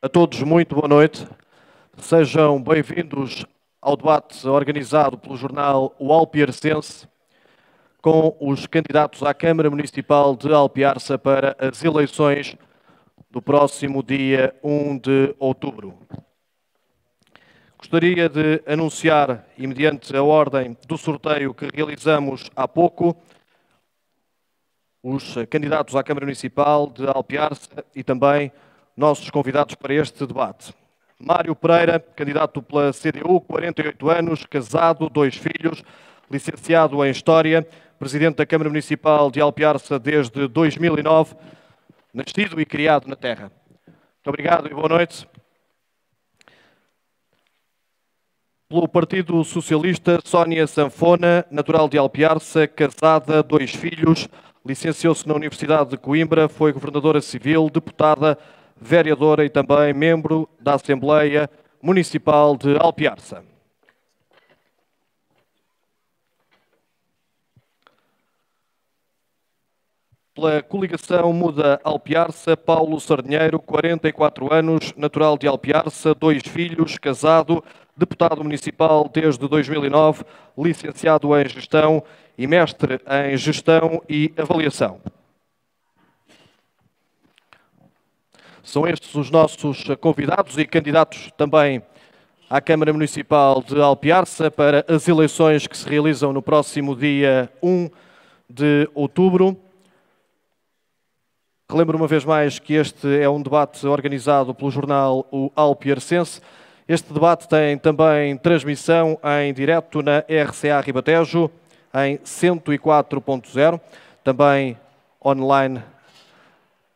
A todos, muito boa noite. Sejam bem-vindos ao debate organizado pelo jornal O Alpiarcense com os candidatos à Câmara Municipal de Alpiarça para as eleições do próximo dia 1 de outubro. Gostaria de anunciar, e mediante a ordem do sorteio que realizamos há pouco, os candidatos à Câmara Municipal de Alpiarça e também os nossos convidados para este debate. Mário Pereira, candidato pela CDU, 48 anos, casado, dois filhos, licenciado em História, presidente da Câmara Municipal de Alpiarça desde 2009, nascido e criado na terra. Muito obrigado e boa noite. Pelo Partido Socialista, Sónia Sanfona, natural de Alpiarça, casada, dois filhos, licenciou-se na Universidade de Coimbra, foi governadora civil, deputada, vereadora e também membro da Assembleia Municipal de Alpiarça. Pela coligação Muda Alpiarça, Paulo Sardinheiro, 44 anos, natural de Alpiarça, dois filhos, casado, deputado municipal desde 2009, licenciado em gestão e mestre em gestão e avaliação. São estes os nossos convidados e candidatos também à Câmara Municipal de Alpiarça para as eleições que se realizam no próximo dia 1 de outubro. Relembro uma vez mais que este é um debate organizado pelo jornal O Alpiarcense. Este debate tem também transmissão em direto na RCA Ribatejo em 104.0, também online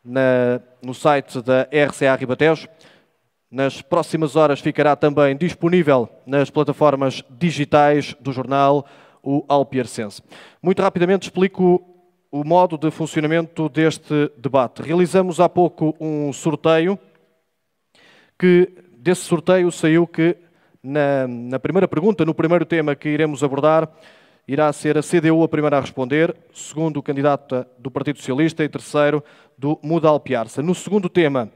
na no site da RCA Ribatejo. Nas próximas horas ficará também disponível nas plataformas digitais do jornal o Alpiercense. Muito rapidamente explico o modo de funcionamento deste debate. Realizamos há pouco um sorteio, que desse sorteio saiu que na, na primeira pergunta, no primeiro tema que iremos abordar, irá ser a CDU a primeira a responder, segundo o candidato do Partido Socialista e terceiro do Mudal Piarça. No segundo tema,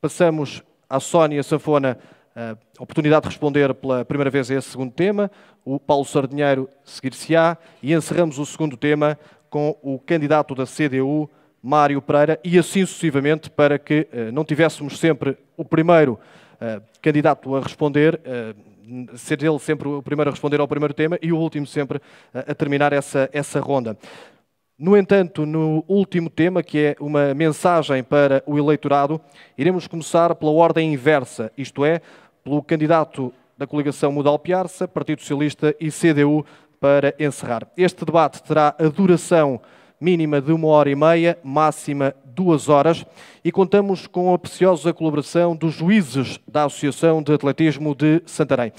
passamos à Sónia Safona a oportunidade de responder pela primeira vez a esse segundo tema, o Paulo Sardinheiro seguir-se-á e encerramos o segundo tema com o candidato da CDU, Mário Pereira, e assim sucessivamente para que eh, não tivéssemos sempre o primeiro eh, candidato a responder. Eh, ser ele sempre o primeiro a responder ao primeiro tema e o último sempre a terminar essa, essa ronda. No entanto, no último tema, que é uma mensagem para o eleitorado, iremos começar pela ordem inversa, isto é, pelo candidato da coligação Mudal Piarça, Partido Socialista e CDU, para encerrar. Este debate terá a duração mínima de uma hora e meia, máxima duas horas e contamos com a preciosa colaboração dos juízes da Associação de Atletismo de Santarém.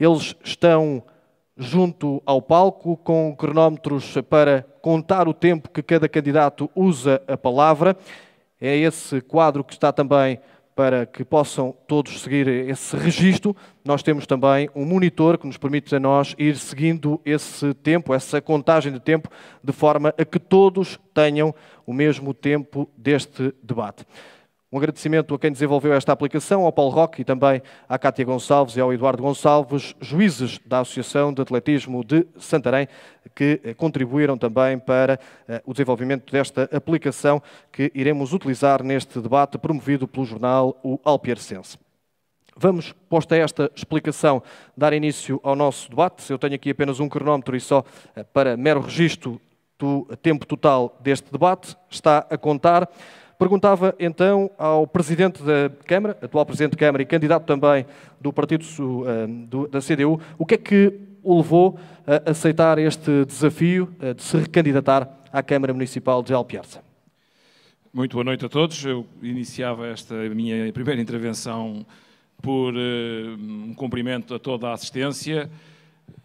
Eles estão junto ao palco com cronómetros para contar o tempo que cada candidato usa a palavra. É esse quadro que está também para que possam todos seguir esse registro, nós temos também um monitor que nos permite a nós ir seguindo esse tempo, essa contagem de tempo, de forma a que todos tenham o mesmo tempo deste debate. Um agradecimento a quem desenvolveu esta aplicação, ao Paulo Roque e também à Cátia Gonçalves e ao Eduardo Gonçalves, juízes da Associação de Atletismo de Santarém, que eh, contribuíram também para eh, o desenvolvimento desta aplicação que iremos utilizar neste debate promovido pelo jornal O Alpiercense. Vamos, posta esta explicação, dar início ao nosso debate. Eu tenho aqui apenas um cronómetro e só eh, para mero registro do tempo total deste debate. Está a contar. Perguntava então ao Presidente da Câmara, atual Presidente da Câmara e candidato também do Partido eh, da CDU, o que é que o levou eh, a aceitar este desafio eh, de se recandidatar à Câmara Municipal de Alpiarça. Muito boa noite a todos. Eu iniciava esta minha primeira intervenção por um cumprimento a toda a assistência,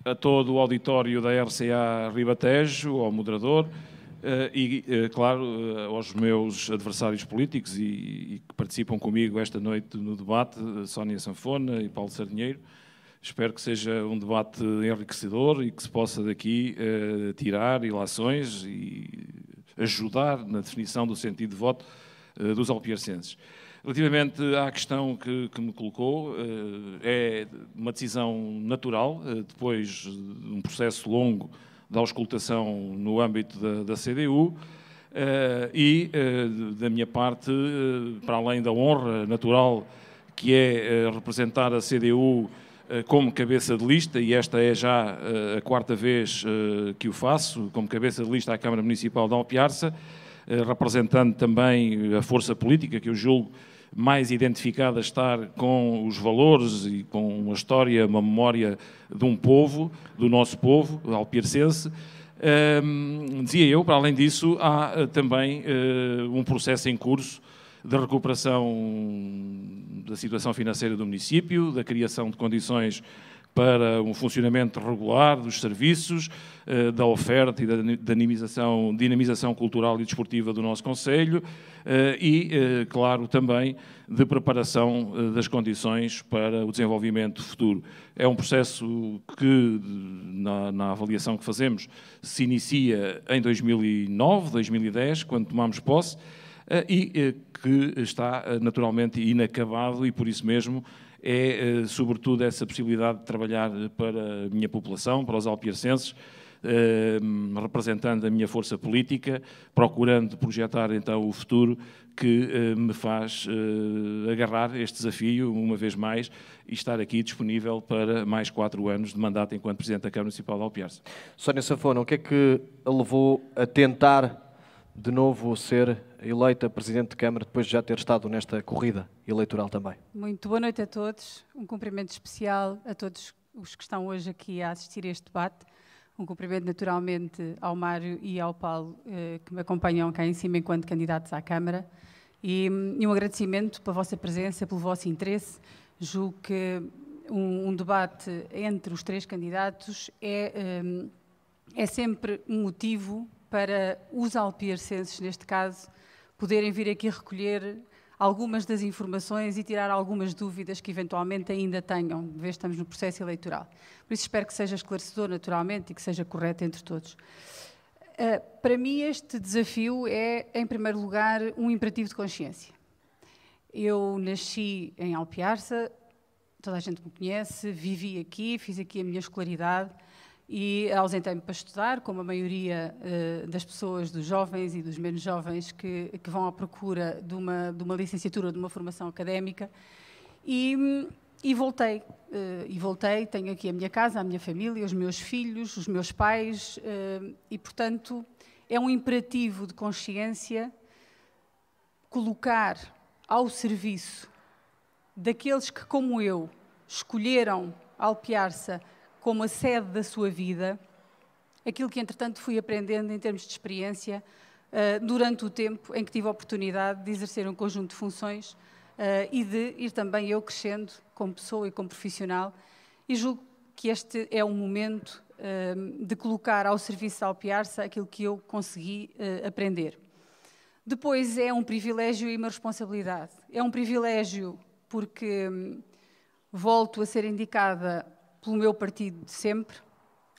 a todo o auditório da RCA Ribatejo, ao moderador, eh, e, eh, claro, eh, aos meus adversários políticos e, e, que participam comigo esta noite no debate, Sónia Sanfona e Paulo Sardinheiro. Espero que seja um debate enriquecedor e que se possa daqui uh, tirar ilações e ajudar na definição do sentido de voto uh, dos alpiercenses. Relativamente à questão que, que me colocou, uh, é uma decisão natural, depois de um processo longo da auscultação no âmbito da, da CDU. Eh, e, eh, da minha parte, eh, para além da honra natural que é representar a CDU como cabeça de lista, e esta é já a quarta vez que o faço, como cabeça de lista à Câmara Municipal de Alpiarça, representando também a força política que eu julgo mais identificada estar com os valores e com uma história, uma memória de um povo, do nosso povo, alpiercense. Um, dizia eu, para além disso, há eh, também eh, um processo em curso de recuperação da situação financeira do município, da criação de condições para um funcionamento regular dos serviços, eh, da oferta e da dinamização, dinamização cultural e desportiva do nosso Conselho eh, e, eh, claro, também de preparação das condições para o desenvolvimento futuro. É um processo que, na, na avaliação que fazemos, se inicia em 2009, 2010, quando tomamos posse, e que está naturalmente inacabado e, por isso mesmo, é, eh, sobretudo, essa possibilidade de trabalhar para a minha população, para os alpiercenses, eh, representando a minha força política, procurando projetar então o futuro que eh, me faz agarrar este desafio uma vez mais e estar aqui disponível para mais quatro anos de mandato enquanto Presidente da Câmara Municipal de Alpiarça. Sónia Safona, o que é que a levou a tentar de novo ser eleita Presidente de Câmara depois de já ter estado nesta corrida eleitoral também. Muito boa noite a todos, um cumprimento especial a todos os que estão hoje aqui a assistir a este debate, um cumprimento naturalmente ao Mário e ao Paulo eh, que me acompanham cá em cima enquanto candidatos à Câmara hum, e, um agradecimento pela vossa presença, pelo vosso interesse. Julgo que um, um debate entre os três candidatos é, hum, é sempre um motivo para os alpiercenses, neste caso, poderem vir aqui recolher algumas das informações e tirar algumas dúvidas que eventualmente ainda tenham, de vez estamos no processo eleitoral. Por isso espero que seja esclarecedor, naturalmente, e que seja correto entre todos. Uh, para mim, este desafio é, em primeiro lugar, um imperativo de consciência. Eu nasci em Alpiarça, toda a gente me conhece, vivi aqui, fiz aqui a minha escolaridade, e ausentei-me para estudar, como a maioria uh, das pessoas, dos jovens e dos menos jovens, que, que vão à procura de uma, de uma licenciatura, de uma formação académica. E, e voltei, uh, e voltei, tenho aqui a minha casa, a minha família, os meus filhos, os meus pais, uh, e portanto é um imperativo de consciência colocar ao serviço daqueles que, como eu, escolheram alpear-se como a sede da sua vida, aquilo que entretanto fui aprendendo em termos de experiência eh, durante o tempo em que tive a oportunidade de exercer um conjunto de funções eh, e de ir também eu crescendo como pessoa e como profissional. E julgo que este é um momento eh, de colocar ao serviço da Alpiarça aquilo que eu consegui aprender. Depois é um privilégio e uma responsabilidade. É um privilégio porque hum, volto a ser indicada pelo meu partido de sempre.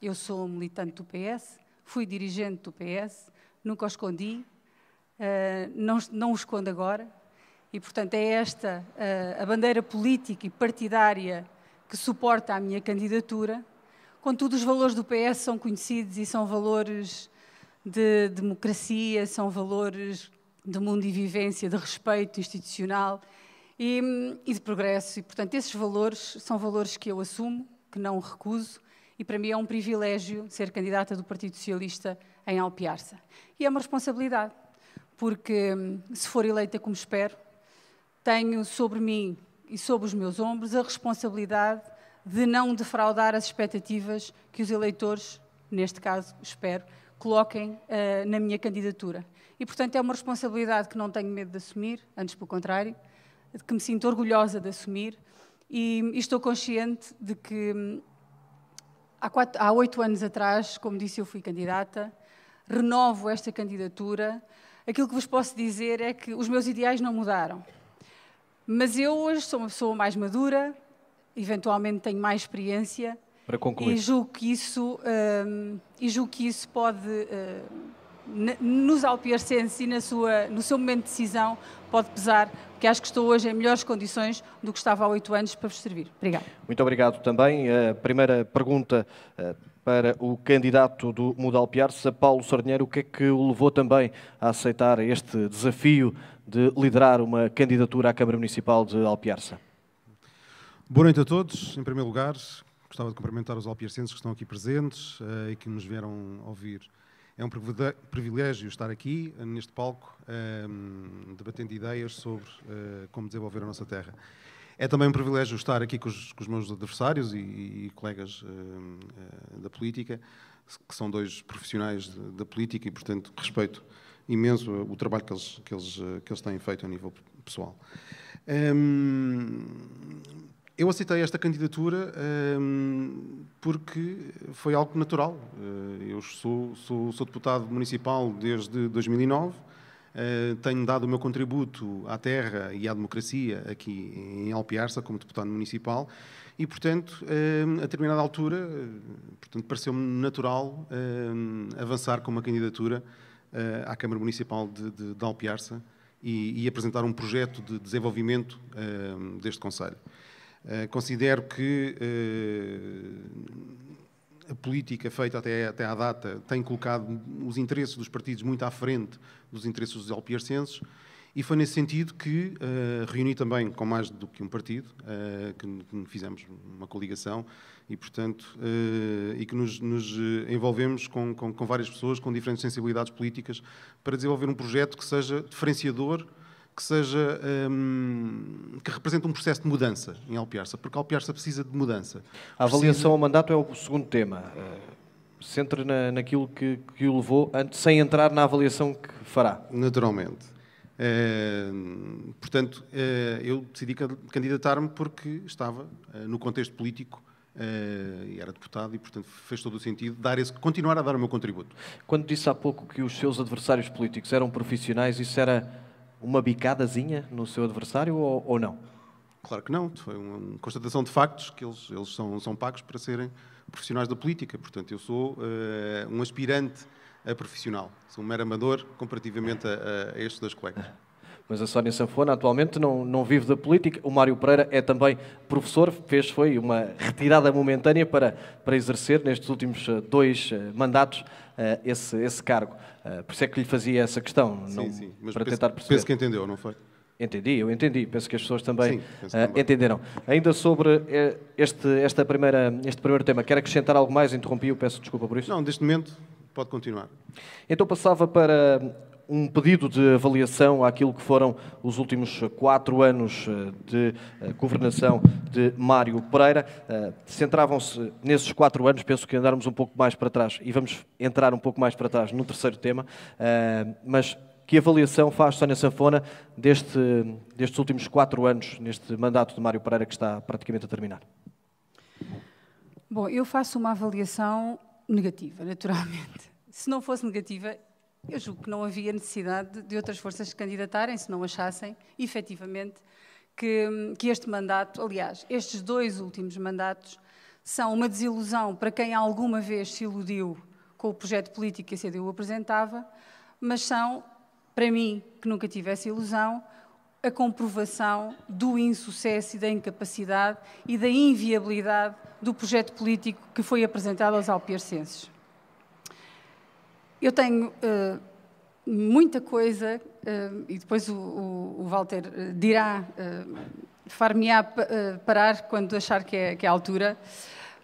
Eu sou militante do PS, fui dirigente do PS, nunca o escondi, uh, não, não o escondo agora. E, portanto, é esta uh, a bandeira política e partidária que suporta a minha candidatura. Contudo, os valores do PS são conhecidos e são valores de democracia, são valores de mundo e vivência, de respeito institucional e, hum, e de progresso. E, portanto, esses valores são valores que eu assumo que não recuso, e para mim é um privilégio ser candidata do Partido Socialista em Alpiarça. E é uma responsabilidade, porque hum, se for eleita como espero, tenho sobre mim e sobre os meus ombros a responsabilidade de não defraudar as expectativas que os eleitores, neste caso, espero, coloquem uh, na minha candidatura. E, portanto, é uma responsabilidade que não tenho medo de assumir, antes pelo contrário, que me sinto orgulhosa de assumir e, e estou consciente de que hum, há, quatro, há oito anos atrás, como disse, eu fui candidata, renovo esta candidatura. Aquilo que vos posso dizer é que os meus ideais não mudaram. Mas eu hoje sou uma pessoa mais madura, eventualmente tenho mais experiência. Para concluir. E julgo que isso, hum, e julgo que isso pode. Hum, nos alpiarcenses e na sua, no seu momento de decisão pode pesar, porque acho que estou hoje em melhores condições do que estava há oito anos para vos servir. Obrigada. Muito obrigado também. A primeira pergunta eh, para o candidato do Mudo Alpiarça Paulo Sardinheiro, o que é que o levou também a aceitar este desafio de liderar uma candidatura à Câmara Municipal de Alpiarça? Boa noite a todos. Em primeiro lugar, gostava de cumprimentar os alpiarcenses que estão aqui presentes uh, e que nos vieram ouvir é um privilégio estar aqui, neste palco, um, ehm, debatendo ideias sobre uh, como desenvolver a nossa terra. É também um privilégio estar aqui com os, com os meus adversários e, e colegas uh, uh, da política, que são dois profissionais da política e, portanto, respeito imenso o trabalho que eles, que eles, eh, que eles têm feito a nível pessoal. Um, ehm, eu aceitei esta candidatura um, ehm, porque foi algo natural. Eh, eu sou, sou, sou deputado municipal desde 2009, uh, eh, tenho dado o meu contributo à terra e à democracia aqui em Alpiarça como deputado municipal e, portanto, um, ehm, a determinada altura, eh, portanto, pareceu-me natural um, ehm, avançar com uma candidatura uh, à Câmara Municipal de, de, de Alpiarça e, e, apresentar um projeto de desenvolvimento deste Conselho. Eh, considero que eh, a política feita até, até à data tem colocado os interesses dos partidos muito à frente dos interesses dos alpiercenses e foi nesse sentido que uh, reuni também com mais do que um partido, uh, que, que, fizemos uma coligação e, portanto, uh, e que nos, nos envolvemos com, com, com, várias pessoas com diferentes sensibilidades políticas para desenvolver um projeto que seja diferenciador que seja um, que represente um processo de mudança em Alpiarça, porque Alpiarça precisa de mudança. A avaliação precisa... ao mandato é o segundo tema. Eh, centra centre na, naquilo que, que o levou, antes, sem entrar na avaliação que fará. Naturalmente. Eh, portanto, eh, eu decidi candidatar-me porque estava no contexto político e era deputado e, portanto, fez todo o sentido dar esse, continuar a dar o meu contributo. Quando disse há pouco que os seus adversários políticos eram profissionais, isso era uma bicadazinha no seu adversário ou, ou não? Claro que não. Foi uma constatação de factos que eles, eles são, são pagos para serem profissionais da política. Portanto, eu sou uh, um aspirante a profissional. Sou um mero amador comparativamente a, a estes dois colegas mas a Sónia Sanfona atualmente não, não vive da política. O Mário Pereira é também professor, fez foi uma retirada momentânea para, para exercer nestes últimos eh, dois eh, mandatos eh, esse, esse cargo. Por isso é que lhe fazia essa questão, sim, não, sim, para penso, tentar perceber. Penso que entendeu, não foi? Entendi, eu entendi. Penso que as pessoas também, Sim, uh, entenderam. Ainda sobre este, esta primeira, este primeiro tema, quer acrescentar algo mais? Interrompi-o, peço desculpa por isso. Não, deste momento pode continuar. Então passava para um pedido de avaliação àquilo que foram os últimos quatro anos eh, de eh, governação de Mário Pereira. Eh, centravam-se nesses quatro anos, penso que andarmos um pouco mais para trás e vamos entrar um pouco mais para trás no terceiro tema, mas que avaliação faz Sónia Sanfona deste, destes últimos quatro anos, neste mandato de Mário Pereira que está praticamente a terminar? Bom, eu faço uma avaliação negativa, naturalmente. Se não fosse negativa, eu julgo que não havia necessidade de outras forças se candidatarem se não achassem, efetivamente, que, que este mandato, aliás, estes dois últimos mandatos, são uma desilusão para quem alguma vez se iludiu com o projeto político que a CDU apresentava, mas são, para mim, que nunca tive essa ilusão, a comprovação do insucesso e da incapacidade e da inviabilidade do projeto político que foi apresentado aos alpiercenses. Eu tenho uh, muita coisa, uh, e depois o, o, o Walter eh, dirá, uh, far-me-á parar quando achar que é, que é a altura,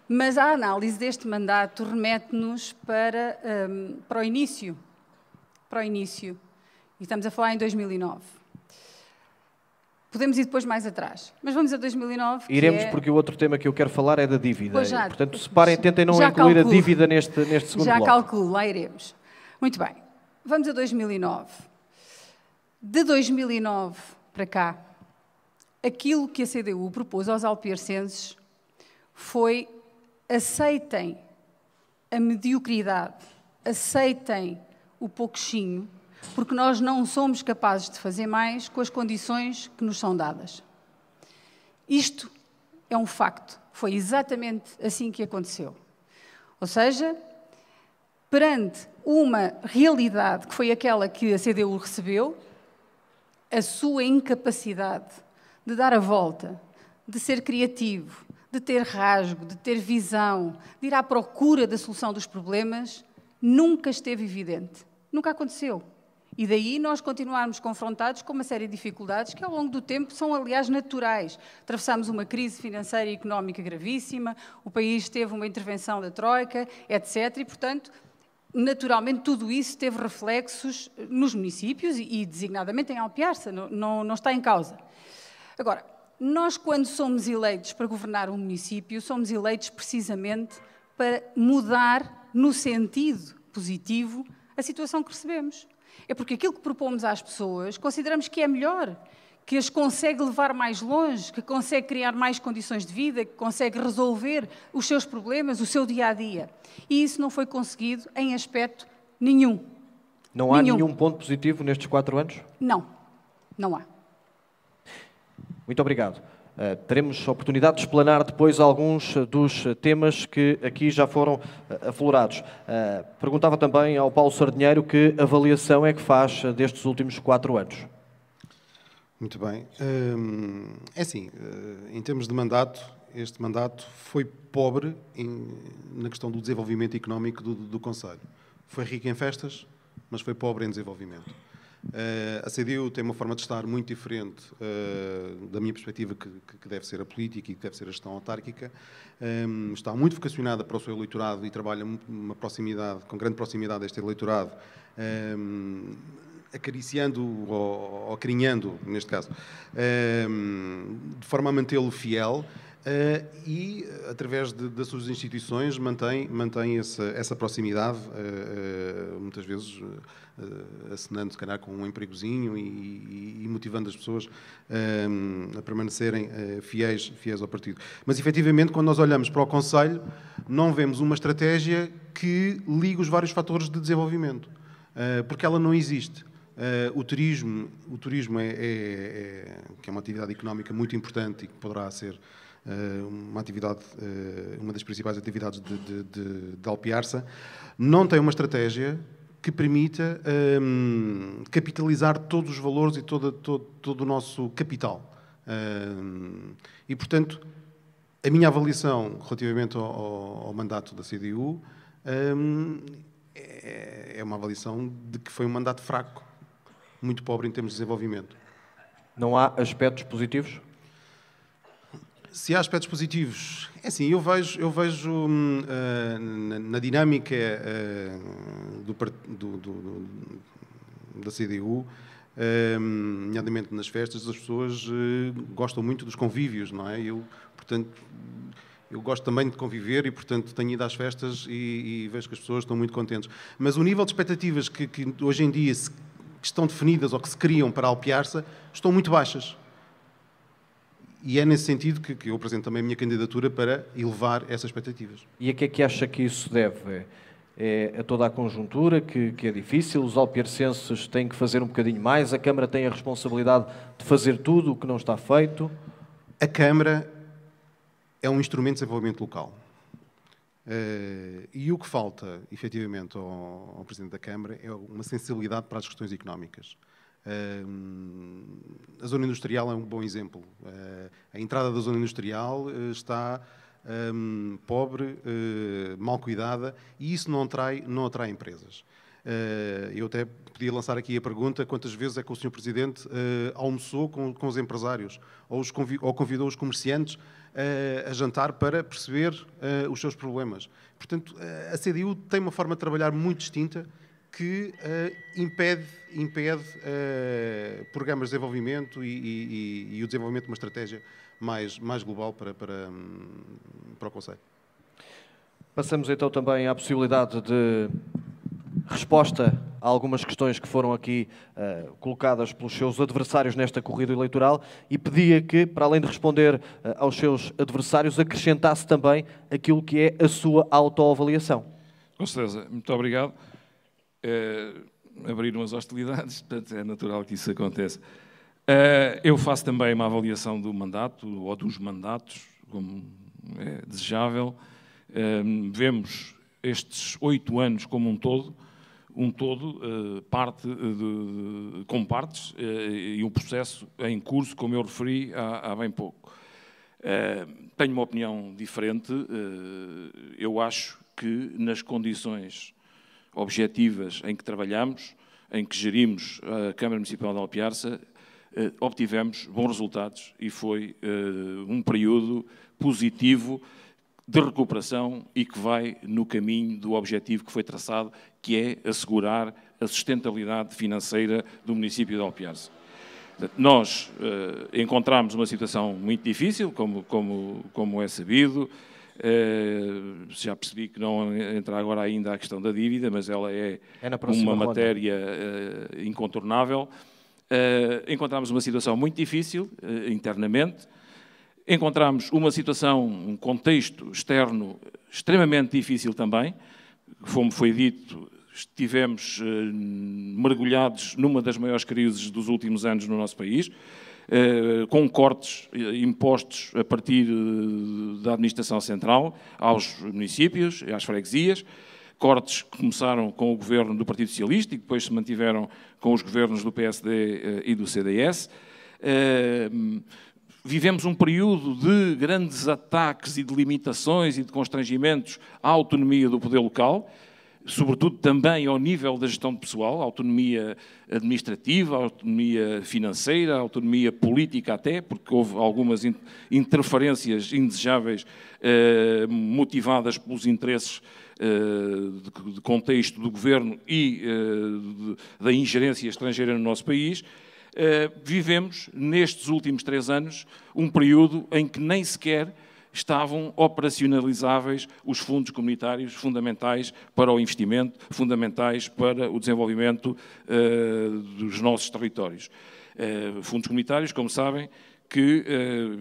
mas a análise deste mandato remete-nos para, um, ehm, para o início. Para o início. E estamos a falar em 2009. Podemos ir depois mais atrás. Mas vamos a 2009. Iremos, é... porque o outro tema que eu quero falar é da dívida. Pois já, Portanto, separem, tentem não incluir calculo. a dívida neste, neste segundo já bloco. Já calculo, lá iremos. Muito bem, vamos a 2009. De 2009 para cá, aquilo que a CDU propôs aos alpiercenses foi aceitem a mediocridade, aceitem o pouquinho, porque nós não somos capazes de fazer mais com as condições que nos são dadas. Isto é um facto. Foi exatamente assim que aconteceu. Ou seja, perante uma realidade que foi aquela que a CDU recebeu, a sua incapacidade de dar a volta, de ser criativo, de ter rasgo, de ter visão, de ir à procura da solução dos problemas, nunca esteve evidente. Nunca aconteceu. E daí nós continuarmos confrontados com uma série de dificuldades que, ao longo do tempo, são, aliás, naturais. Atravessámos uma crise financeira e económica gravíssima, o país teve uma intervenção da Troika, etc. E, portanto, naturalmente tudo isso teve reflexos eh, nos municípios e designadamente em Alpiarça, não, não, não, está em causa. Agora, nós quando somos eleitos para governar um município, somos eleitos precisamente para mudar no sentido positivo a situação que recebemos. É porque aquilo que propomos às pessoas consideramos que é melhor que as consegue levar mais longe, que consegue criar mais condições de vida, que consegue resolver os seus problemas, o seu dia a dia. E isso não foi conseguido em aspecto nenhum. Não há nenhum, nenhum ponto positivo nestes quatro anos? Não, não há. Muito obrigado. Uh, teremos oportunidade de explanar depois alguns eh, dos eh, temas que aqui já foram aflorados. Uh, perguntava também ao Paulo Sardinheiro que avaliação é que faz destes últimos quatro anos. Muito bem. Hum, é assim, eh, em termos de mandato, este mandato foi pobre em, na questão do desenvolvimento económico do, do Conselho. Foi rico em festas, mas foi pobre em desenvolvimento. Eh, a CDU tem uma forma de estar muito diferente eh, da minha perspectiva, que deve ser a política e que deve ser a gestão autárquica. Hum, está muito vocacionada para o seu eleitorado e trabalha uma proximidade, com grande proximidade a este eleitorado hum, acariciando ou, ou carinhando, neste caso, ehm, de forma a mantê-lo fiel eh, e, através de, das suas instituições, mantém, mantém essa, essa proximidade, eh, eh, muitas vezes assinando, se calhar, com um empregozinho e, e motivando as pessoas ehm, a permanecerem fiéis, fiéis ao partido. Mas, efetivamente, quando nós olhamos para o Conselho, não vemos uma estratégia que ligue os vários fatores de desenvolvimento, porque ela não existe. Uh, o turismo, o turismo é, é, é, que é uma atividade económica muito importante e que poderá ser uh, uma atividade, uh, uma das principais atividades de, de, de, de Alpiarça, não tem uma estratégia que permita um, ehm, capitalizar todos os valores e todo, todo, todo o nosso capital. Um, ehm, e, portanto, a minha avaliação relativamente ao, ao mandato da CDU um, ehm, é, é uma avaliação de que foi um mandato fraco muito pobre em termos de desenvolvimento. Não há aspectos positivos? Se há aspectos positivos, é assim, eu vejo, eu vejo uh, na, na, dinâmica uh, do, do, do, da CDU, uh, eh, nomeadamente nas festas, as pessoas gostam muito dos convívios, não é? Eu, portanto, eu gosto também de conviver e, portanto, tenho ido às festas e, e, vejo que as pessoas estão muito contentes. Mas o nível de expectativas que, que hoje em dia se que estão definidas ou que se criam para Alpiarça estão muito baixas. E é nesse sentido que, que eu apresento também a minha candidatura para elevar essas expectativas. E a que é que acha que isso deve? É, é a toda a conjuntura que, que, é difícil, os alpiercenses têm que fazer um bocadinho mais, a Câmara tem a responsabilidade de fazer tudo o que não está feito? A Câmara é um instrumento de desenvolvimento local. Uh, e o que falta, efetivamente, ao, ao, Presidente da Câmara é uma sensibilidade para as questões económicas. Uh, a zona industrial é um bom exemplo. Uh, a entrada da zona industrial está um, ehm, pobre, mal cuidada, e isso não atrai, não atrai empresas. eu até podia lançar aqui a pergunta: quantas vezes é que o Sr. Presidente almoçou com, com, os empresários ou, os convi ou convidou os comerciantes eh, a jantar para perceber eh, os seus problemas. Portanto, eh, a CDU tem uma forma de trabalhar muito distinta que uh, impede, impede uh, programas de desenvolvimento e, e, e, o desenvolvimento de uma estratégia mais, mais global para, para, hum, para o Conselho. Passamos então também à possibilidade de resposta a algumas questões que foram aqui uh, colocadas pelos seus adversários nesta corrida eleitoral e pedia que, para além de responder uh, aos seus adversários, acrescentasse também aquilo que é a sua autoavaliação. Com certeza, muito obrigado. Uh, abriram as hostilidades, portanto é natural que isso aconteça. eu faço também uma avaliação do mandato ou dos mandatos, como é desejável. vemos estes oito anos como um todo um todo, eh, parte eh, de, de, com partes, eh, e um processo em curso, como eu referi há, há bem pouco. Tenho uma opinião diferente. Eu acho que, nas condições objetivas em que trabalhamos, em que gerimos a Câmara Municipal de Alpiarça, obtivemos bons resultados e foi um período positivo de recuperação e que vai no caminho do objetivo que foi traçado, que é assegurar a sustentabilidade financeira do município de Alpiarce. Nós uh, encontramos uma situação muito difícil, como, como, como é sabido, Uh, já percebi que não entra agora ainda a questão da dívida, mas ela é, é uma matéria uh, incontornável. Uh, encontramos uma situação muito difícil internamente, Encontramos uma situação, um contexto externo extremamente difícil também. Como foi dito, estivemos eh, mergulhados numa das maiores crises dos últimos anos no nosso país, eh, com cortes eh, impostos a partir da administração central aos municípios e às freguesias. Cortes que começaram com o governo do Partido Socialista e depois se mantiveram com os governos do PSD e do CDS vivemos um período de grandes ataques e de limitações e de constrangimentos à autonomia do poder local, sobretudo também ao nível da gestão pessoal, autonomia administrativa, autonomia financeira, autonomia política até, porque houve algumas interferências indesejáveis eh, motivadas pelos interesses eh, de contexto do governo e eh, da ingerência estrangeira no nosso país. Eh, vivemos, nestes últimos três anos, um período em que nem sequer estavam operacionalizáveis os fundos comunitários fundamentais para o investimento, fundamentais para o desenvolvimento eh, dos nossos territórios. Eh, fundos comunitários, como sabem, que eh,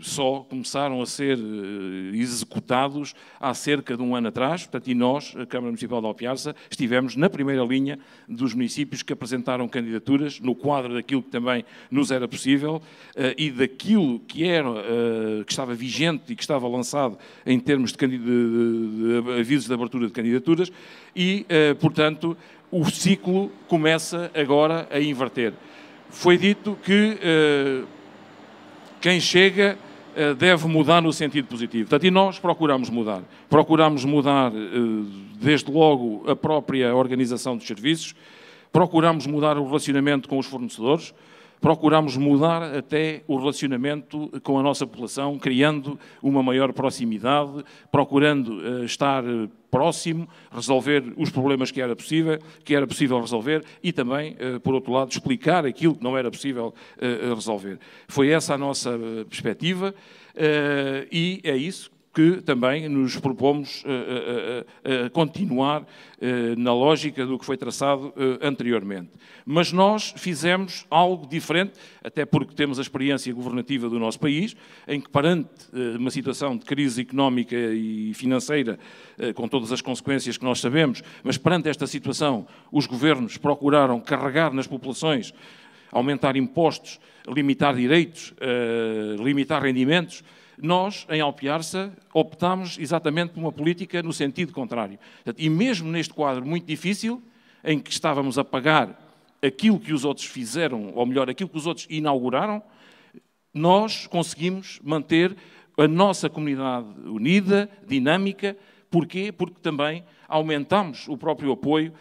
só começaram a ser eh, executados há cerca de um ano atrás, portanto, e nós, a Câmara Municipal de Alpiarça, estivemos na primeira linha dos municípios que apresentaram candidaturas, no quadro daquilo que também nos era possível, eh, e daquilo que era, que estava vigente e que estava lançado em termos de, de, de avisos de abertura de candidaturas, e, portanto, o ciclo começa agora a inverter. Foi dito que quem chega eh, deve mudar no sentido positivo. Portanto, e nós procuramos mudar. Procuramos mudar, eh, desde logo, a própria organização dos serviços, procuramos mudar o relacionamento com os fornecedores, procuramos mudar até o relacionamento com a nossa população, criando uma maior proximidade, procurando eh, estar eh, próximo, resolver os problemas que era possível, que era possível resolver e também, eh, por outro lado, explicar aquilo que não era possível resolver. Foi essa a nossa perspectiva e é isso que também nos propomos eh, eh, eh, continuar na lógica do que foi traçado anteriormente. Mas nós fizemos algo diferente, até porque temos a experiência governativa do nosso país, em que, perante uma situação de crise económica e financeira, com todas as consequências que nós sabemos, mas perante esta situação, os governos procuraram carregar nas populações, aumentar impostos, limitar direitos, limitar rendimentos nós, em Alpiarça, optámos exatamente por uma política no sentido contrário. E mesmo neste quadro muito difícil, em que estávamos a pagar aquilo que os outros fizeram, ou melhor, aquilo que os outros inauguraram, nós conseguimos manter a nossa comunidade unida, dinâmica. Porquê? Porque também aumentámos o próprio apoio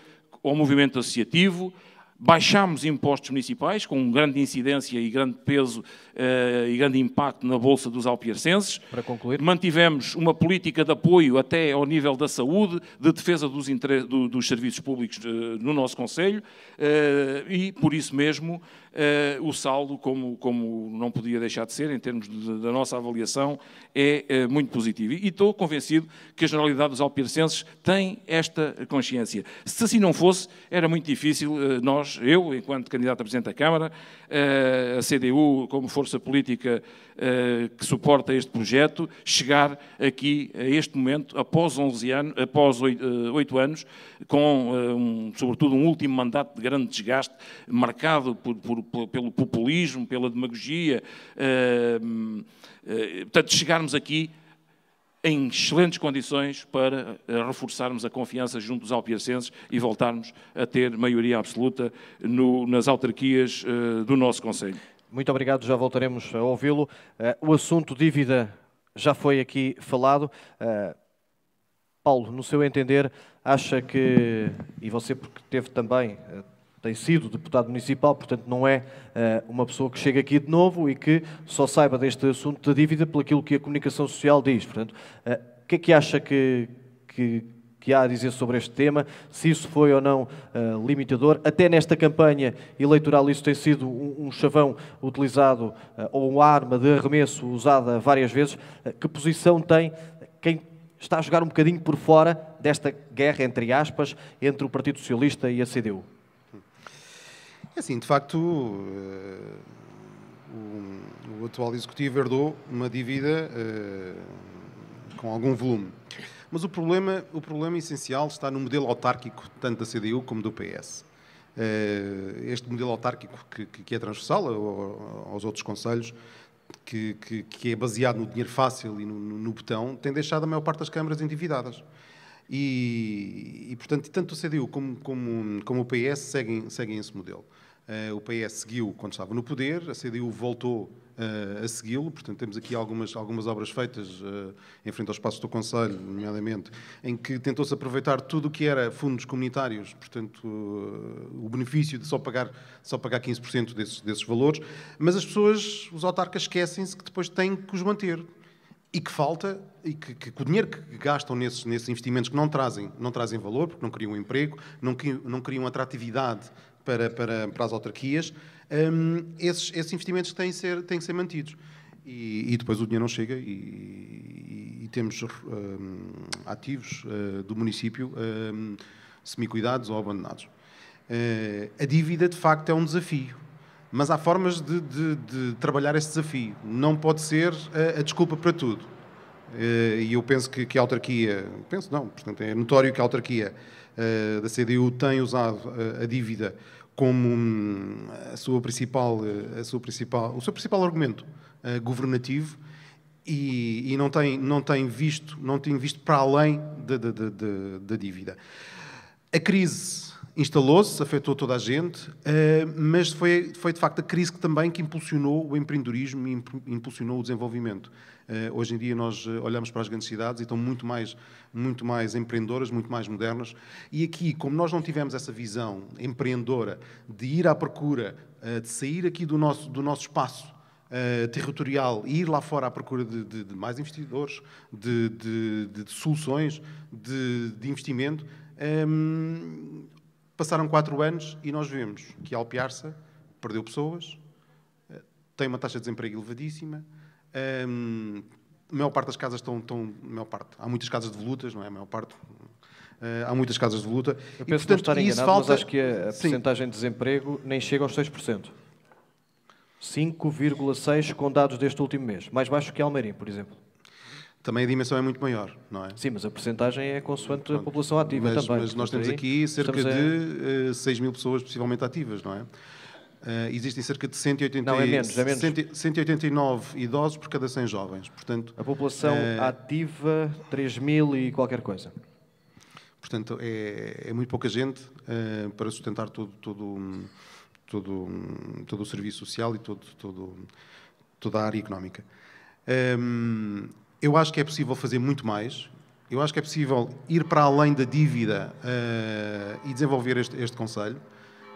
ao movimento associativo, Baixámos impostos municipais, com grande incidência e grande peso uh, e grande impacto na bolsa dos alpiercenses. Para concluir. Mantivemos uma política de apoio até ao nível da saúde, de defesa dos, do, dos serviços públicos uh, no nosso Conselho uh, e, por isso mesmo, uh, o saldo, como, como não podia deixar de ser, em termos de, da nossa avaliação, é uh, muito positivo. E, estou convencido que a generalidade dos alpircenses tem esta consciência. Se assim não fosse, era muito difícil uh, nós, eu, enquanto candidato a Presidente da Câmara, a CDU como força política eh, que suporta este projeto chegar aqui a este momento, após 11 anos, após 8 eh, anos, com eh, um, sobretudo um último mandato de grande desgaste, marcado por, por, pelo populismo, pela demagogia. Portanto, chegarmos aqui em excelentes condições para reforçarmos a confiança junto dos alpiacenses e voltarmos a ter maioria absoluta no, nas autarquias do nosso Conselho. Muito obrigado, já voltaremos a ouvi-lo. Eh, o assunto dívida já foi aqui falado. Eh, Paulo, no seu entender, acha que, e você porque teve também, eh, tem sido deputado municipal, portanto não é uma pessoa que chega aqui de novo e que só saiba deste assunto da dívida pelo que a comunicação social diz. Portanto, o que é que acha que, que que há a dizer sobre este tema, se isso foi ou não uh, limitador. Até nesta campanha eleitoral isso tem sido um, um chavão utilizado uh, ou uma arma de arremesso usada várias vezes. Uh, que posição tem quem está a jogar um bocadinho por fora desta guerra, entre aspas, entre o Partido Socialista e a CDU? É assim, de facto, o, o, atual Executivo herdou uma dívida com algum volume. Mas o problema, o problema essencial está no modelo autárquico, tanto da CDU como do PS. Eh, este modelo autárquico que, que é transversal aos outros conselhos, que, que, que, é baseado no dinheiro fácil e no, no, no botão, tem deixado a maior parte das câmaras endividadas. E, e, portanto, tanto o CDU como, como, como o PS seguem, seguem esse modelo. Eh, o PS seguiu quando estava no poder, a CDU voltou uh, a segui-lo. Portanto, temos aqui algumas, algumas obras feitas uh, em frente aos espaços do Conselho, nomeadamente, em que tentou-se aproveitar tudo o que era fundos comunitários, portanto, uh, o benefício de só pagar, só pagar 15% desses, desses valores, mas as pessoas, os autarcas, esquecem-se que depois têm que os manter e que falta, e que, que, que, o dinheiro que gastam nesses, nesses investimentos que não trazem, não trazem valor, porque não criam emprego, não, não criam atratividade para, para, para as autarquias, um, esses, esses, investimentos têm, ser, têm que ser mantidos. E, e, depois o dinheiro não chega e, e, e temos um, ativos uh, do município um, semicuidados ou abandonados. Uh, a dívida, de facto, é um desafio, mas há formas de, de, de trabalhar esse desafio. Não pode ser a, eh, a desculpa para tudo. e eu penso que, que, a autarquia, penso não, portanto é notório que a autarquia da CDU tem usado a dívida como hum, a sua principal, a sua principal, o seu principal argumento uh, governativo e, e, não, tem, não, tem visto, não tem visto para além da dívida. A crise instalou-se, afetou toda a gente, eh, mas foi, foi de facto a crise que também que impulsionou o empreendedorismo e impulsionou o desenvolvimento. Eh, hoje em dia nós eh, olhamos para as grandes cidades e estão muito mais, muito mais empreendedoras, muito mais modernas. E aqui, como nós não tivemos essa visão empreendedora de ir à procura, de sair aqui do nosso, do nosso espaço Uh, territorial e ir lá fora à procura de, de, de mais investidores, de, de soluções, de, investimento, um, ehm, Passaram quatro anos e nós vemos que a Alpiarça perdeu pessoas, eh, tem uma taxa de desemprego elevadíssima, ehm, a maior parte das casas estão, estão maior parte, há muitas casas de volutas, não é? A maior parte há muitas casas de é? eh, luta. Eu penso e, portanto, não estar enganado, falta... mas acho que a, a percentagem de desemprego nem chega aos 6%. 5,6% com dados deste último mês, mais baixo que Almeirim, por exemplo também a dimensão é muito maior, não é? Sim, mas a porcentagem é consoante Pronto. a população ativa mas, também. Mas nós temos aqui cerca de a... Eh, 6 mil pessoas possivelmente ativas, não é? Uh, existem cerca de 180, não, é menos, é menos. 189 idosos por cada 100 jovens. Portanto, a população uh, ativa, 3 mil e qualquer coisa. Portanto, é, é muito pouca gente uh, para sustentar todo, todo, todo, todo o serviço social e todo, todo, toda a área económica. Um, ehm, eu acho que é possível fazer muito mais. Eu acho que é possível ir para além da dívida uh, e desenvolver este, este conselho.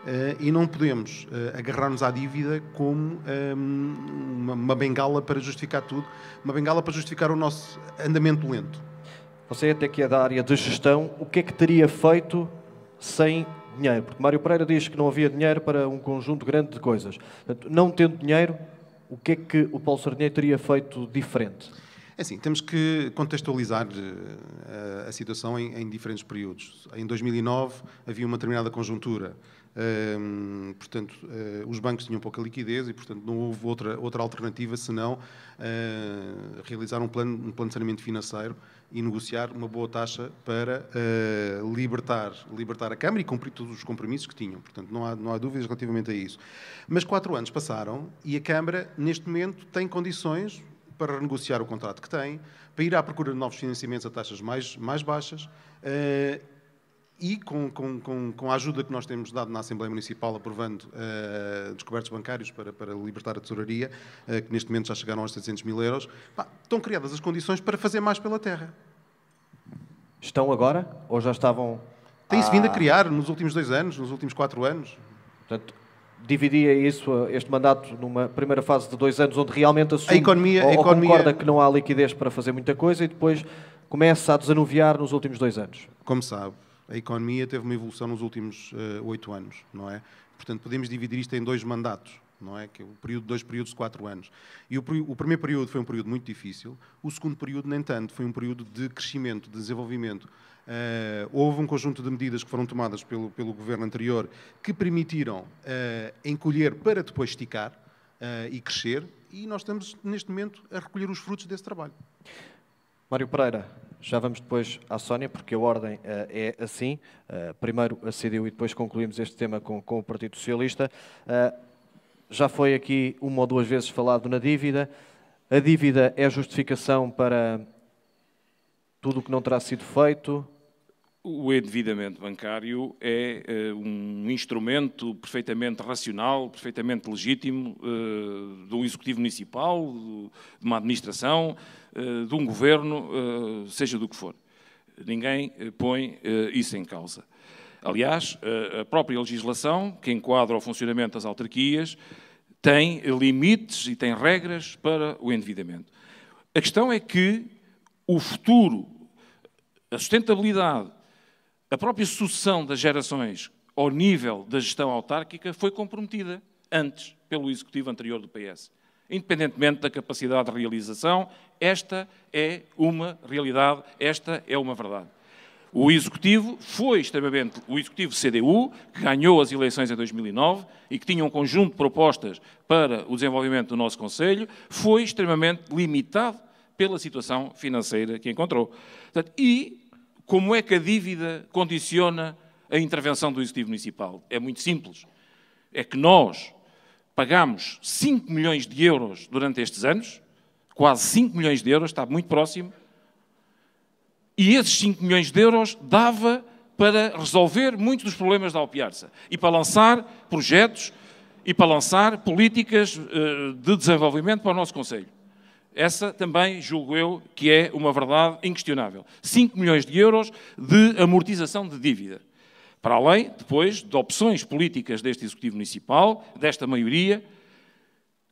Uh, e não podemos uh, agarrar-nos à dívida como um, ehm, uma, uma, bengala para justificar tudo, uma bengala para justificar o nosso andamento lento. Você é até que é da área de gestão, o que é que teria feito sem dinheiro? Porque Mário Pereira diz que não havia dinheiro para um conjunto grande de coisas. Portanto, não tendo dinheiro, o que é que o Paulo Sardinha teria feito diferente? É assim, temos que contextualizar eh, a, a situação em, em, diferentes períodos. Em 2009 havia uma determinada conjuntura, ehm, portanto, eh, os bancos tinham pouca liquidez e, portanto, não houve outra, outra alternativa senão hum, realizar um plano, um plano de saneamento financeiro e negociar uma boa taxa para uh, libertar, libertar a Câmara e cumprir todos os compromissos que tinham. Portanto, não há, não há dúvidas relativamente a isso. Mas quatro anos passaram e a Câmara, neste momento, tem condições para renegociar o contrato que têm, para ir à procura de novos financiamentos a taxas mais, mais baixas uh, e com, com, com, com, a ajuda que nós temos dado na Assembleia Municipal, aprovando uh, descobertos bancários para, para libertar a tesouraria, uh, que neste momento já chegaram aos 700 mil euros, estão criadas as condições para fazer mais pela terra. Estão agora ou já estavam? Tem-se vindo a criar nos últimos dois anos, nos últimos quatro anos. Portanto, dividia isso, este mandato numa primeira fase de dois anos, onde realmente assume a economia, ou, a economia... concorda que não há liquidez para fazer muita coisa e depois começa a desanuviar nos últimos dois anos. Como sabe, a economia teve uma evolução nos últimos eh, oito anos, não é? Portanto, podemos dividir isto em dois mandatos, não é? Que é o período, dois períodos de quatro anos. E o, o, primeiro período foi um período muito difícil, o segundo período, nem tanto, foi um período de crescimento, de desenvolvimento. Uh, houve um conjunto de medidas que foram tomadas pelo, pelo governo anterior que permitiram uh, encolher para depois esticar uh, e crescer, e nós estamos, neste momento, a recolher os frutos desse trabalho. Mário Pereira, já vamos depois à Sónia, porque a ordem é assim. primeiro a CDU e depois concluímos este tema com, com o Partido Socialista. já foi aqui uma ou duas vezes falado na dívida. A dívida é justificação para tudo o que não terá sido feito? O endividamento bancário é uh, um instrumento perfeitamente racional, perfeitamente legítimo uh, de um executivo municipal, de uma administração, uh, de um governo, seja do que for. Ninguém põe isso em causa. Aliás, a própria legislação que enquadra o funcionamento das autarquias tem limites e tem regras para o endividamento. A questão é que o futuro a sustentabilidade, a própria sucessão das gerações ao nível da gestão autárquica foi comprometida antes pelo executivo anterior do PS. Independentemente da capacidade de realização, esta é uma realidade, esta é uma verdade. O executivo foi extremamente. O executivo CDU, que ganhou as eleições em 2009 e que tinha um conjunto de propostas para o desenvolvimento do nosso Conselho, foi extremamente limitado pela situação financeira que encontrou. Portanto, e como é que a dívida condiciona a intervenção do Executivo Municipal? É muito simples. É que nós pagamos 5 milhões de euros durante estes anos, quase 5 milhões de euros, está muito próximo, e esses 5 milhões de euros dava para resolver muitos dos problemas da Alpiarça e para lançar projetos e para lançar políticas eh, de desenvolvimento para o nosso Conselho. Essa também, julgo eu, que é uma verdade inquestionável. 5 milhões de euros de amortização de dívida. Para além, depois, de opções políticas deste Executivo Municipal, desta maioria,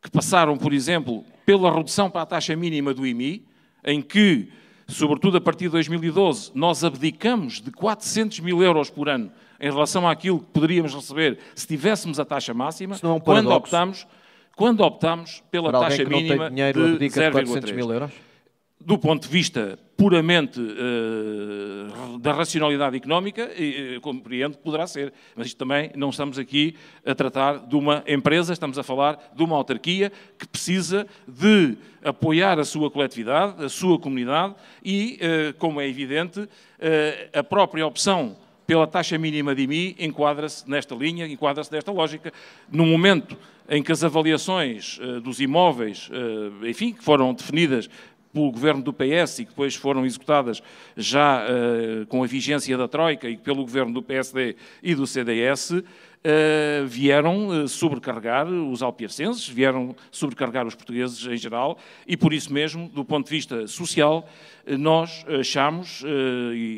que passaram, por exemplo, pela redução para a taxa mínima do IMI, em que, sobretudo a partir de 2012, nós abdicamos de 400 mil euros por ano em relação àquilo que poderíamos receber se tivéssemos a taxa máxima, é um quando optamos quando optámos pela Para taxa mínima dinheiro, de 0,3 mil euros? Do ponto de vista puramente uh, da racionalidade económica, e, uh, compreendo que poderá ser, mas isto também não estamos aqui a tratar de uma empresa, estamos a falar de uma autarquia que precisa de apoiar a sua coletividade, a sua comunidade e, uh, como é evidente, a própria opção pela taxa mínima de IMI enquadra-se nesta linha, enquadra-se nesta lógica. No momento em que as avaliações eh, dos imóveis, eh, enfim, que foram definidas pelo governo do PS e que depois foram executadas já eh, com a vigência da Troika e pelo governo do PSD e do CDS, vieram sobrecarregar os alpiercenses, vieram sobrecarregar os portugueses em geral e por isso mesmo, do ponto de vista social, nós achamos,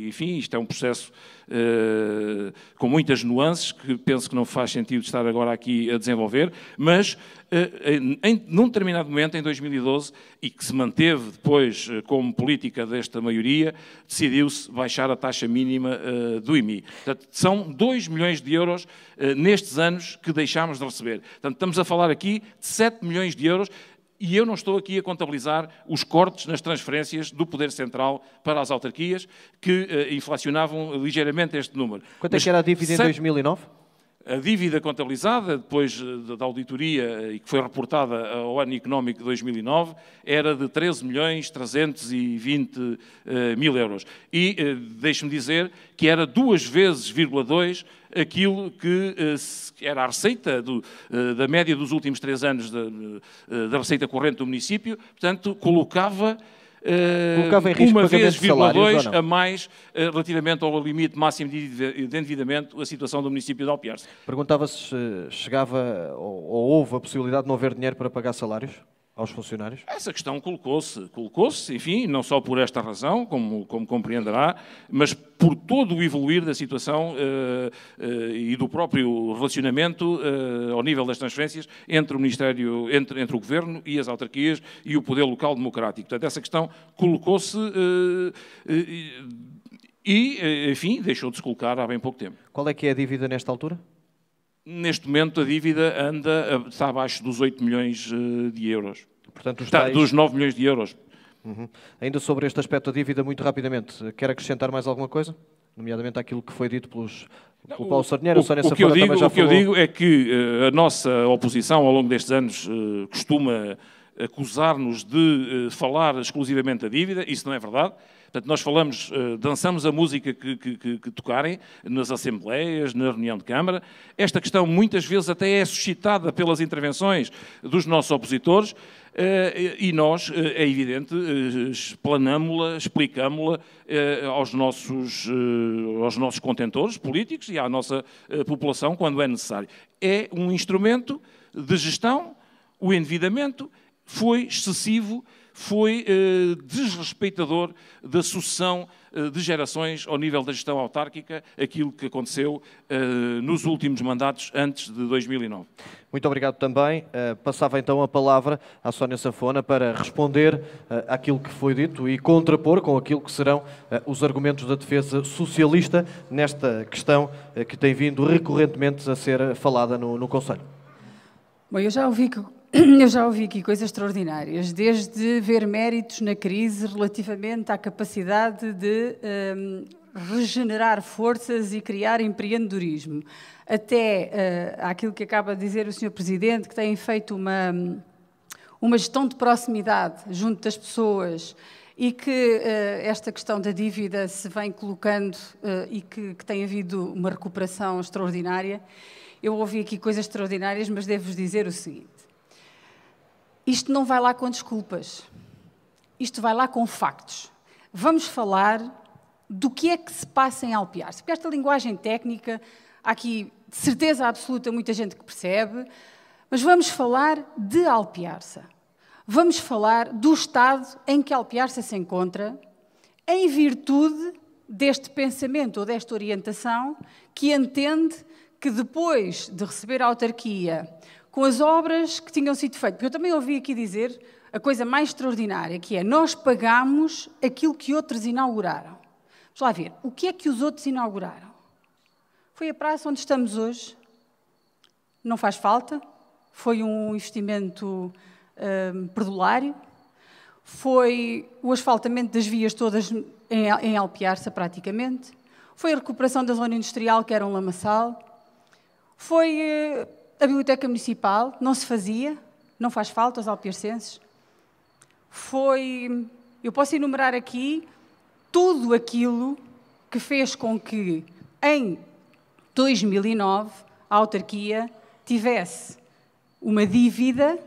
enfim, isto é um processo eh, com muitas nuances que penso que não faz sentido estar agora aqui a desenvolver, mas uh, em, num determinado momento, em 2012, e que se manteve depois eh, como política desta maioria, decidiu-se baixar a taxa mínima do IMI. Portanto, são 2 milhões de euros nestes anos que deixámos de receber. Portanto, estamos a falar aqui de 7 milhões de euros e eu não estou aqui a contabilizar os cortes nas transferências do Poder Central para as autarquias, que uh, inflacionavam ligeiramente este número. Quanto é Mas, que era a dívida em 2009? A dívida contabilizada, depois eh, da auditoria eh, e que foi reportada ao ano económico de 2009, era de 13 milhões 320 eh, mil euros. E deixe-me dizer que era duas vezes, 2 aquilo que era a receita do, da média dos últimos três anos da, da receita corrente do município, portanto, colocava uh, uma vez, vírgula dois a mais uh, relativamente ao limite máximo de endividamento a situação do município de Alpiarce. Perguntava se eh, chegava ou, ou houve a possibilidade de não haver dinheiro para pagar salários? aos funcionários? Essa questão colocou-se, colocou-se, enfim, não só por esta razão, como, como compreenderá, mas por todo o evoluir da situação eh, eh, e do próprio relacionamento eh, ao nível das transferências entre o Ministério, entre, entre o Governo e as autarquias e o poder local democrático. Portanto, essa questão colocou-se e, enfim, deixou de se colocar há bem pouco tempo. Qual é que é a dívida nesta altura? Neste momento a dívida anda, está abaixo dos 8 milhões eh, de euros. Portanto, está, tais... dos 9 milhões de euros. Uhum. Ainda sobre este aspecto da dívida, muito rapidamente, quer acrescentar mais alguma coisa? Nomeadamente aquilo que foi dito pelos, não, pelo Paulo Sardinheiro, o, o, o que, eu digo, o que eu digo é que uh, a nossa oposição, ao longo destes anos, uh, costuma acusar-nos de uh, falar exclusivamente da dívida, isso não é verdade. Portanto, nós falamos, eh, dançamos a música que, que, que tocarem nas assembleias, na reunião de Câmara. Esta questão muitas vezes até é suscitada pelas intervenções dos nossos opositores eh, e nós, eh, é evidente, explanamos-la, explicámo la aos nossos, aos nossos contentores políticos e à nossa população quando é necessário. É um instrumento de gestão, o endividamento foi excessivo foi eh, desrespeitador da sucessão eh, de gerações ao nível da gestão autárquica, aquilo que aconteceu eh, nos últimos mandatos antes de 2009. Muito obrigado também. Uh, passava então a palavra à Sónia Safona para responder uh, àquilo que foi dito e contrapor com aquilo que serão uh, os argumentos da defesa socialista nesta questão que tem vindo recorrentemente a ser falada no, no Conselho. Bom, eu já ouvi que eu já ouvi aqui coisas extraordinárias, desde ver méritos na crise relativamente à capacidade de um, regenerar forças e criar empreendedorismo, até uh, que acaba de dizer o Sr. Presidente, que tem feito uma, uma gestão de proximidade junto das pessoas e que uh, esta questão da dívida se vem colocando uh, e que, que tem havido uma recuperação extraordinária. Eu ouvi aqui coisas extraordinárias, mas devo-vos dizer o seguinte. Isto não vai lá com desculpas. Isto vai lá com factos. Vamos falar do que é que se passa em Alpiar-se. Porque esta linguagem técnica, há aqui de certeza absoluta muita gente que percebe, mas vamos falar de Alpiarça. Vamos falar do estado em que Alpiarça se encontra, em virtude deste pensamento ou desta orientação que entende que depois de receber a autarquia com as obras que tinham sido feitas. Porque eu também ouvi aqui dizer a coisa mais extraordinária, que é nós pagamos aquilo que outros inauguraram. Vamos lá ver, o que é que os outros inauguraram? Foi a praça onde estamos hoje, não faz falta, foi um investimento hum, perdulário, foi o asfaltamento das vias todas em, em Alpiarça praticamente, foi a recuperação da zona industrial, que era um lamaçal, foi hum, a Biblioteca Municipal não se fazia, não faz falta aos alpiercenses. Foi, eu posso enumerar aqui tudo aquilo que fez com que, em 2009, a autarquia tivesse uma dívida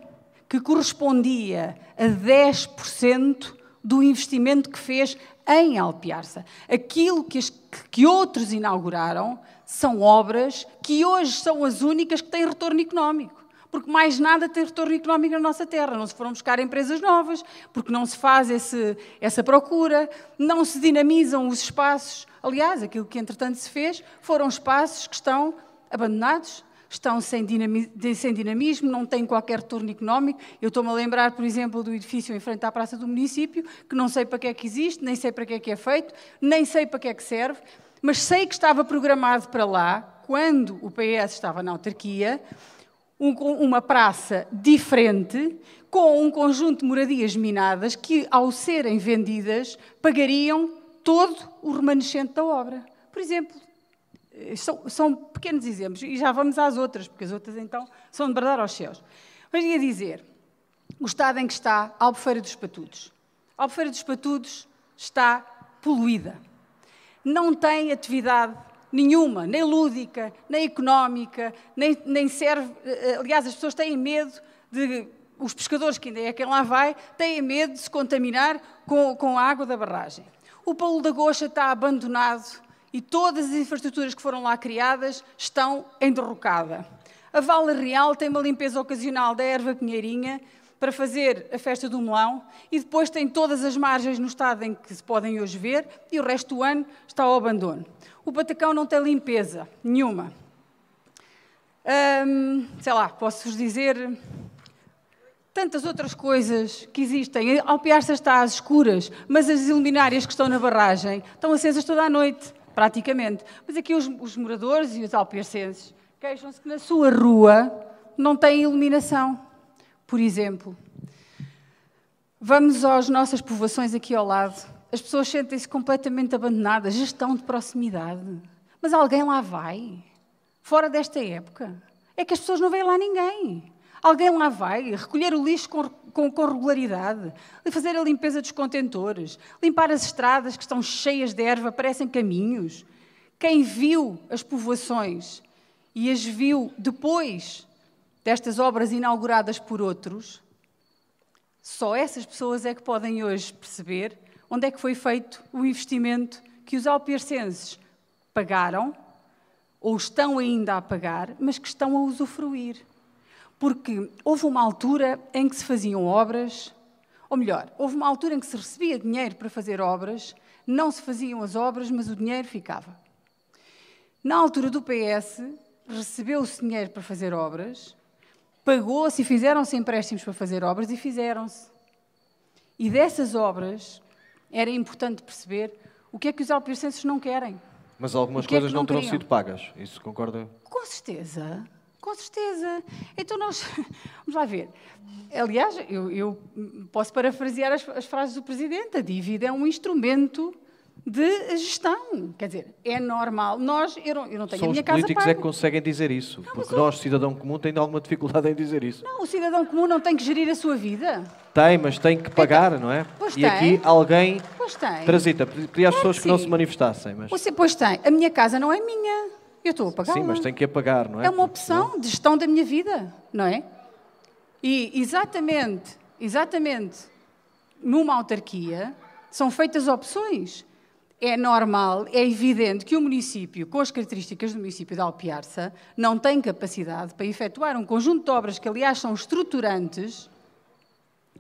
que correspondia a 10% do investimento que fez em Alpiarça. Aquilo que, as, que outros inauguraram são obras que hoje são as únicas que têm retorno económico. Porque mais nada tem retorno económico na nossa terra. Não se foram buscar empresas novas, porque não se faz esse, essa procura, não se dinamizam os espaços. Aliás, aquilo que entretanto se fez foram espaços que estão abandonados, estão sem, dinamismo, não têm qualquer retorno económico. Eu estou-me a lembrar, por exemplo, do edifício em frente à Praça do Município, que não sei para que é que existe, nem sei para que é que é feito, nem sei para que é que serve, mas sei que estava programado para lá, quando o PS estava na autarquia, um, uma praça diferente, com um conjunto de moradias minadas que, ao serem vendidas, pagariam todo o remanescente da obra. Por exemplo, eh, são, são pequenos exemplos, e já vamos às outras, porque as outras então são de bradar aos céus. Mas ia dizer, o estado em que está a Albufeira dos Patudos. A Albufeira dos Patudos está poluída não tem atividade nenhuma, nem lúdica, nem económica, nem, nem serve. Eh, aliás, as pessoas têm medo de. Os pescadores, que ainda é quem lá vai, têm medo de se contaminar com, com a água da barragem. O Paulo da Goxa está abandonado e todas as infraestruturas que foram lá criadas estão em derrocada. A Vale Real tem uma limpeza ocasional da erva pinheirinha, para fazer a festa do melão e depois tem todas as margens no estado em que se podem hoje ver e o resto do ano está ao abandono. O Batacão não tem limpeza nenhuma. Hum, sei lá, posso-vos dizer tantas outras coisas que existem. A Alpiarça está às escuras, mas as iluminárias que estão na barragem estão acesas toda a noite, praticamente. Mas aqui os, os moradores e os alpiarcenses queixam-se que na sua rua não tem iluminação. Por exemplo, vamos às nossas povoações aqui ao lado. As pessoas sentem-se completamente abandonadas, gestão de proximidade. Mas alguém lá vai? Fora desta época? É que as pessoas não veem lá ninguém. Alguém lá vai recolher o lixo com, com, com, regularidade, fazer a limpeza dos contentores, limpar as estradas que estão cheias de erva, parecem caminhos. Quem viu as povoações e as viu depois destas obras inauguradas por outros, só essas pessoas é que podem hoje perceber onde é que foi feito o investimento que os alpiercenses pagaram ou estão ainda a pagar, mas que estão a usufruir. Porque houve uma altura em que se faziam obras, ou melhor, houve uma altura em que se recebia dinheiro para fazer obras, não se faziam as obras, mas o dinheiro ficava. Na altura do PS, recebeu-se dinheiro para fazer obras, pagou-se e fizeram-se empréstimos para fazer obras e fizeram-se. E dessas obras era importante perceber o que é que os alpircenses não querem. Mas algumas é coisas é não, não terão sido pagas, isso concorda? Com certeza, com certeza. Então nós, vamos lá ver. Aliás, eu, eu posso parafrasear as, as frases do Presidente, a dívida é um instrumento de gestão. Quer dizer, é normal. Nós, eu não, eu não tenho a minha casa Os políticos é que conseguem dizer isso, não, porque nós, cidadão comum, temos alguma dificuldade em dizer isso. Não, o cidadão comum não tem que gerir a sua vida. Tem, mas tem que pagar, então, não é? Pois e tem. aqui alguém pois tem. transita. Pedi às é pessoas que não se assim. manifestassem. Mas... Você, pois tem. A minha casa não é minha. Eu estou a pagar. Sim, mas tem que a pagar, não é? É uma opção não? de gestão da minha vida, não é? E exatamente, exatamente numa autarquia são feitas opções é normal, é evidente que o município, com as características do município de Alpiarça, não tem capacidade para efetuar um conjunto de obras que, aliás, são estruturantes.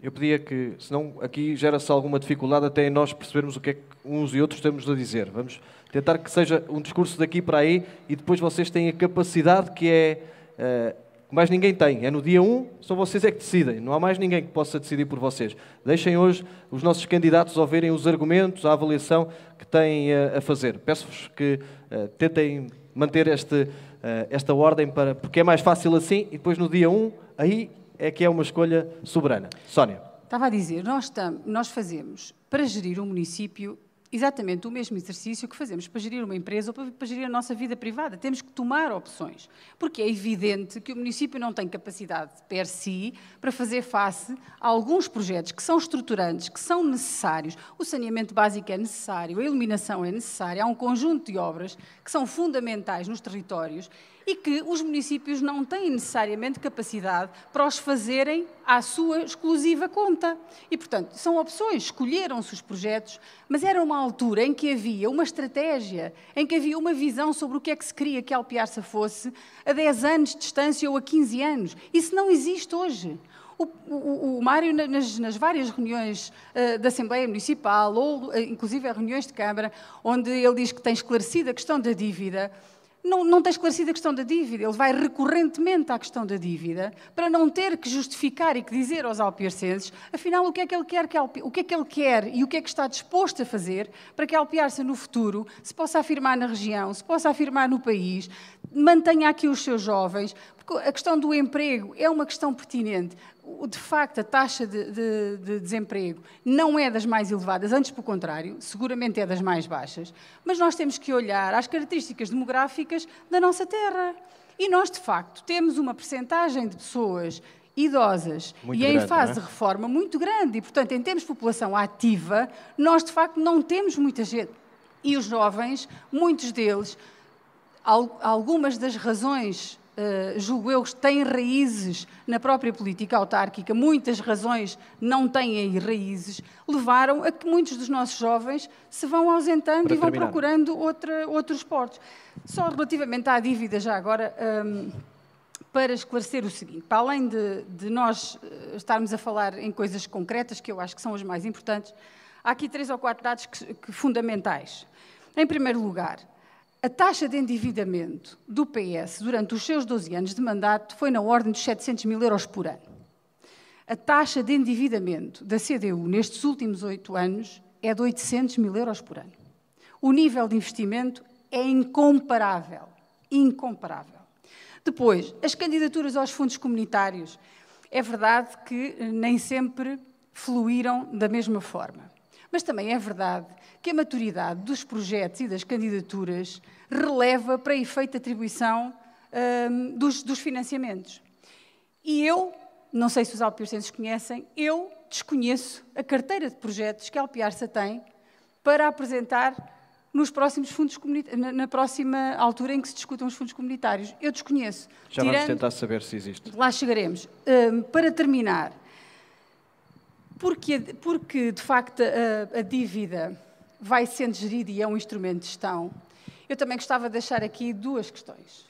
Eu pedia que, senão aqui gera-se alguma dificuldade até em nós percebermos o que é que uns e outros temos a dizer. Vamos tentar que seja um discurso daqui para aí e depois vocês têm a capacidade que é eh, mas ninguém tem. É no dia 1, são vocês é que decidem. Não há mais ninguém que possa decidir por vocês. Deixem hoje os nossos candidatos ouvirem os argumentos, a avaliação que têm eh, a fazer. Peço-vos que uh, tentem manter este, eh, esta ordem, para, porque é mais fácil assim, e depois no dia 1, aí é que é uma escolha soberana. Sónia. Estava a dizer, nós, tam, nós fazemos, para gerir um município, exatamente o mesmo exercício que fazemos para gerir uma empresa ou para gerir a nossa vida privada. Temos que tomar opções, porque é evidente que o município não tem capacidade per si para fazer face a alguns projetos que são estruturantes, que são necessários. O saneamento básico é necessário, a iluminação é necessária, há um conjunto de obras que são fundamentais nos territórios e que os municípios não têm necessariamente capacidade para os fazerem à sua exclusiva conta. E, portanto, são opções, escolheram-se os projetos, mas era uma altura em que havia uma estratégia, em que havia uma visão sobre o que é que se queria que a Alpiarça fosse a 10 anos de distância ou a 15 anos. Isso não existe hoje. O, o, o, Mário, nas, nas várias reuniões uh, da Assembleia Municipal, ou uh, inclusive reuniões de Câmara, onde ele diz que tem esclarecido a questão da dívida, não, não está esclarecida a questão da dívida. Ele vai recorrentemente à questão da dívida para não ter que justificar e que dizer aos alpiarcenses, afinal, o que é que ele quer, que Alpi... o que é que ele quer e o que é que está disposto a fazer para que a Alpiarça no futuro se possa afirmar na região, se possa afirmar no país, mantenha aqui os seus jovens. Porque a questão do emprego é uma questão pertinente de facto, a taxa de, de, de, desemprego não é das mais elevadas, antes pelo contrário, seguramente é das mais baixas, mas nós temos que olhar às características demográficas da nossa terra. E nós, de facto, temos uma percentagem de pessoas idosas muito e grande, em é? fase é? de reforma muito grande. E, portanto, em termos de população ativa, nós, de facto, não temos muita gente. E os jovens, muitos deles, algumas das razões eh, julgo eu, têm raízes na própria política autárquica, muitas razões não têm aí raízes, levaram a que muitos dos nossos jovens se vão ausentando Para e vão terminar. procurando outra, outros portos. Só relativamente à dívida, já agora. Um, ehm, para esclarecer o seguinte, para além de, de nós eh, estarmos a falar em coisas concretas, que eu acho que são as mais importantes, há aqui três ou quatro dados que, que fundamentais. Em primeiro lugar, a taxa de endividamento do PS durante os seus 12 anos de mandato foi na ordem dos 700 mil euros por ano. A taxa de endividamento da CDU nestes últimos oito anos é de 800 mil euros por ano. O nível de investimento é incomparável. Incomparável. Depois, as candidaturas aos fundos comunitários. É verdade que nem sempre fluíram da mesma forma. Mas também é verdade que a maturidade dos projetos e das candidaturas releva para efeito de atribuição um, dos, dos, financiamentos. E eu, não sei se os alpiarcenses conhecem, eu desconheço a carteira de projetos que a Alpiarça tem para apresentar nos próximos fundos na, na próxima altura em que se discutam os fundos comunitários. Eu desconheço. Já Tirando, vamos tentar saber se existe. Lá chegaremos. Um, para terminar, porque, porque de facto a, a dívida vai sendo gerida e é um instrumento de gestão, eu também gostava de deixar aqui duas questões.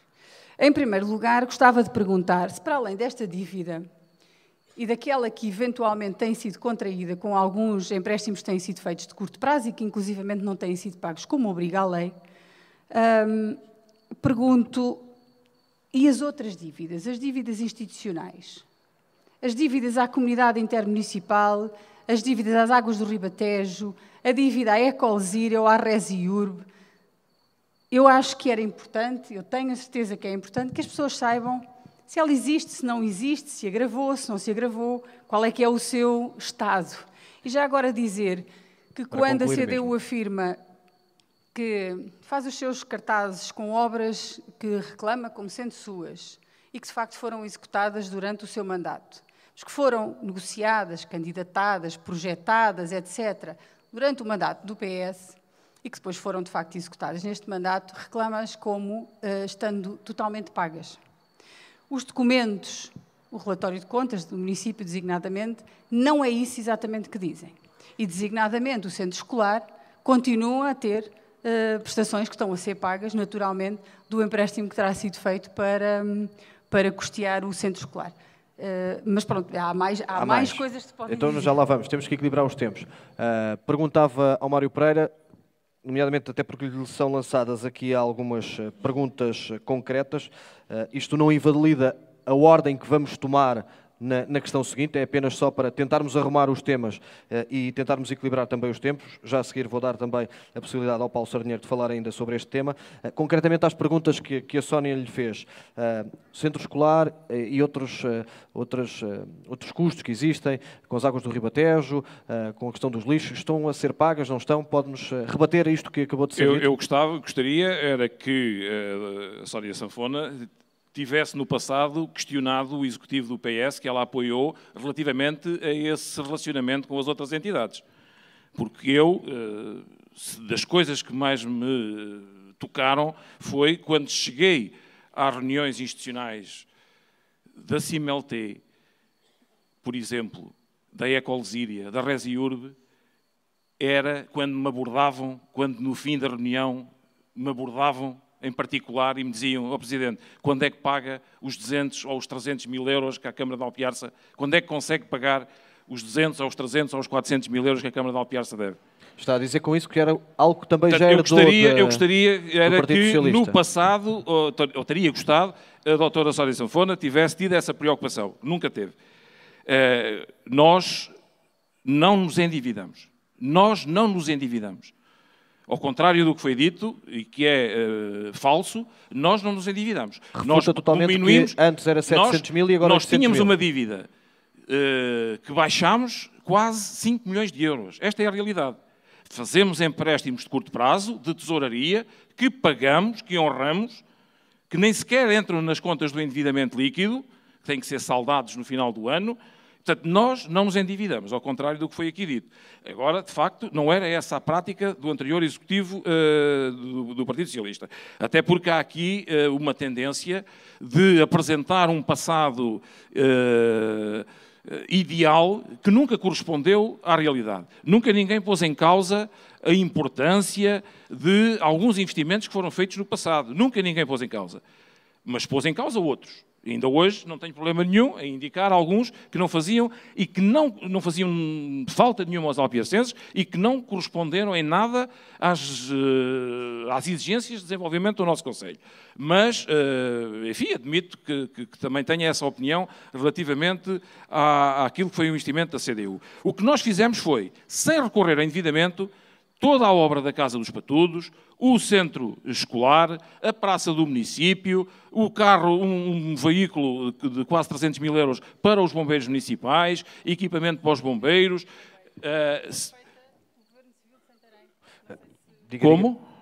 Em primeiro lugar, gostava de perguntar se, para além desta dívida e daquela que eventualmente tem sido contraída com alguns empréstimos que têm sido feitos de curto prazo e que, inclusivamente, não têm sido pagos, como obriga a lei, hum, pergunto: e as outras dívidas, as dívidas institucionais? as dívidas à comunidade intermunicipal, as dívidas às águas do Ribatejo, a dívida à Ecolzira ou à Resiurb. Eu acho que era importante, eu tenho a certeza que é importante, que as pessoas saibam se ela existe, se não existe, se agravou, se não se agravou, qual é que é o seu estado. E já agora dizer que Para quando a CDU mesmo. afirma que faz os seus cartazes com obras que reclama como sendo suas e que de facto foram executadas durante o seu mandato, as que foram negociadas, candidatadas, projetadas, etc., durante o mandato do PS e que depois foram de facto executadas neste mandato, reclamam as como uh, estando totalmente pagas. Os documentos, o relatório de contas do município, designadamente, não é isso exatamente que dizem. E, designadamente, o centro escolar continua a ter uh, prestações que estão a ser pagas, naturalmente, do empréstimo que terá sido feito para, um, para custear o centro escolar. Eh, mas pronto, há mais, há, há mais. mais. coisas que se podem Então dizer. já lá vamos, temos que equilibrar os tempos. Uh, perguntava ao Mário Pereira, nomeadamente até porque lhe são lançadas aqui algumas eh, perguntas concretas, uh, isto não invalida a ordem que vamos tomar na, na, questão seguinte, é apenas só para tentarmos arrumar os temas eh, e tentarmos equilibrar também os tempos. Já a seguir vou dar também a possibilidade ao Paulo Sardinheiro de falar ainda sobre este tema. Eh, concretamente às perguntas que, que, a Sónia lhe fez. Eh, centro escolar e outros, outros, outros custos que existem, com as águas do Ribatejo, com a questão dos lixos, estão a ser pagas, não estão? Pode-nos rebater isto que acabou de ser eu, eu, gostava, gostaria era que a Sónia Sanfona tivesse no passado questionado o executivo do PS, que ela apoiou, relativamente a esse relacionamento com as outras entidades. Porque eu, eh, das coisas que mais me tocaram, foi quando cheguei às reuniões institucionais da CMLT, por exemplo, da Ecolesíria, da Resiurb, era quando me abordavam, quando no fim da reunião me abordavam em particular e me diziam, ó oh, Presidente, quando é que paga os 200 ou os 300 mil euros que a Câmara de Alpiarça, quando é que consegue pagar os 200 ou os 300 ou os 400 mil euros que a Câmara de Alpiarça deve? Está a dizer com isso que era algo que também já era eu gostaria, de, eu gostaria era que Socialista. no passado, ou, ou, teria gostado, a doutora Sónia Sanfona tivesse tido essa preocupação. Nunca teve. Uh, nós não nos endividamos. Nós não nos endividamos. Ao contrário do que foi dito e que é uh, falso, nós não nos endividamos. Refuta nós totalmente diminuímos, antes era 700 nós, mil e agora Nós tínhamos mil. uma dívida uh, que baixámos quase 5 milhões de euros. Esta é a realidade. Fazemos empréstimos de curto prazo, de tesouraria, que pagamos, que honramos, que nem sequer entram nas contas do endividamento líquido, que têm que ser saldados no final do ano, Portanto, nós não nos endividamos, ao contrário do que foi aqui dito. Agora, de facto, não era essa a prática do anterior executivo uh, do, do, Partido Socialista. Até porque há aqui uh, uma tendência de apresentar um passado. Uh, ideal que nunca correspondeu à realidade. Nunca ninguém pôs em causa a importância de alguns investimentos que foram feitos no passado. Nunca ninguém pôs em causa. Mas pôs em causa outros. Ainda hoje não tenho problema nenhum em indicar alguns que não faziam e que não, não faziam falta nenhuma aos alpiacenses e que não corresponderam em nada às, eh, às exigências de desenvolvimento do nosso Conselho. Mas, eh, enfim, admito que, que, que também tenha essa opinião relativamente à, àquilo que foi o investimento da CDU. O que nós fizemos foi, sem recorrer a endividamento, toda a obra da Casa dos Patudos, o centro escolar, a praça do município, o carro, um, um, veículo de quase 300 mil euros para os bombeiros municipais, equipamento para os bombeiros. Uh, Como?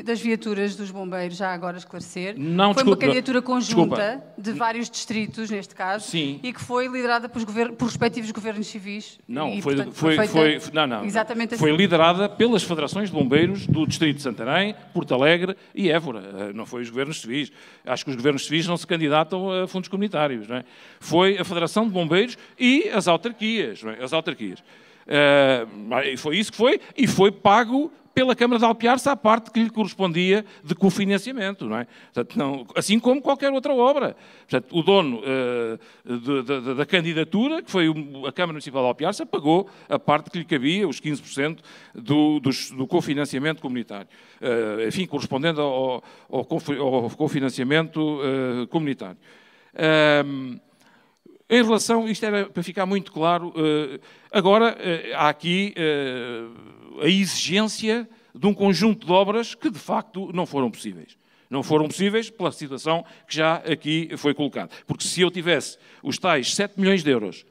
das viaturas dos bombeiros, já agora esclarecer. Não, foi desculpa, uma candidatura conjunta desculpa. de vários distritos, neste caso, Sim. e que foi liderada por, govern, por respectivos governos civis. Não, e, foi, portanto, foi, foi, foi, não, não, exatamente assim. foi liderada pelas federações de bombeiros do distrito de Santarém, Porto Alegre e Évora. Eh, não foi os governos civis. Acho que os governos civis não se candidatam a fundos comunitários. Não é? Foi a Federação de Bombeiros e as autarquias. Não é? As autarquias. Uh, foi isso que foi, e foi pago pela Câmara de Alpiar-se à parte que lhe correspondia de cofinanciamento, não é? Portanto, não, assim como qualquer outra obra. Portanto, o dono uh, de, de, de, da candidatura, que foi a Câmara Municipal de Alpiar-se, pagou a parte que lhe cabia, os 15% do, do, do, cofinanciamento comunitário. Uh, enfim, correspondendo ao, ao, cofinanciamento uh, comunitário. Ehm, em relação, isto era para ficar muito claro, eh, agora eh, há aqui eh, a exigência de um conjunto de obras que de facto não foram possíveis. Não foram possíveis pela situação que já aqui foi colocada. Porque se eu tivesse os tais 7 milhões de euros,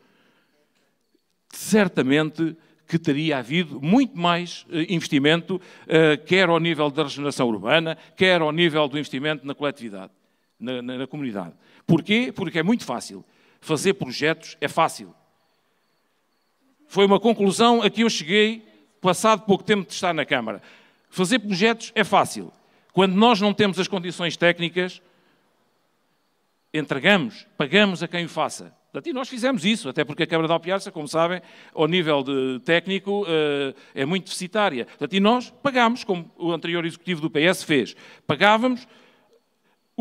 certamente que teria havido muito mais investimento, quer ao nível da regeneração urbana, quer ao nível do investimento na coletividade, na, na, na comunidade. Porquê? Porque é muito fácil fazer projetos é fácil. Foi uma conclusão a que eu cheguei, passado pouco tempo de estar na Câmara. Fazer projetos é fácil. Quando nós não temos as condições técnicas, entregamos, pagamos a quem o faça. e nós fizemos isso, até porque a Câmara de Alpiarça, como sabem, ao nível de técnico, eh, é muito deficitária. e nós pagámos, como o anterior executivo do PS fez. Pagávamos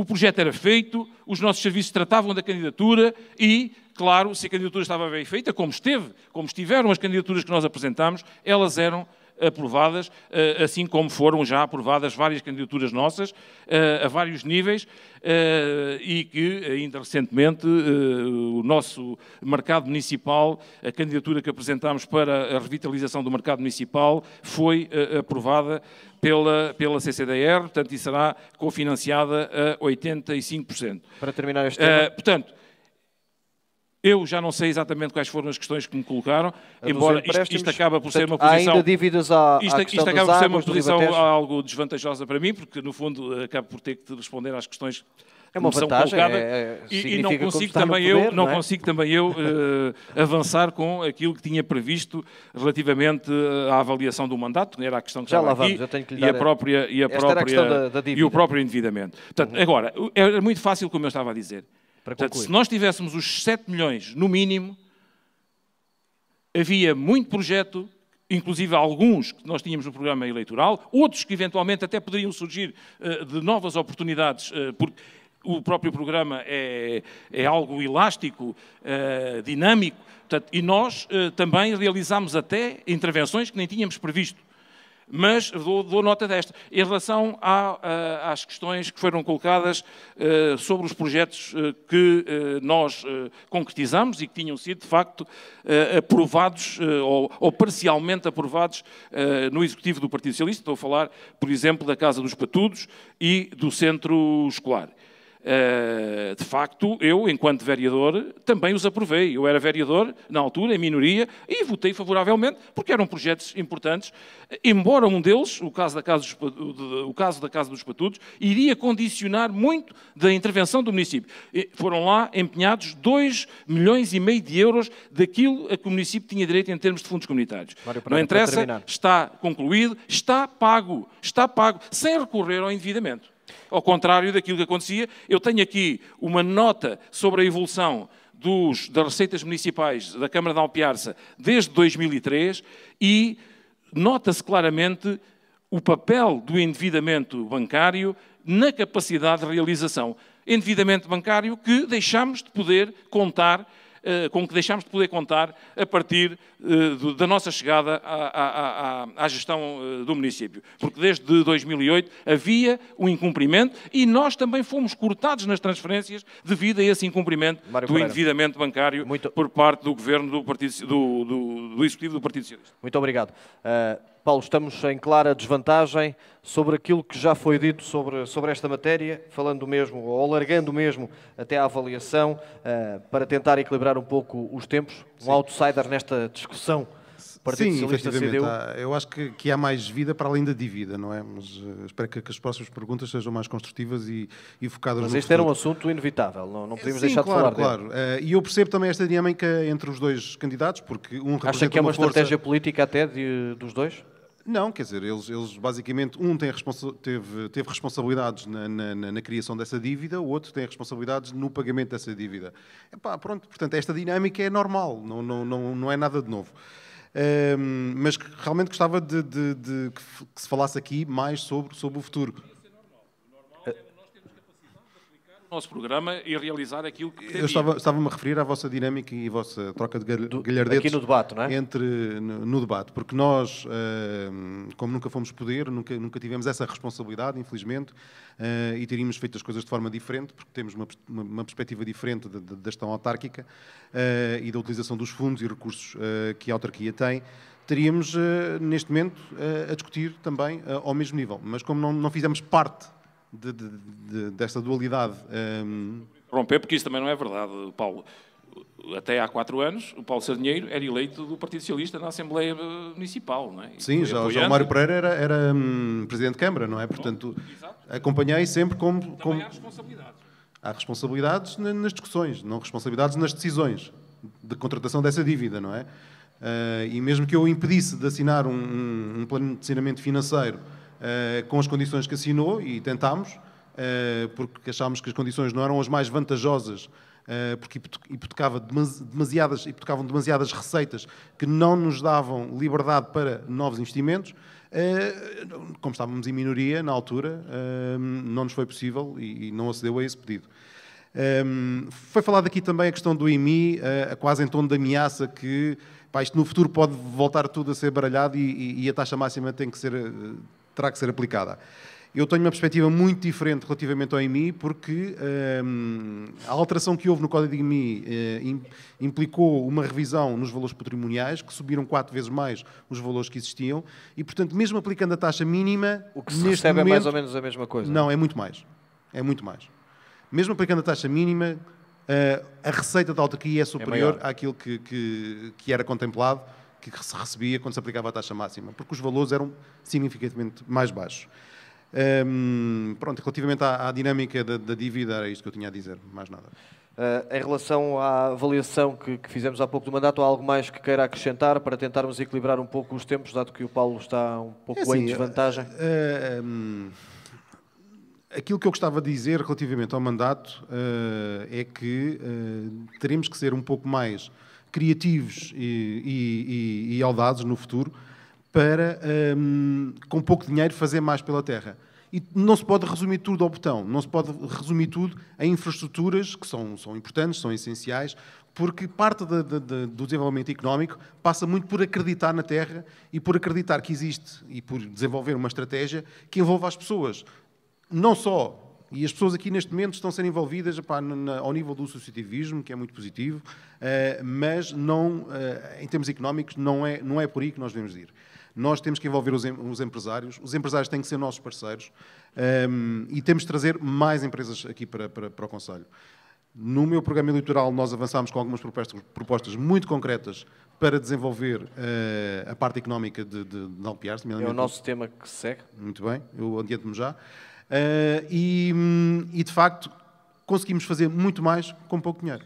o projeto era feito, os nossos serviços tratavam da candidatura e, claro, se a candidatura estava bem feita, como esteve, como estiveram as candidaturas que nós apresentámos, elas eram aprovadas, eh, assim como foram já aprovadas várias candidaturas nossas, eh, a vários níveis, eh, e que ainda recentemente o nosso mercado municipal, a candidatura que apresentámos para a revitalização do mercado municipal, foi aprovada pela, pela CCDR, portanto, e será cofinanciada a 85%. Para terminar este tema... Portanto, eu já não sei exatamente quais foram as questões que me colocaram, embora isto, isto, acaba por portanto, ser uma posição. Ainda dívidas à, isto, à isto acaba por ser uma posição algo desvantajosa para mim, porque no fundo acabo por ter que responder às questões é uma vantagem, é, é, e, e, não consigo também poder, eu não, é? consigo também eu uh, avançar com aquilo que tinha previsto relativamente eh, à avaliação do mandato era a questão que já lá vamos, aqui, e a própria e a própria a da, da e o próprio endividamento Portanto, uhum. agora é, é muito fácil como eu estava a dizer Portanto, se nós tivéssemos os 7 milhões no mínimo, havia muito projeto, inclusive alguns que nós tínhamos no programa eleitoral, outros que eventualmente até poderiam surgir uh, de novas oportunidades, uh, porque o próprio programa é, é algo elástico, uh, dinâmico, portanto, e nós também realizámos até intervenções que nem tínhamos previsto mas dou, dou nota desta. Em relação às questões que foram colocadas eh, sobre os projetos eh, que eh, nós concretizamos e que tinham sido, de facto, aprovados ou, ou, parcialmente aprovados no Executivo do Partido Socialista, estou a falar, por exemplo, da Casa dos Patudos e do Centro Escolar. Eh, de facto, eu, enquanto vereador, também os aprovei. Eu era vereador, na altura, em minoria, e votei favoravelmente, porque eram projetos importantes, embora um deles, o caso da Casa dos, o caso da casa dos Patudos, iria condicionar muito da intervenção do município. foram lá empenhados 2 milhões e meio de euros daquilo a que o município tinha direito em termos de fundos comunitários. Mário, Não interessa, está concluído, está pago, está pago, sem recorrer ao endividamento. Ao contrário daquilo que acontecia, eu tenho aqui uma nota sobre a evolução dos, das receitas municipais da Câmara de Alpiarça desde 2003 e nota-se claramente o papel do endividamento bancário na capacidade de realização. Endividamento bancário que deixamos de poder contar eh, com que deixámos de poder contar a partir eh, da nossa chegada à, à, à, gestão eh, do município. Porque desde 2008 havia o um incumprimento e nós também fomos cortados nas transferências devido a esse incumprimento Mário do Pereira. endividamento bancário Muito... por parte do governo do, Partido, do, do, do Executivo do Partido Socialista. Muito obrigado. Uh... Paulo, estamos em clara desvantagem sobre aquilo que já foi dito sobre, sobre esta matéria, falando mesmo, ou alargando mesmo até à avaliação, uh, para tentar equilibrar um pouco os tempos. Um outsider nesta discussão. Partido Sim, efetivamente. Há, eu acho que, que, há mais vida para além da dívida, não é? Mas uh, espero que, que, as próximas perguntas sejam mais construtivas e, e focadas Mas no. Mas este era um assunto inevitável, não, não podíamos Sim, deixar claro, de falar. Claro, claro. Uh, e eu percebo também esta dinâmica entre os dois candidatos, porque um Acha que é uma, uma estratégia força... política até de, dos dois? Não, quer dizer, eles, eles basicamente, um tem responsa teve, teve responsabilidades na, na, na, criação dessa dívida, o outro tem responsabilidades no pagamento dessa dívida. Epá, pronto, portanto, esta dinâmica é normal, não, não, não, não é nada de novo. Um, mas realmente gostava de, de, de, que se falasse aqui mais sobre, sobre o futuro nosso programa e realizar aquilo que Eu estava-me estava a referir à vossa dinâmica e à vossa troca de galhardetes. Aqui no debate, não é? Entre, no, no debate, porque nós, uh, como nunca fomos poder, nunca, nunca tivemos essa responsabilidade, infelizmente, uh, e teríamos feito as coisas de forma diferente, porque temos uma, uma, uma perspectiva diferente da, da gestão autárquica uh, e da utilização dos fundos e recursos que a autarquia tem, teríamos, neste momento, a discutir também ao mesmo nível. Mas como não fizemos parte de, de, desta dualidade. Um... Ehm, Romper, porque isso também não é verdade, Paulo. Até há quatro anos, o Paulo Sardinheiro era eleito do Partido Socialista na Assembleia Municipal, não é? Sim, já, já, o Mário Pereira era, era um, Presidente de Câmara, não é? Portanto, Bom, acompanhei sempre como... Também como... há responsabilidades. Há responsabilidades nas discussões, não responsabilidades nas decisões de contratação dessa dívida, não é? Uh, e mesmo que eu impedisse de assinar um, um, um plano de saneamento financeiro eh, com as condições que assinou e tentámos, eh, porque achámos que as condições não eram as mais vantajosas, eh, porque hipotecava demasiadas, hipotecavam demasiadas receitas que não nos davam liberdade para novos investimentos. Como estávamos em minoria na altura, não nos foi possível e não acedeu a esse pedido. foi falado aqui também a questão do IMI, a quase em tom de ameaça que pá, isto no futuro pode voltar tudo a ser baralhado e, e, a taxa máxima tem que ser, terá que ser aplicada. Eu tenho uma perspectiva muito diferente relativamente ao IMI, porque um, ehm, a alteração que houve no Código de eh, IMI implicou uma revisão nos valores patrimoniais, que subiram quatro vezes mais os valores que existiam, e, portanto, mesmo aplicando a taxa mínima. O que se recebe momento, é mais ou menos a mesma coisa? Não, é muito mais. É muito mais. Mesmo aplicando a taxa mínima, eh, a receita da autarquia é, é superior é àquilo que, que, que era contemplado que se recebia quando se aplicava a taxa máxima, porque os valores eram significativamente mais baixos. Um, pronto, relativamente à, à dinâmica da, da, dívida, era isto que eu tinha a dizer, mais nada. Uh, em relação à avaliação que, que, fizemos há pouco do mandato, há algo mais que queira acrescentar para tentarmos equilibrar um pouco os tempos, dado que o Paulo está um pouco é assim, em eh, desvantagem? Uh, eh, uh, um, aquilo que eu gostava de dizer relativamente ao mandato é que teremos que ser um pouco mais criativos e, e, e audazes no futuro para, um, com pouco dinheiro, fazer mais pela terra. E não se pode resumir tudo ao botão, não se pode resumir tudo a infraestruturas que são, são importantes, são essenciais, porque parte de, de, de, do desenvolvimento económico passa muito por acreditar na terra e por acreditar que existe e por desenvolver uma estratégia que envolva as pessoas. Não só e as pessoas aqui neste momento estão a ser envolvidas epá, na, ao nível do associativismo, que é muito positivo, uh, mas não, uh, em termos económicos não é, não é por aí que nós devemos ir. Nós temos que envolver os, em, os empresários, os empresários têm que ser nossos parceiros um, ehm, e temos de trazer mais empresas aqui para, para, para o Conselho. No meu programa eleitoral, nós avançámos com algumas propostas, propostas muito concretas para desenvolver uh, a parte económica de, de, de Alpiar. É o nosso tema que segue. Muito bem, eu adianto-me já. Eh, e, hum, e, de facto, conseguimos fazer muito mais com pouco dinheiro.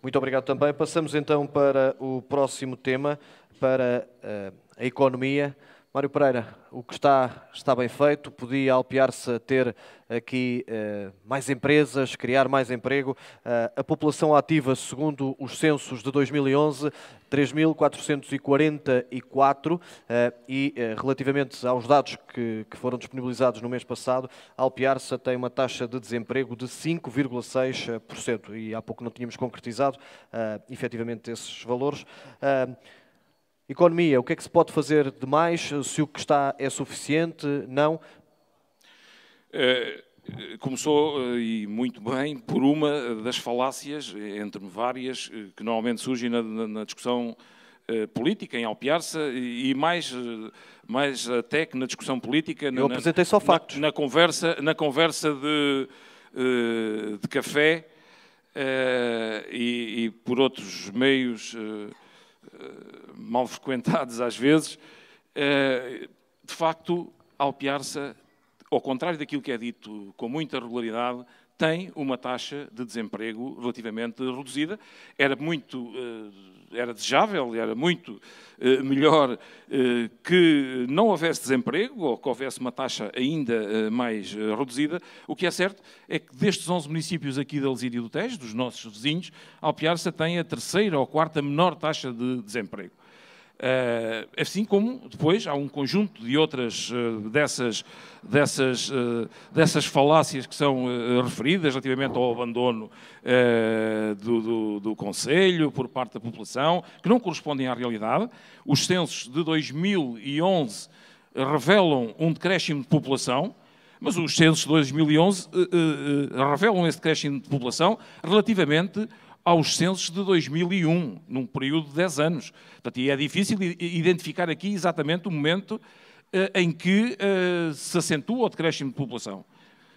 Muito obrigado também. Passamos então para o próximo tema, para eh, a economia. Mário Pereira, o que está, está bem feito, podia alpear-se a ter aqui eh, mais empresas, criar mais emprego. Uh, a população ativa, segundo os censos de 2011, 3.444 uh, e uh, relativamente aos dados que, que, foram disponibilizados no mês passado, alpiar-se tem uma taxa de desemprego de 5,6% e há pouco não tínhamos concretizado uh, efetivamente esses valores. Uh, Economia, o que é que se pode fazer de mais? Se o que está é suficiente? Não? É, começou, eh, e muito bem, por uma das falácias, eh, entre várias, que normalmente surgem na, na discussão política, em Alpiarça, e mais, mais até que na discussão política... Eu na, apresentei só factos. Na, na, conversa, na conversa de, de café e, e por outros meios... Eh, mal frequentados às vezes, eh, de facto, Alpiar-se, ao contrário daquilo que é dito com muita regularidade, tem uma taxa de desemprego relativamente reduzida. Era muito eh, era desejável, era muito eh, melhor eh, que não houvesse desemprego ou que houvesse uma taxa ainda mais reduzida. O que é certo é que destes 11 municípios aqui da Lesíria do Tejo, dos nossos vizinhos, Alpiarça tem a terceira ou quarta menor taxa de desemprego. Eh, assim como depois há um conjunto de outras eh, dessas, dessas, eh, dessas falácias que são referidas relativamente ao abandono do, do, do Conselho por parte da população, que não correspondem à realidade. Os censos de 2011 revelam um decréscimo de população, mas os censos de 2011 revelam esse decréscimo de população relativamente aos censos de 2001, num período de 10 anos. Portanto, e é difícil identificar aqui exatamente o momento eh, em que eh, se acentua o decréscimo de população.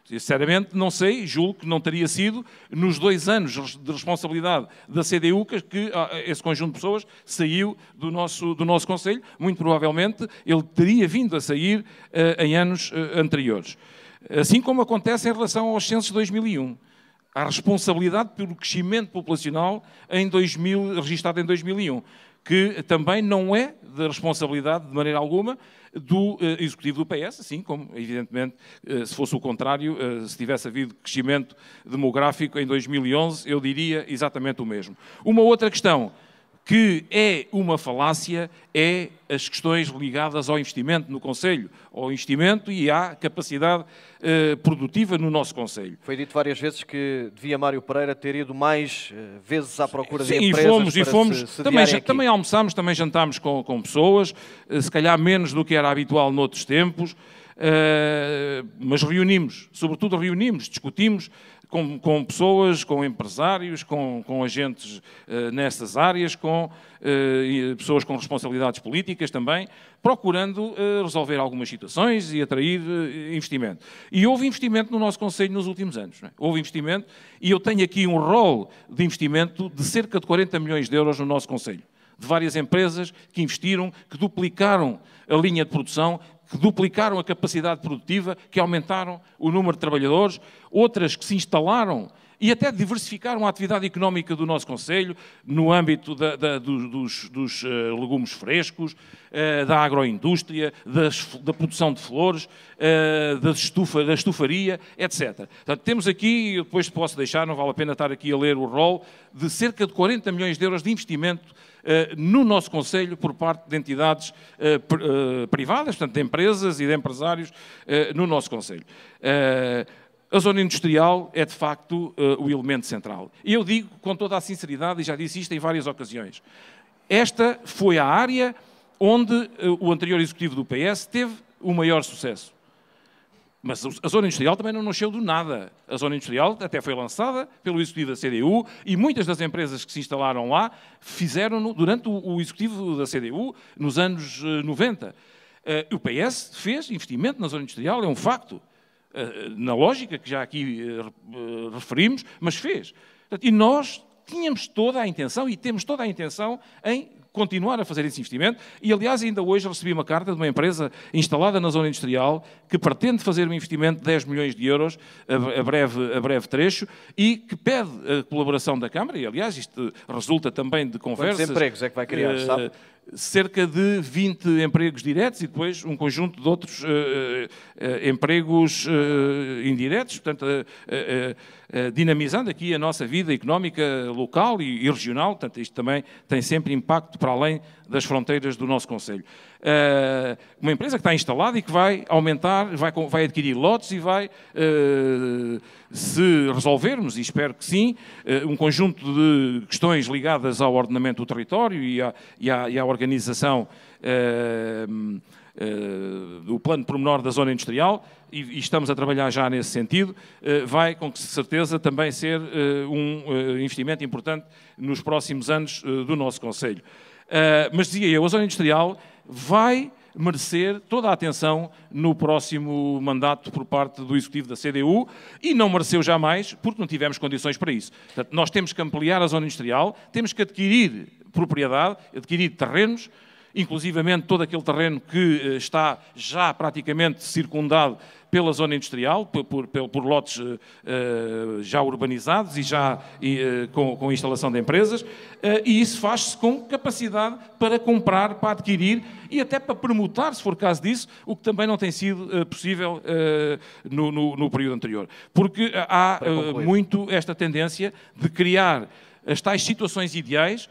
Sinceramente, não sei, julgo que não teria sido nos dois anos de responsabilidade da CDU que ah, esse conjunto de pessoas saiu do nosso, do nosso Conselho. Muito provavelmente ele teria vindo a sair eh, em anos anteriores. Assim como acontece em relação aos censos de 2001 à responsabilidade pelo crescimento populacional em 2000, registado em 2001, que também não é da responsabilidade de maneira alguma do uh, executivo do PS, assim como, evidentemente, uh, se fosse o contrário, uh, se tivesse havido crescimento demográfico em 2011, eu diria exatamente o mesmo. Uma outra questão que é uma falácia é as questões ligadas ao investimento no Conselho, ao investimento e à capacidade uh, produtiva no nosso Conselho. Foi dito várias vezes que devia Mário Pereira ter ido mais uh, vezes à procura Sim, de empresas. Sim, e fomos, e fomos. Se, se também, também, almoçámos, também jantámos com, com pessoas, uh, se calhar menos do que era habitual noutros tempos. mas reunimos, sobretudo reunimos, discutimos com, com pessoas, com empresários, com, com agentes eh, nessas áreas, com eh, pessoas com responsabilidades políticas também, procurando eh, resolver algumas situações e atrair investimento. E houve investimento no nosso Conselho nos últimos anos. É? Houve investimento e eu tenho aqui um rol de investimento de cerca de 40 milhões de euros no nosso Conselho de várias empresas que investiram, que duplicaram a linha de produção, que duplicaram a capacidade produtiva, que aumentaram o número de trabalhadores, outras que se instalaram e até diversificaram a atividade económica do nosso Conselho no âmbito da, da, dos, dos, eh, legumes frescos, eh, da agroindústria, das, da produção de flores, eh, da, estufa, da estufaria, etc. Portanto, temos aqui, depois posso deixar, não vale a pena estar aqui a ler o rol, de cerca de 40 milhões de euros de investimento eh, no nosso Conselho por parte de entidades eh, eh, privadas, portanto, de empresas e de empresários no nosso Conselho. A zona industrial é, de facto, o elemento central. E eu digo com toda a sinceridade, e já disse isto em várias ocasiões, esta foi a área onde o anterior executivo do PS teve o maior sucesso. Mas a zona industrial também não nasceu do nada. A zona industrial até foi lançada pelo executivo da CDU e muitas das empresas que se instalaram lá fizeram durante o executivo da CDU nos anos 90. Eh, eh, o PS fez investimento na zona industrial, é um facto, eh, na lógica que já aqui referimos, mas fez. E nós tínhamos toda a intenção e temos toda a intenção em continuar a fazer esse investimento. E, aliás, ainda hoje recebi uma carta de uma empresa instalada na zona industrial que pretende fazer um investimento de 10 milhões de euros a breve, a breve trecho e que pede a colaboração da Câmara. E, aliás, isto resulta também de conversas. Quantos empregos é que vai criar, eh, sabe? cerca de 20 empregos diretos e depois um conjunto de outros uh, uh, empregos uh, indiretos, portanto, dinamizando aqui a nossa vida económica local e, e regional, portanto, isto também tem sempre impacto para além das fronteiras do nosso Conselho. Eh, uma empresa que está instalada e que vai aumentar, vai, vai adquirir lotes e vai, eh, se resolvermos, e espero que sim, eh, um conjunto de questões ligadas ao ordenamento do território e à, e à, e à organização do plano pormenor da zona industrial, e, estamos a trabalhar já nesse sentido, vai com certeza também ser um investimento importante nos próximos anos do nosso Conselho. mas dizia eu, a zona industrial vai merecer toda a atenção no próximo mandato por parte do Executivo da CDU e não mereceu jamais porque não tivemos condições para isso. Portanto, nós temos que ampliar a zona industrial, temos que adquirir propriedade, adquirir terrenos, inclusivamente todo aquele terreno que eh, está já praticamente circundado pela zona industrial, por, por, por lotes uh, já urbanizados e já uh, com, com instalação de empresas, uh, e isso faz-se com capacidade para comprar, para adquirir e até para permutar, se for caso disso, o que também não tem sido possível no, no, no, período anterior. Porque há muito esta tendência de criar as tais situações ideais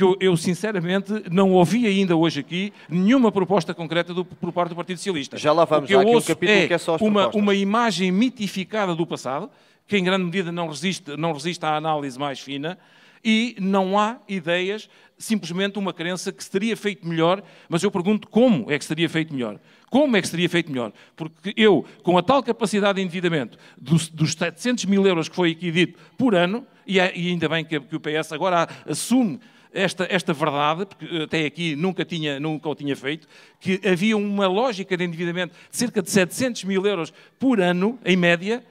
que eu, eu, sinceramente não ouvi ainda hoje aqui nenhuma proposta concreta do, por parte do Partido Socialista. Já lá vamos, o que ouço um capítulo é que é só as uma, uma imagem mitificada do passado, que em grande medida não resiste, não resiste à análise mais fina, e não há ideias, simplesmente uma crença que seria feito melhor, mas eu pergunto como é que seria feito melhor. Como é que seria feito melhor? Porque eu, com a tal capacidade de endividamento dos, dos 700 mil euros que foi aqui dito por ano, e, é, ainda bem que, o PS agora assume esta, esta verdade, porque eh, até aqui nunca, tinha, nunca o tinha feito, que havia uma lógica de endividamento de cerca de 700 mil euros por ano, em média.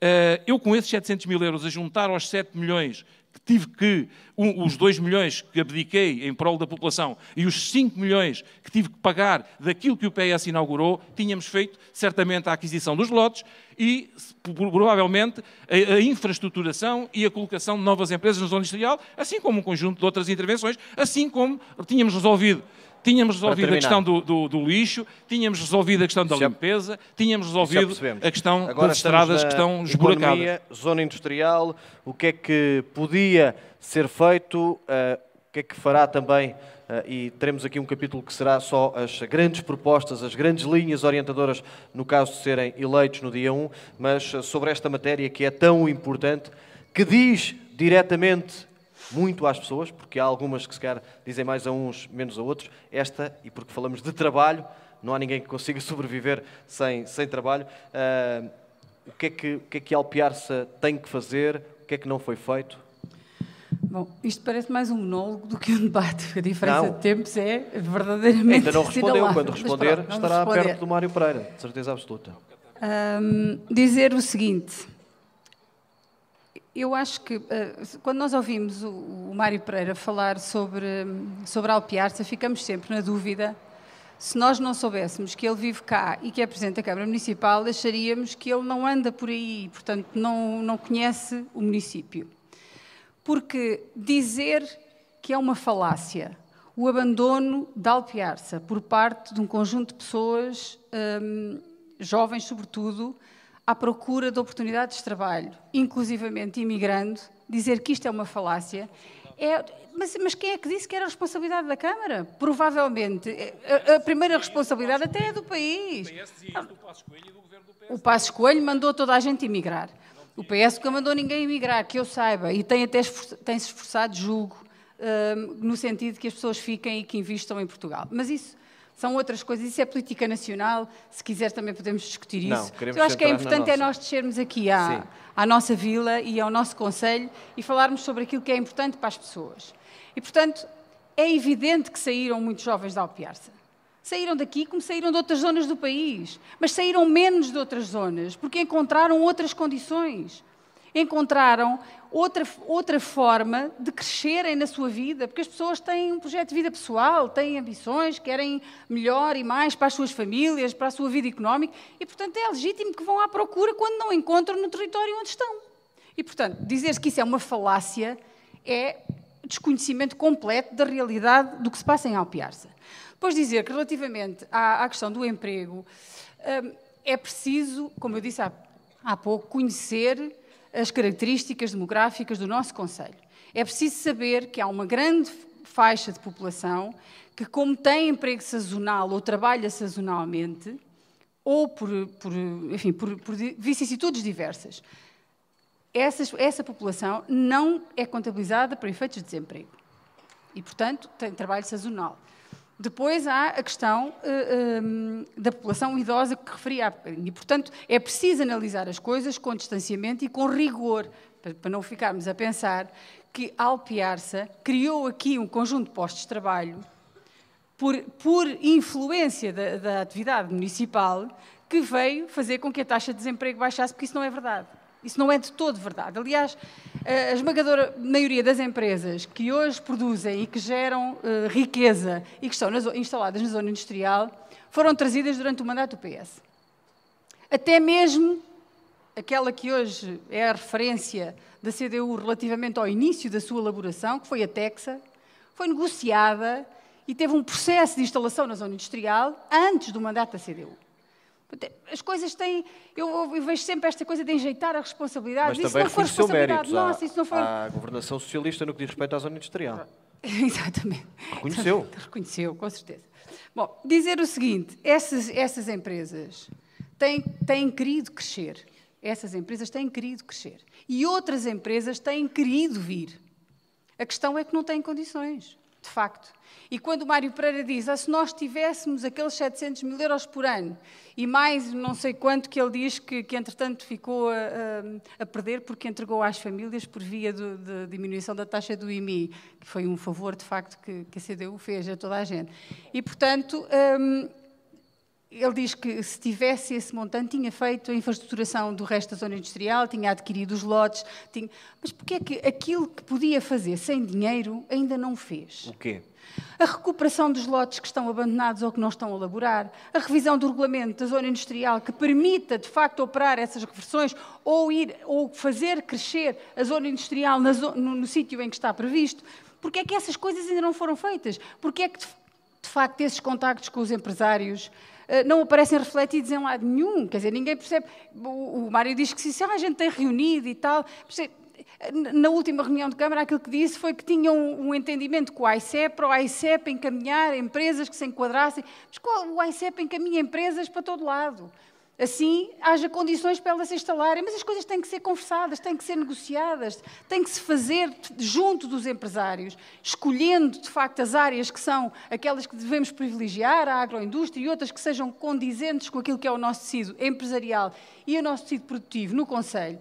Eh, eu, com esses 700 mil euros, a juntar aos 7 milhões que tive que, um, os 2 milhões que abdiquei em prol da população e os 5 milhões que tive que pagar daquilo que o PS inaugurou, tínhamos feito certamente a aquisição dos lotes, e, provavelmente, a, infraestruturação e a colocação de novas empresas na zona industrial, assim como um conjunto de outras intervenções, assim como tínhamos resolvido. Tínhamos resolvido a questão do, do, do, lixo, tínhamos resolvido a questão da limpeza, tínhamos resolvido a questão Agora das estradas que estão esburacadas. Economia, zona industrial, o que é que podia ser feito, uh, o que é que fará também eh, e teremos aqui um capítulo que será só as grandes propostas, as grandes linhas orientadoras, no caso de serem eleitos no dia 1, mas eh, sobre esta matéria que é tão importante, que diz diretamente muito às pessoas, porque há algumas que se calhar dizem mais a uns, menos a outros, esta, e porque falamos de trabalho, não há ninguém que consiga sobreviver sem, sem trabalho. Uh, o que é que, o que, é que Alpiarça tem que fazer? O que é que não foi feito? Bom, isto parece mais um monólogo do que um debate. A diferença não. de tempos é verdadeiramente. Ainda não respondeu. Quando responder, pronto, estará responder. perto do Mário Pereira, de certeza absoluta. Um, dizer o seguinte. Eu acho que ah, quando nós ouvimos o, o Mário Pereira falar sobre, sobre a Alpiarça, ficamos sempre na dúvida se nós não soubéssemos que ele vive cá e que é Presidente da Câmara Municipal, acharíamos que ele não anda por aí, portanto, não, não conhece o município. Porque dizer que é uma falácia o abandono da Alpiarça por parte de um conjunto de pessoas, hum, jovens sobretudo, à procura de oportunidades de trabalho, inclusivamente imigrando, dizer que isto é uma falácia. É, mas, mas, quem é que disse que era a responsabilidade da Câmara? Provavelmente. É, a, a primeira responsabilidade até é do país. O Passo Coelho mandou toda a gente imigrar. O PS nunca mandou ninguém emigrar, que eu saiba, e tem até tem se esforçado, julgo, uh, no sentido de que as pessoas fiquem e que invistam em Portugal. Mas isso são outras coisas, isso é política nacional, se quiser também podemos discutir Não, isso. Eu acho que é importante é nós descermos aqui à, à nossa vila e ao nosso conselho e falarmos sobre aquilo que é importante para as pessoas. E, portanto, é evidente que saíram muitos jovens da Alpiarça. Saíram daqui como saíram de outras zonas do país, mas saíram menos de outras zonas, porque encontraram outras condições. Encontraram outra, outra forma de crescerem na sua vida, porque as pessoas têm um projeto de vida pessoal, têm ambições, querem melhor e mais para as suas famílias, para a sua vida económica, e portanto é legítimo que vão à procura quando não encontram no território onde estão. E portanto, dizer que isso é uma falácia é desconhecimento completo da realidade do que se passa em Alpiarça. Depois dizer que relativamente à, à questão do emprego, hum, é preciso, como eu disse há, há pouco, conhecer as características demográficas do nosso Conselho. É preciso saber que há uma grande faixa de população que, como tem emprego sazonal ou trabalha sazonalmente, ou por, por, enfim, por, por vicissitudes diversas, essa população não é contabilizada para efeitos de desemprego. E, portanto, tem trabalho sazonal. Depois há a questão uh, eh, um, ehm, da população idosa que referi há bocadinho. E, portanto, é preciso analisar as coisas com distanciamento e com rigor, para, para não ficarmos a pensar que a Alpiarça criou aqui um conjunto de postos de trabalho por, por influência da, da atividade municipal que veio fazer com que a taxa de desemprego baixasse, porque isso não é verdade. Isso não é de todo verdade. Aliás, a esmagadora maioria das empresas que hoje produzem e que geram uh, riqueza e que estão nas, instaladas na zona industrial foram trazidas durante o mandato do PS. Até mesmo aquela que hoje é a referência da CDU relativamente ao início da sua elaboração, que foi a Texa, foi negociada e teve um processo de instalação na zona industrial antes do mandato da CDU. As coisas têm. Eu, eu, vejo sempre esta coisa de enjeitar a responsabilidade. Mas isso também não foi responsabilidade nossa, à, isso não foi. a governação socialista no que diz respeito à zona industrial. Exatamente. Reconheceu. Reconheceu, com certeza. Bom, dizer o seguinte: essas, essas empresas têm, têm querido crescer. Essas empresas têm querido crescer. E outras empresas têm querido vir. A questão é que não têm condições de facto. E quando o Mário Pereira diz, ah, se nós tivéssemos aqueles 700 mil euros por ano e mais não sei quanto que ele diz que, que entretanto ficou a, a, perder porque entregou às famílias por via de diminuição da taxa do IMI, que foi um favor de facto que, que a CDU fez a toda a gente. E portanto, hum, ele diz que se tivesse esse montante, tinha feito a infraestruturação do resto da zona industrial, tinha adquirido os lotes. Tinha... Mas porquê é que aquilo que podia fazer sem dinheiro ainda não fez? O quê? A recuperação dos lotes que estão abandonados ou que não estão a laborar, a revisão do regulamento da zona industrial que permita, de facto, operar essas reversões ou, ir, ou fazer crescer a zona industrial zo... no, no sítio em que está previsto. Porquê é que essas coisas ainda não foram feitas? Porquê é que, de, de facto, esses contactos com os empresários eh, não aparecem refletidos em lado nenhum. Quer dizer, ninguém percebe. O, o Mário diz que se ah, a gente tem reunido e tal. Na última reunião de Câmara, aquilo que disse foi que tinham um entendimento com o ICEP, para o ICEP encaminhar empresas que se enquadrassem. Mas qual, o ICEP encaminha empresas para todo lado. Assim, haja condições para elas se instalarem, mas as coisas têm que ser conversadas, têm que ser negociadas, têm que se fazer junto dos empresários, escolhendo de facto as áreas que são aquelas que devemos privilegiar, a agroindústria e outras que sejam condizentes com aquilo que é o nosso tecido empresarial e o nosso tecido produtivo no Conselho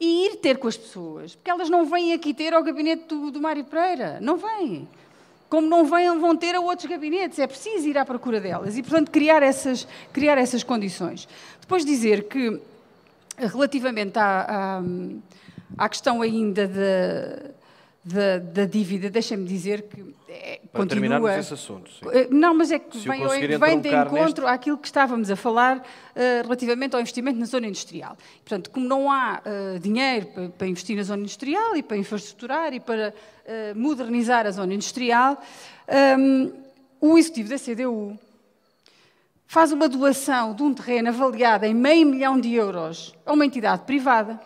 e ir ter com as pessoas, porque elas não vêm aqui ter ao gabinete do, do Mário Pereira, não vêm como não vêm, vão ter a outros gabinetes. É preciso ir à procura delas e, portanto, criar essas, criar essas condições. Depois dizer que, relativamente à, à, à questão ainda de, da, da dívida, deixem-me dizer que é, Para continua... esse assunto, sim. Eh, não, mas é que Se vem, vem de encontro neste... àquilo que estávamos a falar eh, relativamente ao investimento na zona industrial. Portanto, como não há uh, dinheiro para, para, investir na zona industrial e para infraestruturar e para uh, modernizar a zona industrial, um, ehm, o executivo da CDU faz uma doação de um terreno avaliado em meio milhão de euros a uma entidade privada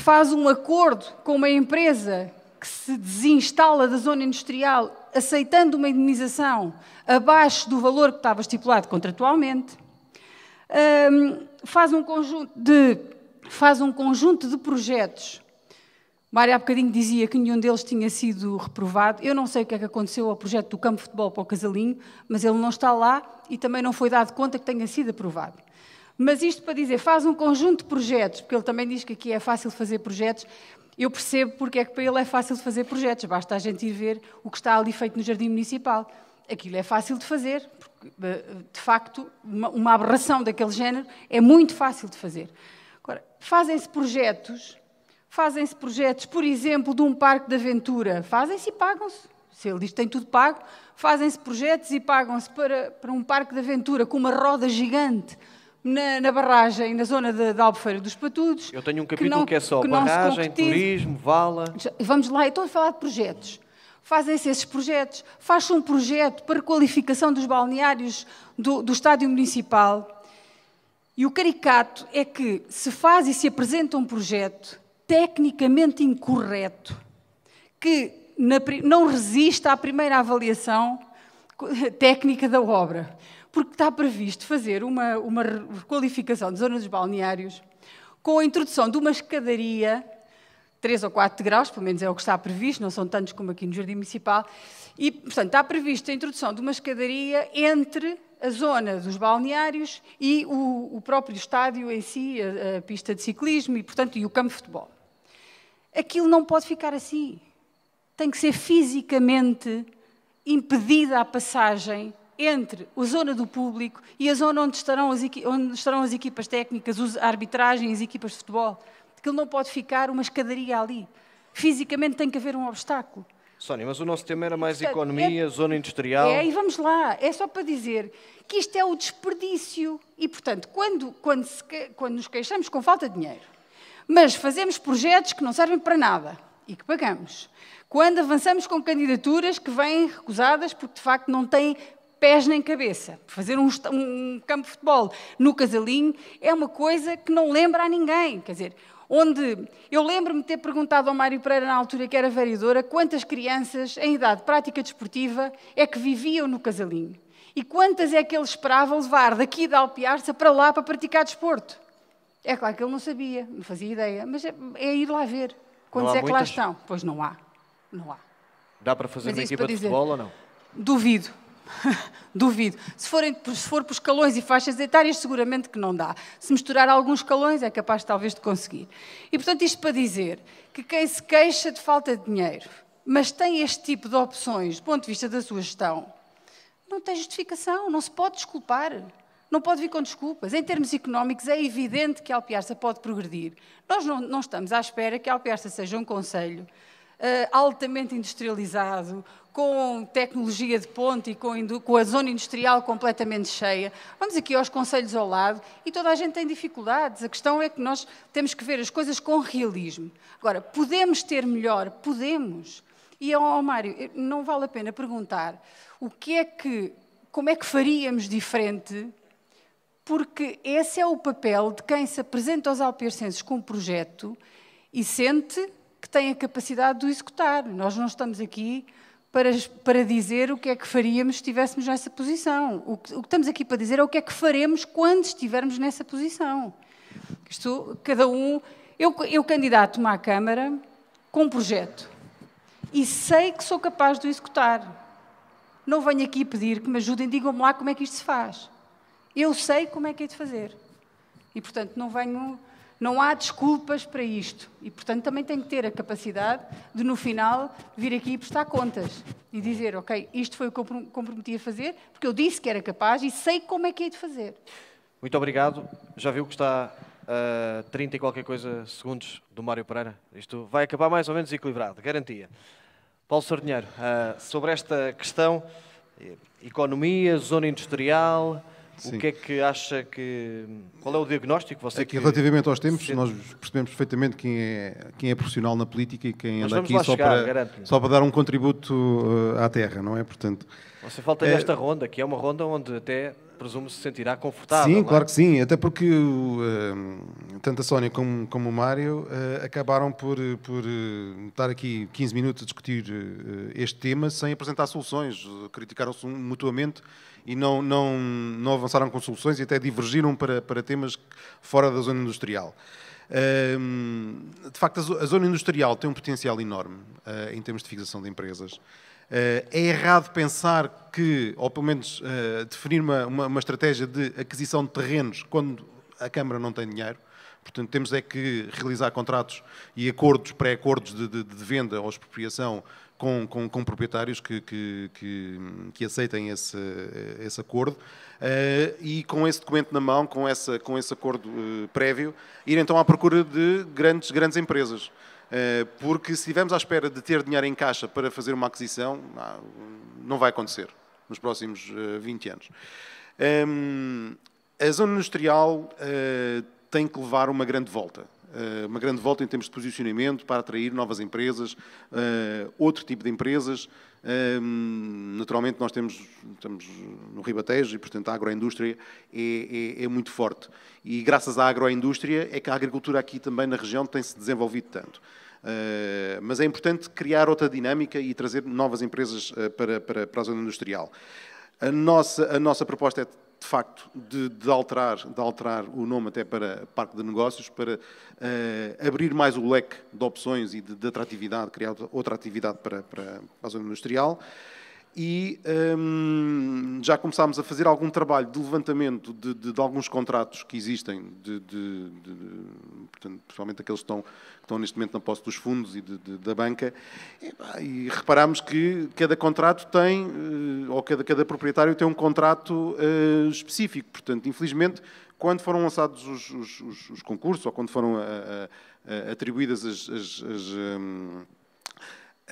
faz um acordo com uma empresa que se desinstala da zona industrial, aceitando uma indenização abaixo do valor que estava estipulado contratualmente, um, faz, um conjunto de, faz um conjunto de projetos. Mário há bocadinho dizia que nenhum deles tinha sido reprovado. Eu não sei o que é que aconteceu ao projeto do campo de futebol para o Casalinho, mas ele não está lá e também não foi dado conta que tenha sido aprovado. Mas isto para dizer, faz um conjunto de projetos, porque ele também diz que aqui é fácil fazer projetos. Eu percebo porque é que para ele é fácil fazer projetos, basta a gente ir ver o que está ali feito no Jardim Municipal. Aquilo é fácil de fazer, porque, eh, de facto, uma aberração daquele género é muito fácil de fazer. Agora, fazem-se projetos, fazem-se projetos, por exemplo, de um parque de aventura, fazem-se e pagam-se. Se ele diz que tem tudo pago, fazem-se projetos e pagam-se para, para um parque de aventura com uma roda gigante na, na, barragem, na zona de, de Albufeira dos Patudos. Eu tenho um capítulo que, não, que é só que barragem, turismo, vala. Vamos lá, então, falar de projetos. Fazem-se esses projetos. Faz-se um projeto para qualificação dos balneários do, do estádio municipal. E o caricato é que se faz e se apresenta um projeto tecnicamente incorreto, que na, não resiste à primeira avaliação técnica da obra porque está previsto fazer uma, uma requalificação de zonas dos balneários com a introdução de uma escadaria, 3 ou 4 graus, pelo menos é o que está previsto, não são tantos como aqui no Jardim Municipal, e, portanto, está prevista a introdução de uma escadaria entre a zona dos balneários e o, o próprio estádio em si, a, a pista de ciclismo e, portanto, e o campo de futebol. Aquilo não pode ficar assim. Tem que ser fisicamente impedida a passagem entre a zona do público e a zona onde estarão as, onde estarão as equipas técnicas, a arbitragem, as equipas de futebol. que ele não pode ficar uma escadaria ali. Fisicamente tem que haver um obstáculo. Sónia, mas o nosso tema era mais Portanto, é- economia, é, zona industrial. É, e vamos lá, é só para dizer que isto é o desperdício. E, portanto, quando, quando, se, quando nos queixamos com falta de dinheiro, mas fazemos projetos que não servem para nada e que pagamos, quando avançamos com candidaturas que vêm recusadas porque, de facto, não têm pés nem cabeça. Fazer um, um, campo de futebol no casalinho é uma coisa que não lembra a ninguém. Quer dizer, onde eu lembro-me de ter perguntado ao Mário Pereira, na altura que era vereadora, quantas crianças em idade prática desportiva é que viviam no casalinho e quantas é que ele esperava levar daqui da Alpiarça para lá para praticar desporto. É claro que ele não sabia, não fazia ideia, mas é, é ir lá ver. Quantos é que muitas? lá estão? Pois não há. Não há. Dá para fazer mas uma equipa de futebol ou não? Duvido. Duvido. Se, forem, se for por escalões e faixas etárias, seguramente que não dá. Se misturar alguns escalões, é capaz talvez de conseguir. E portanto, isto para dizer que quem se queixa de falta de dinheiro, mas tem este tipo de opções do ponto de vista da sua gestão, não tem justificação, não se pode desculpar. Não pode vir com desculpas. Em termos económicos, é evidente que a Alpiarça pode progredir. Nós não, não estamos à espera que a Alpiarça seja um conselho Uh, altamente industrializado, com tecnologia de ponte e com, com, a zona industrial completamente cheia. Vamos aqui aos conselhos ao lado e toda a gente tem dificuldades. A questão é que nós temos que ver as coisas com realismo. Agora, podemos ter melhor? Podemos. E, oh, Mário, eh, não vale a pena perguntar o que é que, como é que faríamos diferente, porque esse é o papel de quem se apresenta aos alpercenses com um projeto e sente que tem a capacidade de o executar. Nós não estamos aqui para, para dizer o que é que faríamos se estivéssemos nessa posição. O que, o que, estamos aqui para dizer é o que é que faremos quando estivermos nessa posição. Isto, cada um. Eu, eu candidato-me à Câmara com um projeto e sei que sou capaz de o executar. Não venho aqui pedir que me ajudem, digam-me lá como é que isto se faz. Eu sei como é que é de fazer. E, portanto, não venho não há desculpas para isto. E, portanto, também tem que ter a capacidade de, no final, vir aqui e prestar contas e dizer: Ok, isto foi o que eu comprometi a fazer, porque eu disse que era capaz e sei como é que hei de fazer. Muito obrigado. Já viu que está a 30 e qualquer coisa segundos do Mário Pereira? Isto vai acabar mais ou menos equilibrado, garantia. Paulo Sardinheiro, ah, sobre esta questão, eh, economia, zona industrial. Sim. O que é que acha que. Qual é o diagnóstico? Você é que relativamente aos tempos, nós percebemos perfeitamente quem é, quem é profissional na política e quem nós anda aqui só, chegar, para, só para dar um contributo uh, à terra, não é? Portanto, Você falta é... esta ronda, que é uma ronda onde até presumo se sentirá confortável. Sim, é? claro que sim, até porque uh, tanto a Sónia como, como o Mário uh, acabaram por, por uh, estar aqui 15 minutos a discutir este tema sem apresentar soluções, criticaram-se mutuamente e não, não, não avançaram com soluções e até divergiram para, para temas fora da zona industrial. De facto, a zona industrial tem um potencial enorme ah, em termos de fixação de empresas. Ah, é errado pensar que, ou pelo menos ah, definir uma, uma, uma estratégia de aquisição de terrenos quando a Câmara não tem dinheiro. Portanto, temos é que realizar contratos e acordos, pré-acordos de, de, de, venda ou expropriação com, com, com proprietários que, que, que, que, aceitem esse, esse acordo uh, e com esse documento na mão, com, essa, com esse acordo uh, prévio, ir então à procura de grandes, grandes empresas. Uh, porque se estivermos à espera de ter dinheiro em caixa para fazer uma aquisição, ah, não vai acontecer nos próximos 20 anos. Um, ehm, a zona industrial tem que levar uma grande volta. Eh, uma grande volta em termos de posicionamento para atrair novas empresas, eh, outro tipo de empresas. Ehm, naturalmente, nós temos, estamos no Ribatejo e, portanto, a agroindústria é, é, é muito forte. E graças à agroindústria é que a agricultura aqui também na região tem-se desenvolvido tanto. Uh, mas é importante criar outra dinâmica e trazer novas empresas uh, para, para, para a zona industrial. A nossa, a nossa proposta é de facto, de, de, alterar, de alterar o nome até para Parque de Negócios, para uh, abrir mais o leque de opções e de, de atratividade, criar outra atividade para, para, para a zona industrial e hum, já começámos a fazer algum trabalho de levantamento de, de, de alguns contratos que existem, de, de portanto, principalmente aqueles que estão, que estão, neste momento na posse dos fundos e da banca, e, e reparámos que cada contrato tem, eh, ou cada, cada proprietário tem um contrato uh, específico. Portanto, infelizmente, quando foram lançados os, os, os concursos, ou quando foram eh, atribuídas as... as, as um,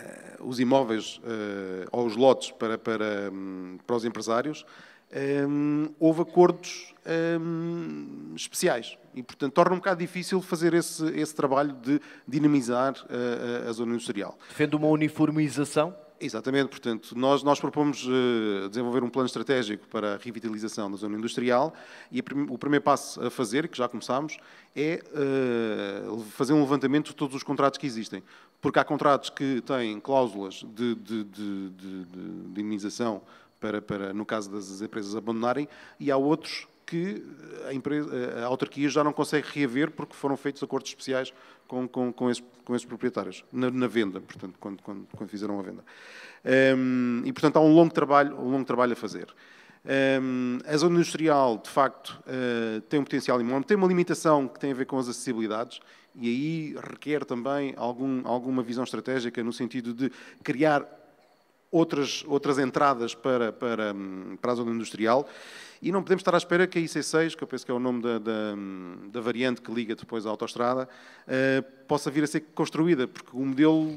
eh, os imóveis eh, ou os lotes para, para, hum, para os empresários, um, houve acordos um, especiais. E, portanto, torna um bocado difícil fazer esse, esse trabalho de dinamizar eh, a, a, zona industrial. Defende uma uniformização? Exatamente, portanto, nós, nós propomos uh, desenvolver um plano estratégico para a revitalização da zona industrial e prim o primeiro passo a fazer, que já começámos, é uh, fazer um levantamento de todos os contratos que existem porque há contratos que têm cláusulas de, de, de, de indenização para, para, no caso das empresas abandonarem, e há outros que a, empresa, a autarquia já não consegue reaver porque foram feitos acordos especiais com, com, com, esses, com esses proprietários, na, na venda, portanto, quando, quando, quando, fizeram a venda. Hum, e, portanto, há um longo trabalho, um longo trabalho a fazer. Hum, a zona industrial, de facto, uh, tem um potencial enorme, tem uma limitação que tem a ver com as acessibilidades, e aí requer também algum, alguma visão estratégica no sentido de criar outras, outras entradas para, para, para a zona industrial e não podemos estar à espera que a IC6, que eu penso que é o nome da, da, da variante que liga depois à autostrada, eh, possa vir a ser construída, porque o modelo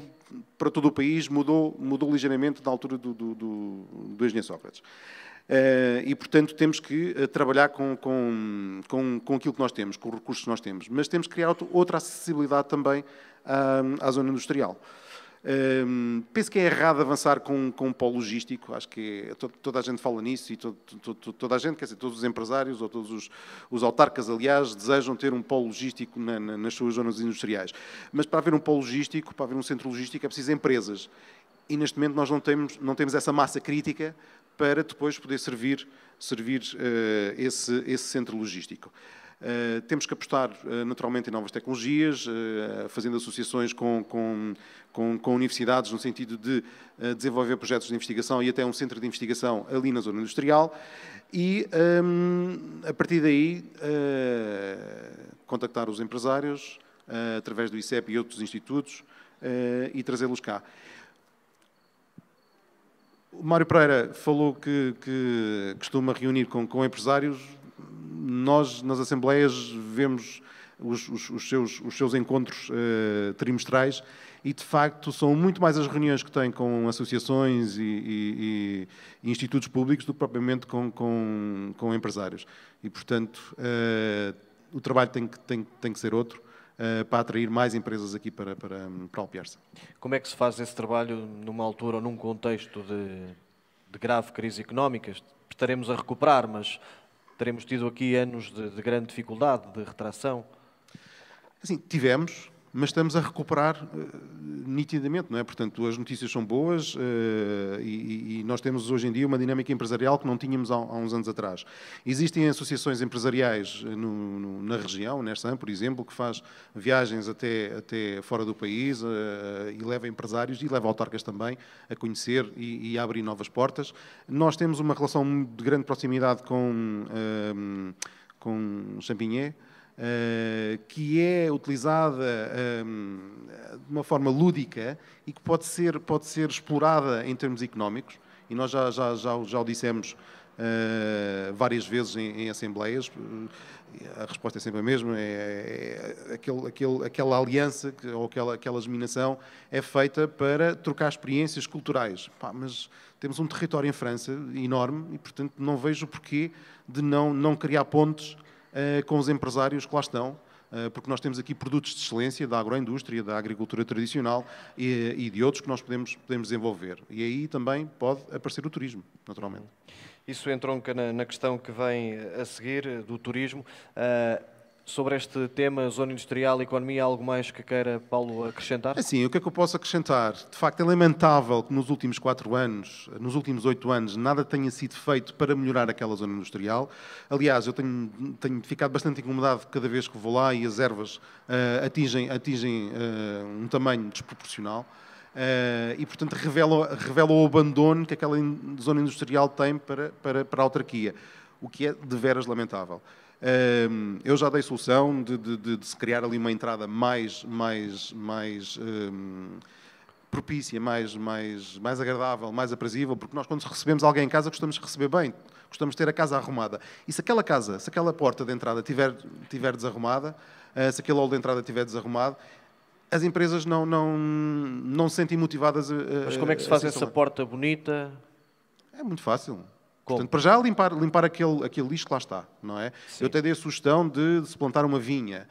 para todo o país mudou, mudou ligeiramente da altura do, do, do, do engenheiro Sócrates. Eh, e, portanto, temos que eh, trabalhar com, com, com, com aquilo que nós temos, com os recursos que nós temos. Mas temos que criar outra acessibilidade também à, à zona industrial. Um, penso que é errado avançar com, com um polo logístico, acho que é, toda, toda a gente fala nisso e to, to, to, toda a gente, quer dizer, todos os empresários ou todos os, os autarcas, aliás, desejam ter um polo logístico na, na, nas suas zonas industriais. Mas para haver um polo logístico, para haver um centro logístico, é preciso empresas. E neste momento nós não temos, não temos essa massa crítica para depois poder servir, servir uh, esse, esse centro logístico. Uh, temos que apostar uh, naturalmente em novas tecnologias, uh, fazendo associações com, com, com, com, universidades no sentido de desenvolver projetos de investigação e até um centro de investigação ali na zona industrial. E um, ehm, a partir daí, contactar os empresários através do ICEP e outros institutos e trazê-los cá. O Mário Pereira falou que, que costuma reunir com, com, empresários. Nós, nas assembleias, vemos os, os, os, seus, os seus, encontros uh, trimestrais e, de facto, são muito mais as reuniões que tem com associações e, e, e institutos públicos do que propriamente com, com, com empresários. E, portanto, uh, o trabalho tem que, tem, tem que ser outro eh, para atrair mais empresas aqui para, para, para Alpiarça. Como é que se faz esse trabalho numa altura ou num contexto de, de grave crise económica? Estaremos a recuperar, mas teremos tido aqui anos de, de grande dificuldade, de retração? Assim, tivemos, mas estamos a recuperar eh, nitidamente, não é? Portanto, as notícias são boas eh, e, nós temos hoje em dia uma dinâmica empresarial que não tínhamos há, uns anos atrás. Existem associações empresariais eh, na região, nesta ano, por exemplo, que faz viagens até, até fora do país e leva empresários e leva autarcas também a conhecer e, a abrir novas portas. Nós temos uma relação de grande proximidade com, com Champigné. Eh, que é utilizada um, ehm, de uma forma lúdica e que pode ser, pode ser explorada em termos económicos, e nós já, já, já, já o dissemos uh, várias vezes em, em, assembleias, a resposta é sempre a mesma, é, é, aquele, aquele, aquela aliança ou aquela, aquela geminação é feita para trocar experiências culturais. Pá, mas temos um território em França enorme e, portanto, não vejo porquê de não, não criar pontes eh, com os empresários que lá estão, eh, porque nós temos aqui produtos de excelência da agroindústria, da agricultura tradicional eh, e, de outros que nós podemos, podemos desenvolver. E aí também pode aparecer o turismo, naturalmente. Isso entronca na, na questão que vem a seguir, do turismo. Sobre este tema, zona industrial, economia, algo mais que queira, Paulo, acrescentar? É sim, o que é que eu posso acrescentar? De facto, é lamentável que nos últimos quatro anos, nos últimos oito anos, nada tenha sido feito para melhorar aquela zona industrial. Aliás, eu tenho, tenho ficado bastante incomodado cada vez que vou lá e as ervas uh, atingem, atingem uh, um tamanho desproporcional. Uh, e, portanto, revela, revela o abandono que aquela in, zona industrial tem para, para, para a autarquia, o que é de veras lamentável eu já dei solução de, de, de, se criar ali uma entrada mais, mais, mais um, propícia, mais, mais, mais agradável, mais aprazível, porque nós quando recebemos alguém em casa gostamos de receber bem, gostamos de ter a casa arrumada. E se aquela casa, se aquela porta de entrada tiver, tiver desarrumada, ah, se aquele hall de entrada tiver desarrumado, as empresas não, não, não se sentem motivadas a, Mas como é que se faz essa porta bonita? É muito fácil. Como? Portanto, para já limpar, limpar aquele, aquele lixo que lá está, não é? Sim. Eu até dei a sugestão de, de se plantar uma vinha,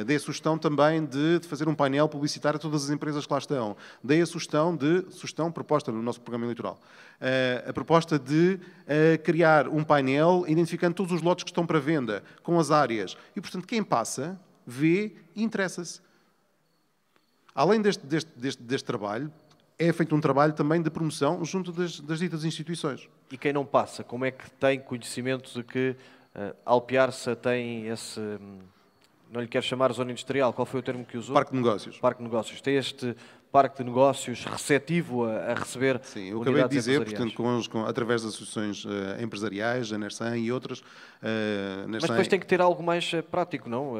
uh, dei a sugestão também de, de, fazer um painel publicitário a todas as empresas que lá estão, dei a sugestão de, sugestão, proposta no nosso programa eleitoral, uh, a proposta de uh, criar um painel identificando todos os lotes que estão para venda, com as áreas, e portanto quem passa, vê e interessa-se. Além deste, deste, deste, deste trabalho, é feito um trabalho também de promoção junto das, das ditas instituições. E quem não passa, como é que tem conhecimento de que uh, Alpiarça tem esse. Hum, não lhe quero chamar zona industrial, qual foi o termo que usou? Parque de Negócios. Parque de Negócios. Tem este parque de negócios receptivo a, a receber. Sim, eu acabei de dizer, portanto, com, com através das associações uh, empresariais, a NERSAN e outras. Uh, Mas depois tem que ter algo mais eh, prático, não?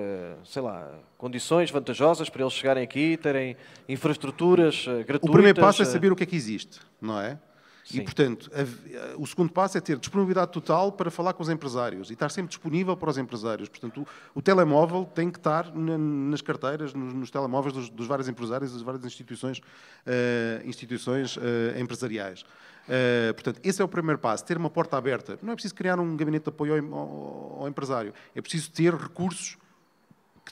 sei lá, condições vantajosas para eles chegarem aqui, terem infraestruturas gratuitas. O primeiro passo é saber o que é que existe, não é? Sim. E, portanto, a, a, o segundo passo é ter disponibilidade total para falar com os empresários e estar sempre disponível para os empresários. Portanto, o, o telemóvel tem que estar na, nas carteiras, nos, nos telemóveis dos, dos, vários empresários das várias instituições, uh, instituições uh, empresariais. Uh, portanto, esse é o primeiro passo, ter uma porta aberta. Não é preciso criar um gabinete de apoio ao, ao, ao empresário, é preciso ter recursos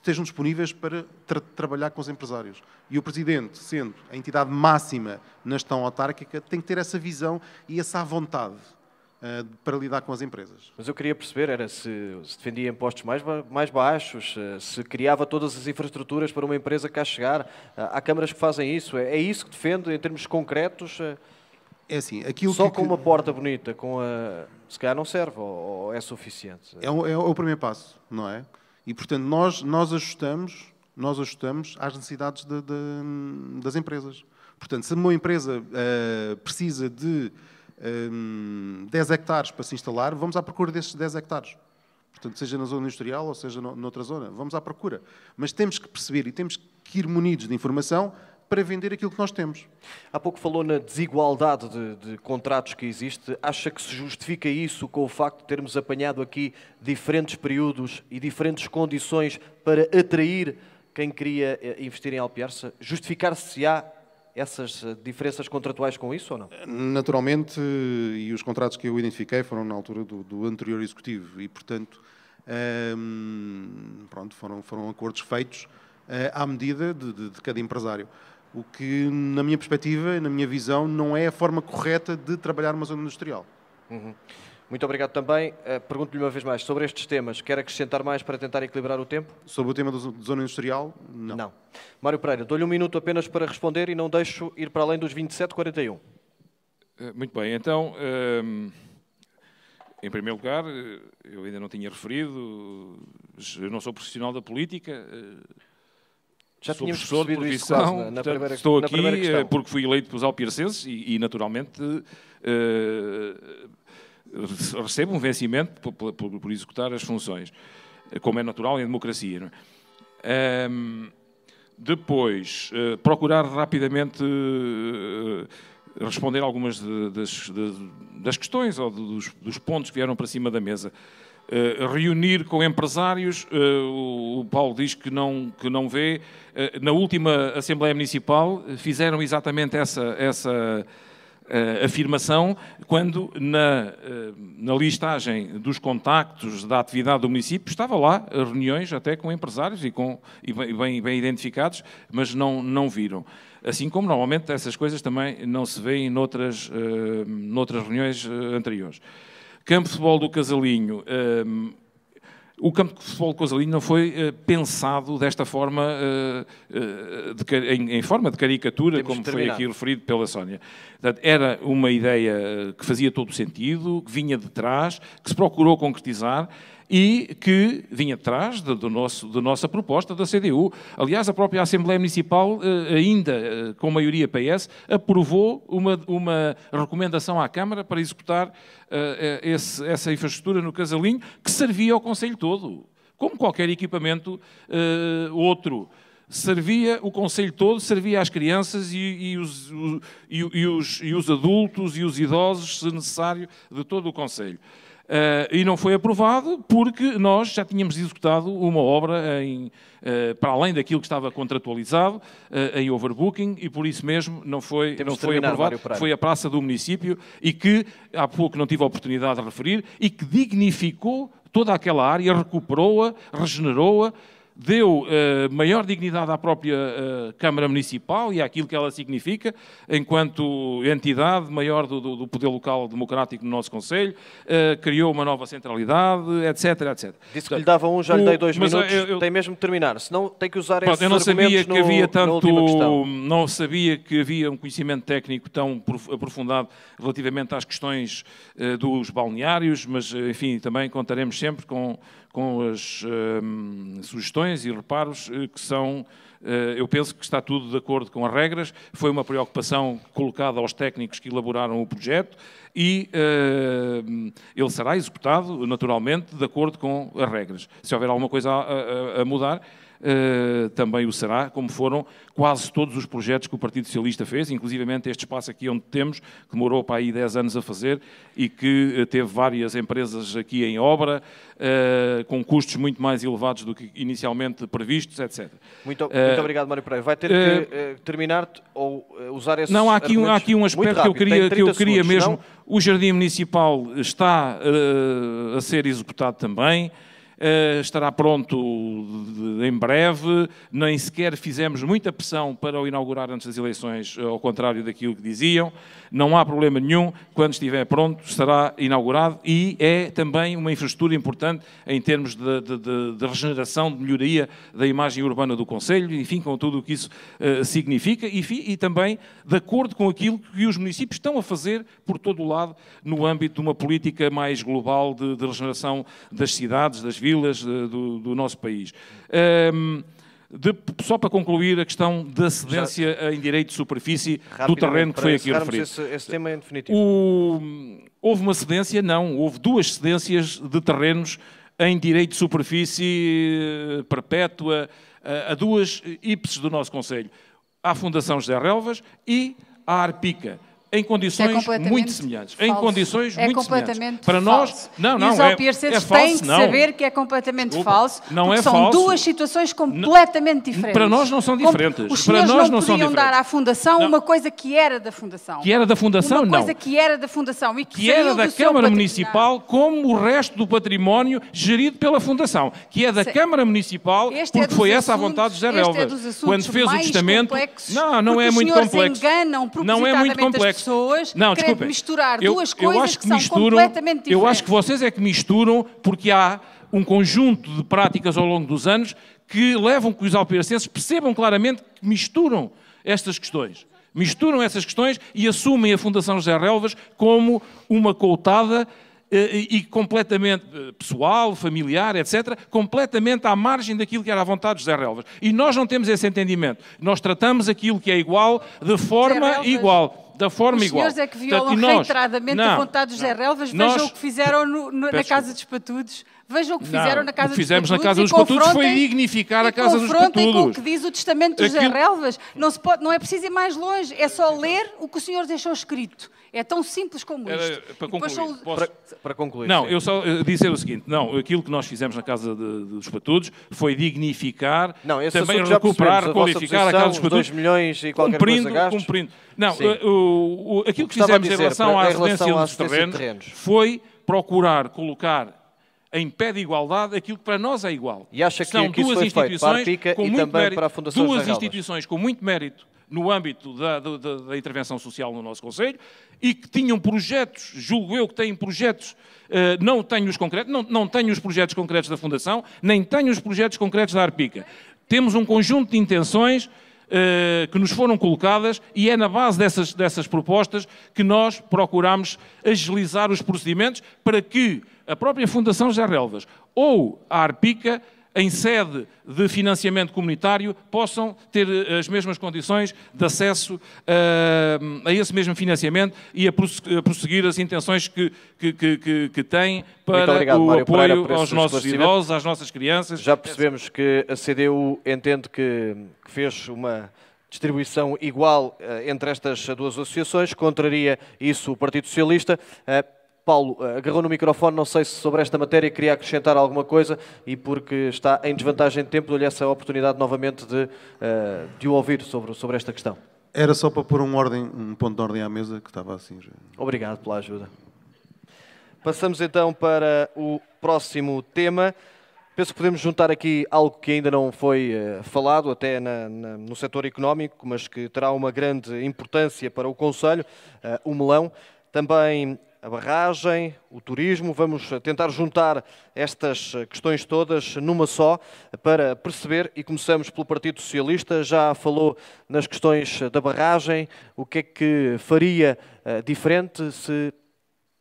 estejam disponíveis para tra trabalhar com os empresários. E o Presidente, sendo a entidade máxima na gestão autárquica, tem que ter essa visão e essa vontade uh, para lidar com as empresas. Mas eu queria perceber, era se, se defendia impostos mais, mais baixos, eh, se criava todas as infraestruturas para uma empresa cá chegar. Eh, há câmaras que fazem isso. É, é isso que defende em termos concretos? É assim, Só que, com uma porta bonita, com a... se calhar não serve ou, ou é suficiente? É é o primeiro passo, não é? E, portanto, nós, nós, ajustamos, nós ajustamos às necessidades de, de, das empresas. Portanto, se uma empresa uh, precisa de um, eh, 10 hectares para se instalar, vamos à procura desses 10 hectares. Portanto, seja na zona industrial ou seja no, noutra zona, vamos à procura. Mas temos que perceber e temos que ir munidos de informação para vender aquilo que nós temos. Há pouco falou na desigualdade de, de, contratos que existe. Acha que se justifica isso com o facto de termos apanhado aqui diferentes períodos e diferentes condições para atrair quem queria eh, investir em Alpiarça? Justificar-se-á essas eh, diferenças contratuais com isso ou não? Naturalmente, e os contratos que eu identifiquei foram na altura do, do anterior executivo e, portanto, hum, pronto, foram, foram acordos feitos eh, à medida de, de, de cada empresário. O que, na minha perspectiva, na minha visão, não é a forma correta de trabalhar uma zona industrial. Uhum. Muito obrigado também. Eh, pergunto-lhe uma vez mais, sobre estes temas, quer acrescentar mais para tentar equilibrar o tempo? Sobre o tema da zona industrial, não. Não. Mário Pereira, dou-lhe um minuto apenas para responder e não deixo ir para além dos 27,41. Eh, muito bem, então, ehm, em primeiro lugar, eh, eu ainda não tinha referido, eu não sou profissional da política, já sou professor de profissão, na, na portanto, primeira, estou na aqui eh, porque fui eleito pelos alpircenses e, e naturalmente, uh, recebo um vencimento por, por, por, executar as funções, como é natural em democracia. É? Um, depois, uh, procurar rapidamente uh, responder algumas de, das, de, das, questões ou de, dos, dos, pontos que vieram para cima da mesa. Eh, reunir com empresários, eh, o Paulo diz que não, que não vê. Eh, na última Assembleia Municipal fizeram exatamente essa, essa afirmação, quando na, na listagem dos contactos da atividade do município estava lá reuniões até com empresários e, com, e bem, bem identificados, mas não, não viram. Assim como normalmente essas coisas também não se vêem noutras, noutras reuniões anteriores. Campo de futebol do Casalinho. Um, ehm, o campo de futebol do Casalinho não foi uh, pensado desta forma, uh, de, em, em, forma de caricatura, Temos como foi aqui referido pela Sónia. Portanto, era uma ideia que fazia todo sentido, que vinha de trás, que se procurou concretizar e que vinha atrás do nosso, da nossa proposta da CDU. Aliás, a própria Assembleia Municipal, eh, ainda eh, com maioria PS, aprovou uma, uma recomendação à Câmara para executar eh, esse, essa infraestrutura no Casalinho, que servia ao Conselho todo, como qualquer equipamento outro servia o conselho todo, servia às crianças e, e, os, e, e, os, e os adultos e os idosos, se necessário, de todo o conselho. Eh, e não foi aprovado porque nós já tínhamos executado uma obra em, eh, para além daquilo que estava contratualizado, eh, em overbooking, e por isso mesmo não foi, não foi aprovado. Foi a Praça do Município e que, há pouco não tive a oportunidade de referir, e que dignificou toda aquela área, recuperou-a, regenerou-a, deu uh, maior dignidade à própria uh, Câmara Municipal e àquilo que ela significa, enquanto entidade maior do, do, do poder local democrático no nosso Conselho, uh, criou uma nova centralidade, etc, etc. Disse que lhe dava um, já lhe dei dois mas minutos, eu, eu, tem mesmo que terminar, senão tem que usar esses eu não sabia que no, havia tanto, Não sabia que havia um conhecimento técnico tão aprofundado relativamente às questões dos balneários, mas, enfim, também contaremos sempre com, com as sugestões e reparos eh, que são, eh, eu penso que está tudo de acordo com as regras, foi uma preocupação colocada aos técnicos que elaboraram o projeto e eh, ele será executado, naturalmente, de acordo com as regras. Se houver alguma coisa a mudar, eh, também o será, como foram quase todos os projetos que o Partido Socialista fez, inclusivamente este espaço aqui onde temos, que demorou para aí 10 anos a fazer e que eh, teve várias empresas aqui em obra, eh, com custos muito mais elevados do que inicialmente previstos, etc. Muito, muito obrigado, Mário Pereira. Vai ter que terminar ou usar esse Não, há aqui, um, há aqui um aspecto rápido, que eu queria, que eu queria segundos, mesmo. Não? O Jardim Municipal está a ser executado também. Eh, estará pronto em breve. Nem sequer fizemos muita pressão para o inaugurar antes das eleições, eh, ao contrário daquilo que diziam. Não há problema nenhum, quando estiver pronto, será inaugurado e é também uma infraestrutura importante em termos de, de, de regeneração, de melhoria da imagem urbana do Conselho, enfim, com tudo o que isso uh, significa e, e também de acordo com aquilo que os municípios estão a fazer por todo o lado no âmbito de uma política mais global de, de regeneração das cidades, das vilas vilas do, do nosso país. Um, de, só para concluir a questão da cedência Já, em direito de superfície do terreno que foi aqui referido. Esse, esse tema em definitivo. O, houve uma cedência? Não. Houve duas cedências de terrenos em direito de superfície eh, perpétua a, eh, a duas IPSES do nosso Conselho. À Fundação José Relvas e à Arpica em é condições é muito semelhantes. Falso. Em condições é muito semelhantes. Para nós, não, não, e os alpiercenses é, é falso, têm que não. saber que é completamente Desculpa, falso. Não é são falso. duas situações completamente diferentes. Para nós não são diferentes. os para nós não, não podiam dar à fundação não. uma coisa que era da fundação. Que era da fundação, uma não. Uma coisa que era da fundação e que, que era da Câmara Municipal, como o resto do património gerido pela fundação, que é da Sei. Câmara Municipal, este é porque foi assuntos, essa a vontade de José Belva é Quando fez o testamento, não, não é muito complexo. Não é muito complexo pessoas não, desculpem, misturar eu, duas coisas eu acho que, que misturam, são completamente diferentes. Eu acho que vocês é que misturam porque há um conjunto de práticas ao longo dos anos que levam que os alpiracenses percebam claramente que misturam estas questões. Misturam essas questões e assumem a Fundação José Relvas como uma coutada eh, e completamente eh, pessoal, familiar, etc., completamente à margem daquilo que era a vontade de José Relvas. E nós não temos esse entendimento. Nós tratamos aquilo que é igual de forma igual da forma Os igual. Os senhores é que violam Portanto, nós, reiteradamente não, a vontade dos Zé Relvas, nós, vejam o que fizeram no, no, na Casa dos Patudos, vejam o que fizeram não, na Casa dos O que fizemos na Casa dos Patudos foi dignificar a Casa dos Patudos. confrontem com o que diz o testamento dos Aquilo... Zé Relvas, não, se pode, não é preciso ir mais longe, é só ler o que o senhor deixou escrito. É tão simples como Era, isto. Para concluir, só... posso... para, para concluir, Não, sim. eu só dizer o seguinte: não, aquilo que nós fizemos na Casa de, dos Patudos foi dignificar, não, também recuperar, qualificar a Casa dos Patudos. milhões e qualquer cumprindo, coisa gastos. Cumprindo. Não, eh, o, o, aquilo que fizemos dizer, em relação para, à residência dos terrenos, terrenos foi procurar colocar em pé de igualdade aquilo que para nós é igual. E acha que, São que duas instituições feito, com muito mérito, duas instituições com muito mérito no âmbito da, da, da intervenção social no nosso Conselho e que tinham projetos, julgo eu que têm projetos, eh, não tenho os concretos, não, não tenho os projetos concretos da Fundação, nem tenho os projetos concretos da Arpica. Temos um conjunto de intenções eh, que nos foram colocadas e é na base dessas, dessas propostas que nós procuramos agilizar os procedimentos para que a própria Fundação Jarrelvas ou a Arpica em sede de financiamento comunitário, possam ter eh, as mesmas condições de acesso a, eh, a esse mesmo financiamento e a prosseguir as intenções que, que, que, que têm para obrigado, o Mário, apoio aos nossos idosos, às nossas crianças. Já percebemos que a CDU entende que fez uma distribuição igual eh, entre estas duas associações, contraria isso o Partido Socialista. Paulo eh, agarrou no microfone, não sei se sobre esta matéria queria acrescentar alguma coisa e porque está em desvantagem de tempo, dou-lhe essa oportunidade novamente de, eh, de o ouvir sobre, sobre esta questão. Era só para pôr um, ordem, um ponto de ordem à mesa que estava assim. Obrigado pela ajuda. Passamos então para o próximo tema. Penso que podemos juntar aqui algo que ainda não foi uh, falado, até na, na, no setor económico, mas que terá uma grande importância para o Conselho, uh, o melão. Também a barragem, o turismo. Vamos tentar juntar estas questões todas numa só para perceber. E começamos pelo Partido Socialista. Já falou nas questões da barragem. O que é que faria eh, diferente? Se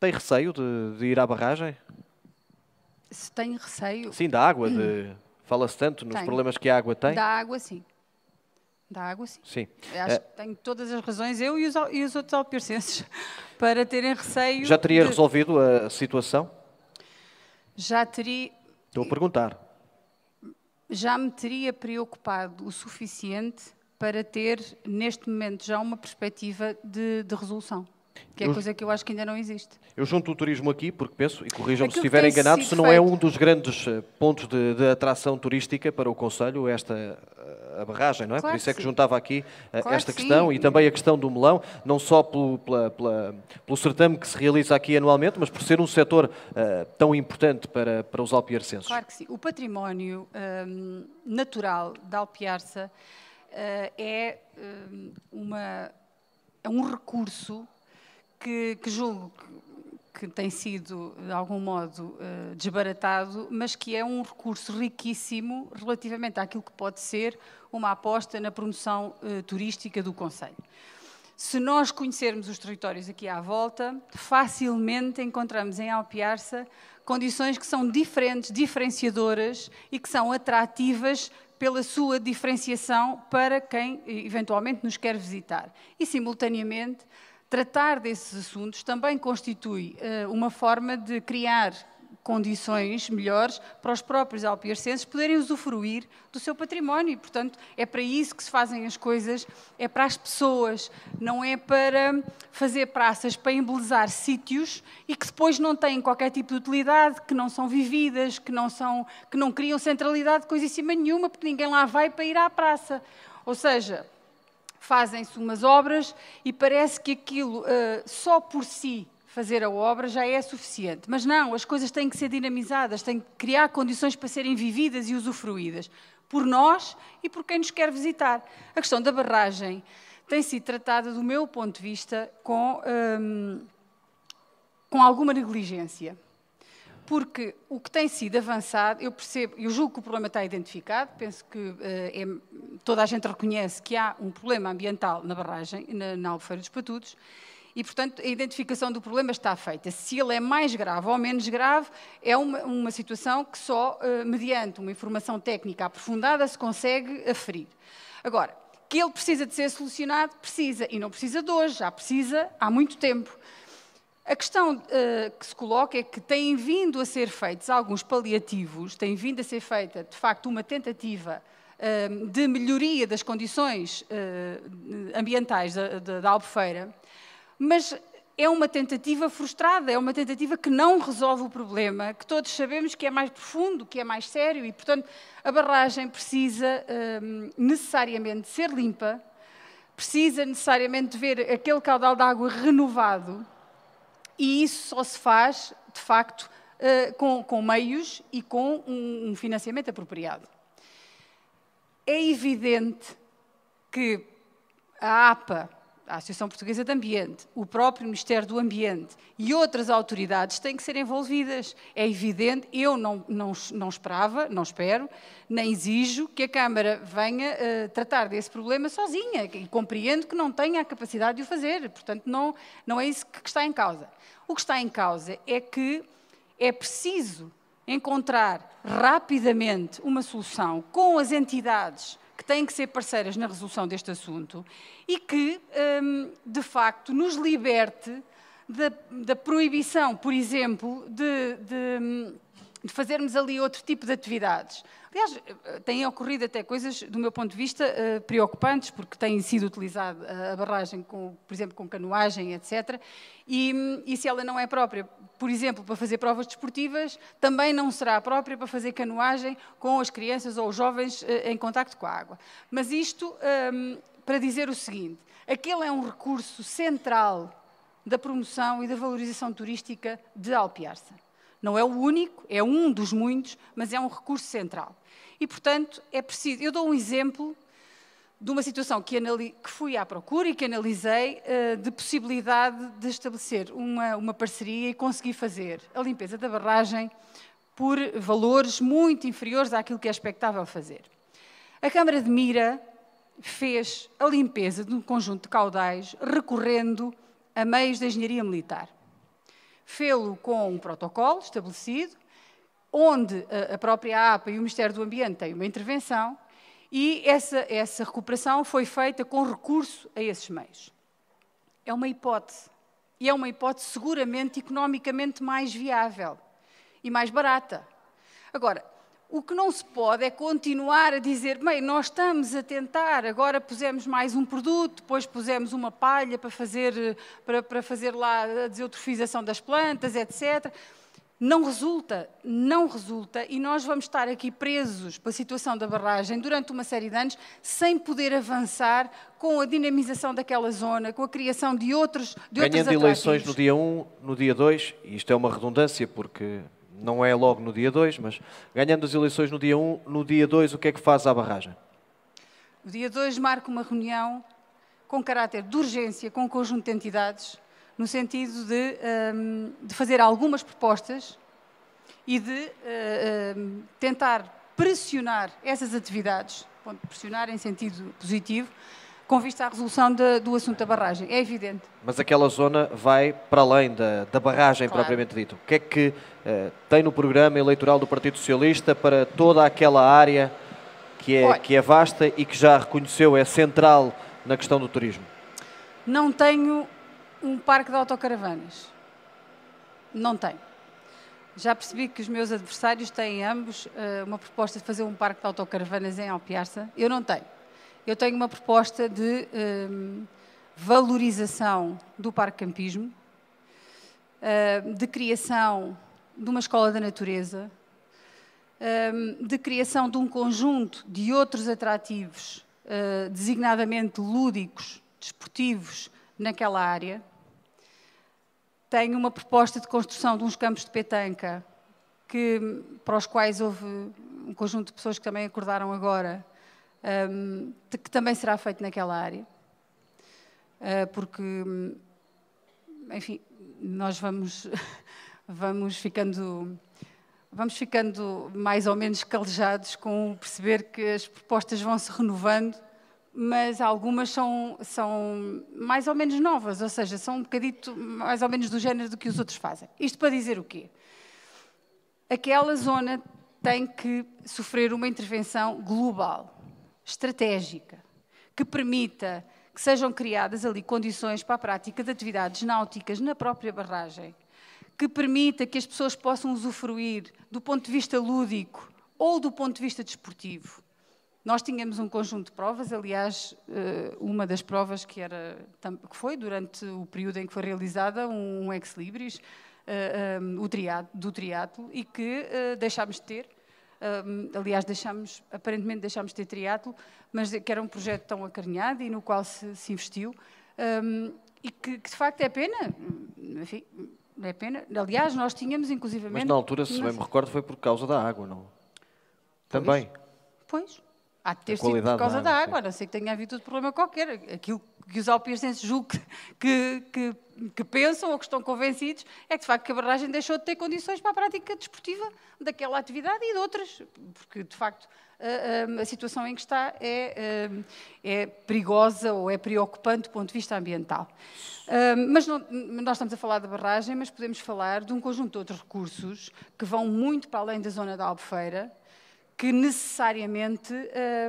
tem receio de, de ir à barragem? Se tem receio. Sim, da água. Fala-se tanto nos tem. problemas que a água tem. Da água, sim. Da água, sim. sim. Acho é... que tenho todas as razões, eu e os, e os outros alpircenses, para terem receio. Já teria de... resolvido a situação? Já teria. Estou a perguntar. Já me teria preocupado o suficiente para ter, neste momento, já uma perspectiva de, de resolução. Que é eu, coisa que eu acho que ainda não existe. Eu junto o turismo aqui, porque penso, e corrijam-me se estiver enganado, se não é feito. é um dos grandes eh, pontos de, de atração turística para o Conselho, esta eh, a barragem, não é? Claro Por isso é que sim. juntava aqui eh, claro esta que questão sim. e também a questão do melão, não só pelo, pela, pela, pelo certame que se realiza aqui anualmente, mas por ser um setor uh, tão importante para, para os alpiarcenses. Claro que sim. O património um, ehm, natural da Alpiarça uh, é, um, ehm, uma, é um recurso que, que julgo que tem sido, de algum modo, eh, desbaratado, mas que é um recurso riquíssimo relativamente àquilo que pode ser uma aposta na promoção eh, turística do Conselho. Se nós conhecermos os territórios aqui à volta, facilmente encontramos em Alpiarça condições que são diferentes, diferenciadoras e que são atrativas pela sua diferenciação para quem eh, eventualmente nos quer visitar. E, simultaneamente, tratar desses assuntos também constitui eh, uma forma de criar condições melhores para os próprios alpiarcenses poderem usufruir do seu património. E, portanto, é para isso que se fazem as coisas, é para as pessoas, não é para fazer praças para embelezar sítios e que depois não têm qualquer tipo de utilidade, que não são vividas, que não, são, que não criam centralidade coisa em cima nenhuma, porque ninguém lá vai para ir à praça. Ou seja, fazem-se umas obras e parece que aquilo uh, só por si fazer a obra já é suficiente. Mas não, as coisas têm que ser dinamizadas, têm que criar condições para serem vividas e usufruídas por nós e por quem nos quer visitar. A questão da barragem tem sido tratada, do meu ponto de vista, com, ehm, com alguma negligência porque o que tem sido avançado, eu percebo, eu julgo que o problema está identificado, penso que uh, é, toda a gente reconhece que há um problema ambiental na barragem, na, na Albufeira dos Patudos, e, portanto, a identificação do problema está feita. Se ele é mais grave ou menos grave, é uma, uma situação que só uh, mediante uma informação técnica aprofundada se consegue aferir. Agora, que ele precisa de ser solucionado, precisa, e não precisa de hoje, já precisa há muito tempo. A questão uh, que se coloca é que têm vindo a ser feitos alguns paliativos, tem vindo a ser feita, de facto, uma tentativa uh, de melhoria das condições uh, ambientais da, da, da Albufeira, mas é uma tentativa frustrada, é uma tentativa que não resolve o problema, que todos sabemos que é mais profundo, que é mais sério e, portanto, a barragem precisa necessariamente ser limpa, precisa necessariamente ver aquele caudal de água renovado e isso só se faz, de facto, eh, com, com meios e com um, um financiamento apropriado. É evidente que a APA a Associação Portuguesa de Ambiente, o próprio Ministério do Ambiente e outras autoridades têm que ser envolvidas. É evidente, eu não, não, não esperava, não espero, nem exijo que a Câmara venha uh, tratar desse problema sozinha e compreendo que não tenha a capacidade de o fazer. Portanto, não, não é isso que está em causa. O que está em causa é que é preciso encontrar rapidamente uma solução com as entidades que têm que ser parceiras na resolução deste assunto e que, hum, de facto, nos liberte da, da proibição, por exemplo, de, de, de, fazermos ali outro tipo de atividades. Aliás, têm ocorrido até coisas, do meu ponto de vista, eh, preocupantes, porque tem sido utilizada a barragem, com, por exemplo, com canoagem, etc. E, hum, e se ela não é própria por exemplo, para fazer provas desportivas, também não será própria para fazer canoagem com as crianças ou os jovens eh, em contacto com a água. Mas isto um, ehm, para dizer o seguinte: aquele é um recurso central da promoção e da valorização turística de Alpiarça. Não é o único, é um dos muitos, mas é um recurso central. E, portanto, é preciso. Eu dou um exemplo de uma situação que, que, fui à procura e que analisei uh, de possibilidade de estabelecer uma, uma, parceria e conseguir fazer a limpeza da barragem por valores muito inferiores àquilo que é expectável fazer. A Câmara de Mira fez a limpeza de um conjunto de caudais recorrendo a meios da engenharia militar. Fê-lo com um protocolo estabelecido, onde a própria APA e o Ministério do Ambiente têm uma intervenção, e essa, essa recuperação foi feita com recurso a esses meios. É uma hipótese. E é uma hipótese seguramente economicamente mais viável e mais barata. Agora, o que não se pode é continuar a dizer, bem, nós estamos a tentar, agora pusemos mais um produto, depois pusemos uma palha para fazer, eh, para, para fazer lá a desutrofização das plantas, etc não resulta, não resulta, e nós vamos estar aqui presos para a situação da barragem durante uma série de anos, sem poder avançar com a dinamização daquela zona, com a criação de outros de Ganhando eleições no dia 1, um, no dia 2, e isto é uma redundância porque não é logo no dia 2, mas ganhando as eleições no dia 1, um, no dia 2 o que é que faz à barragem? No dia 2 marca uma reunião com caráter de urgência, com um conjunto de entidades, no sentido de, um, de fazer algumas propostas e de uh, eh, um, tentar pressionar essas atividades, pressionar em sentido positivo, com vista à resolução de, do assunto da barragem. É evidente. Mas aquela zona vai para além da, da barragem claro. propriamente dito. O que é que eh, tem no programa eleitoral do Partido Socialista para toda aquela área que é, que é vasta e que já reconheceu é central na questão do turismo? Não tenho um parque de autocaravanas? Não tem. Já percebi que os meus adversários têm ambos eh, uma proposta de fazer um parque de autocaravanas em Alpiarça. Eu não tenho. Eu tenho uma proposta de ehm, valorização do parque campismo, ehm, de criação de uma escola da natureza, ehm, de criação de um conjunto de outros atrativos, eh, designadamente lúdicos, desportivos, naquela área tem uma proposta de construção de uns campos de petanca, que, para os quais houve um conjunto de pessoas que também acordaram agora, um, que também será feito naquela área. Uh, porque, enfim, nós vamos, vamos ficando vamos ficando mais ou menos calejados com perceber que as propostas vão se renovando mas algumas são, são mais ou menos novas, ou seja, são um bocadito mais ou menos do género do que os outros fazem. Isto para dizer o quê? Aquela zona tem que sofrer uma intervenção global, estratégica, que permita que sejam criadas ali condições para a prática de atividades náuticas na própria barragem, que permita que as pessoas possam usufruir do ponto de vista lúdico ou do ponto de vista desportivo nós tínhamos um conjunto de provas, aliás, eh, uma das provas que, era, que foi durante o período em que foi realizada um ex-libris eh, eh, do triatlo e que deixámos de ter. Aliás, deixámos, aparentemente deixámos de ter triatlo, mas que era um projeto tão acarinhado e no qual se, se investiu e que, que, de facto é pena, enfim, é pena. Aliás, nós tínhamos inclusivamente... Mas na altura, se bem me recordo, foi por causa da água, não? Também. Pois. Há de ter sido por causa da água, da água a não ser que tenha havido outro problema qualquer. Aquilo que os alpinistas julgam que, que, que, pensam ou que estão convencidos é que, de facto, que a barragem deixou de ter condições para a prática desportiva daquela atividade e de outras, porque, de facto, a, a situação em que está é, eh, é, perigosa ou é preocupante do ponto de vista ambiental. Eh, mas não, nós estamos a falar da barragem, mas podemos falar de um conjunto de outros recursos que vão muito para além da zona da Albufeira, que necessariamente.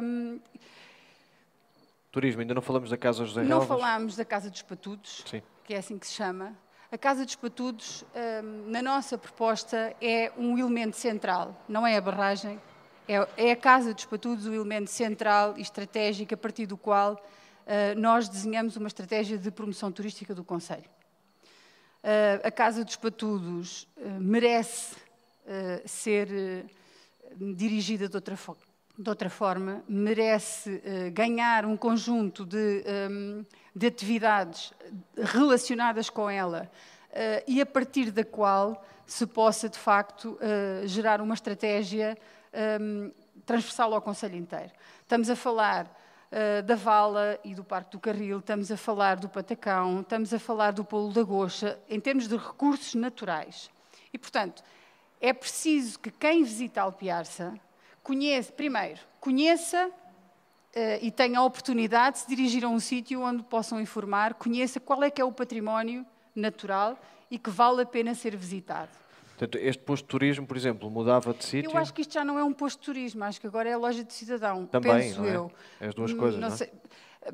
Um, Turismo, ainda não falamos da Casa José Helvas. Não falámos da Casa dos Patudos, Sim. que é assim que se chama. A Casa dos Patudos, um, na nossa proposta, é um elemento central, não é a barragem, é, é, a Casa dos Patudos o elemento central e estratégico a partir do qual uh, nós desenhamos uma estratégia de promoção turística do Conselho. Uh, a Casa dos Patudos uh, merece ser dirigida de outra, de outra forma, merece uh, ganhar um conjunto de, um, ehm, de atividades relacionadas com ela uh, e a partir da qual se possa, de facto, eh, gerar uma estratégia um, ehm, transversal ao Conselho inteiro. Estamos a falar da Vala e do Parque do Carril, estamos a falar do Patacão, estamos a falar do Polo da Goxa, em termos de recursos naturais. E, portanto, é preciso que quem visita Alpiarça conheça, primeiro, conheça Uh, e tenha a oportunidade de se dirigir a um sítio onde possam informar, conheça qual é que é o património natural e que vale a pena ser visitado. Portanto, este posto de turismo, por exemplo, mudava de sítio? Eu acho que isto já não é um posto de turismo, acho que agora é a loja de cidadão, Também, penso é? eu. As duas coisas, não, não, não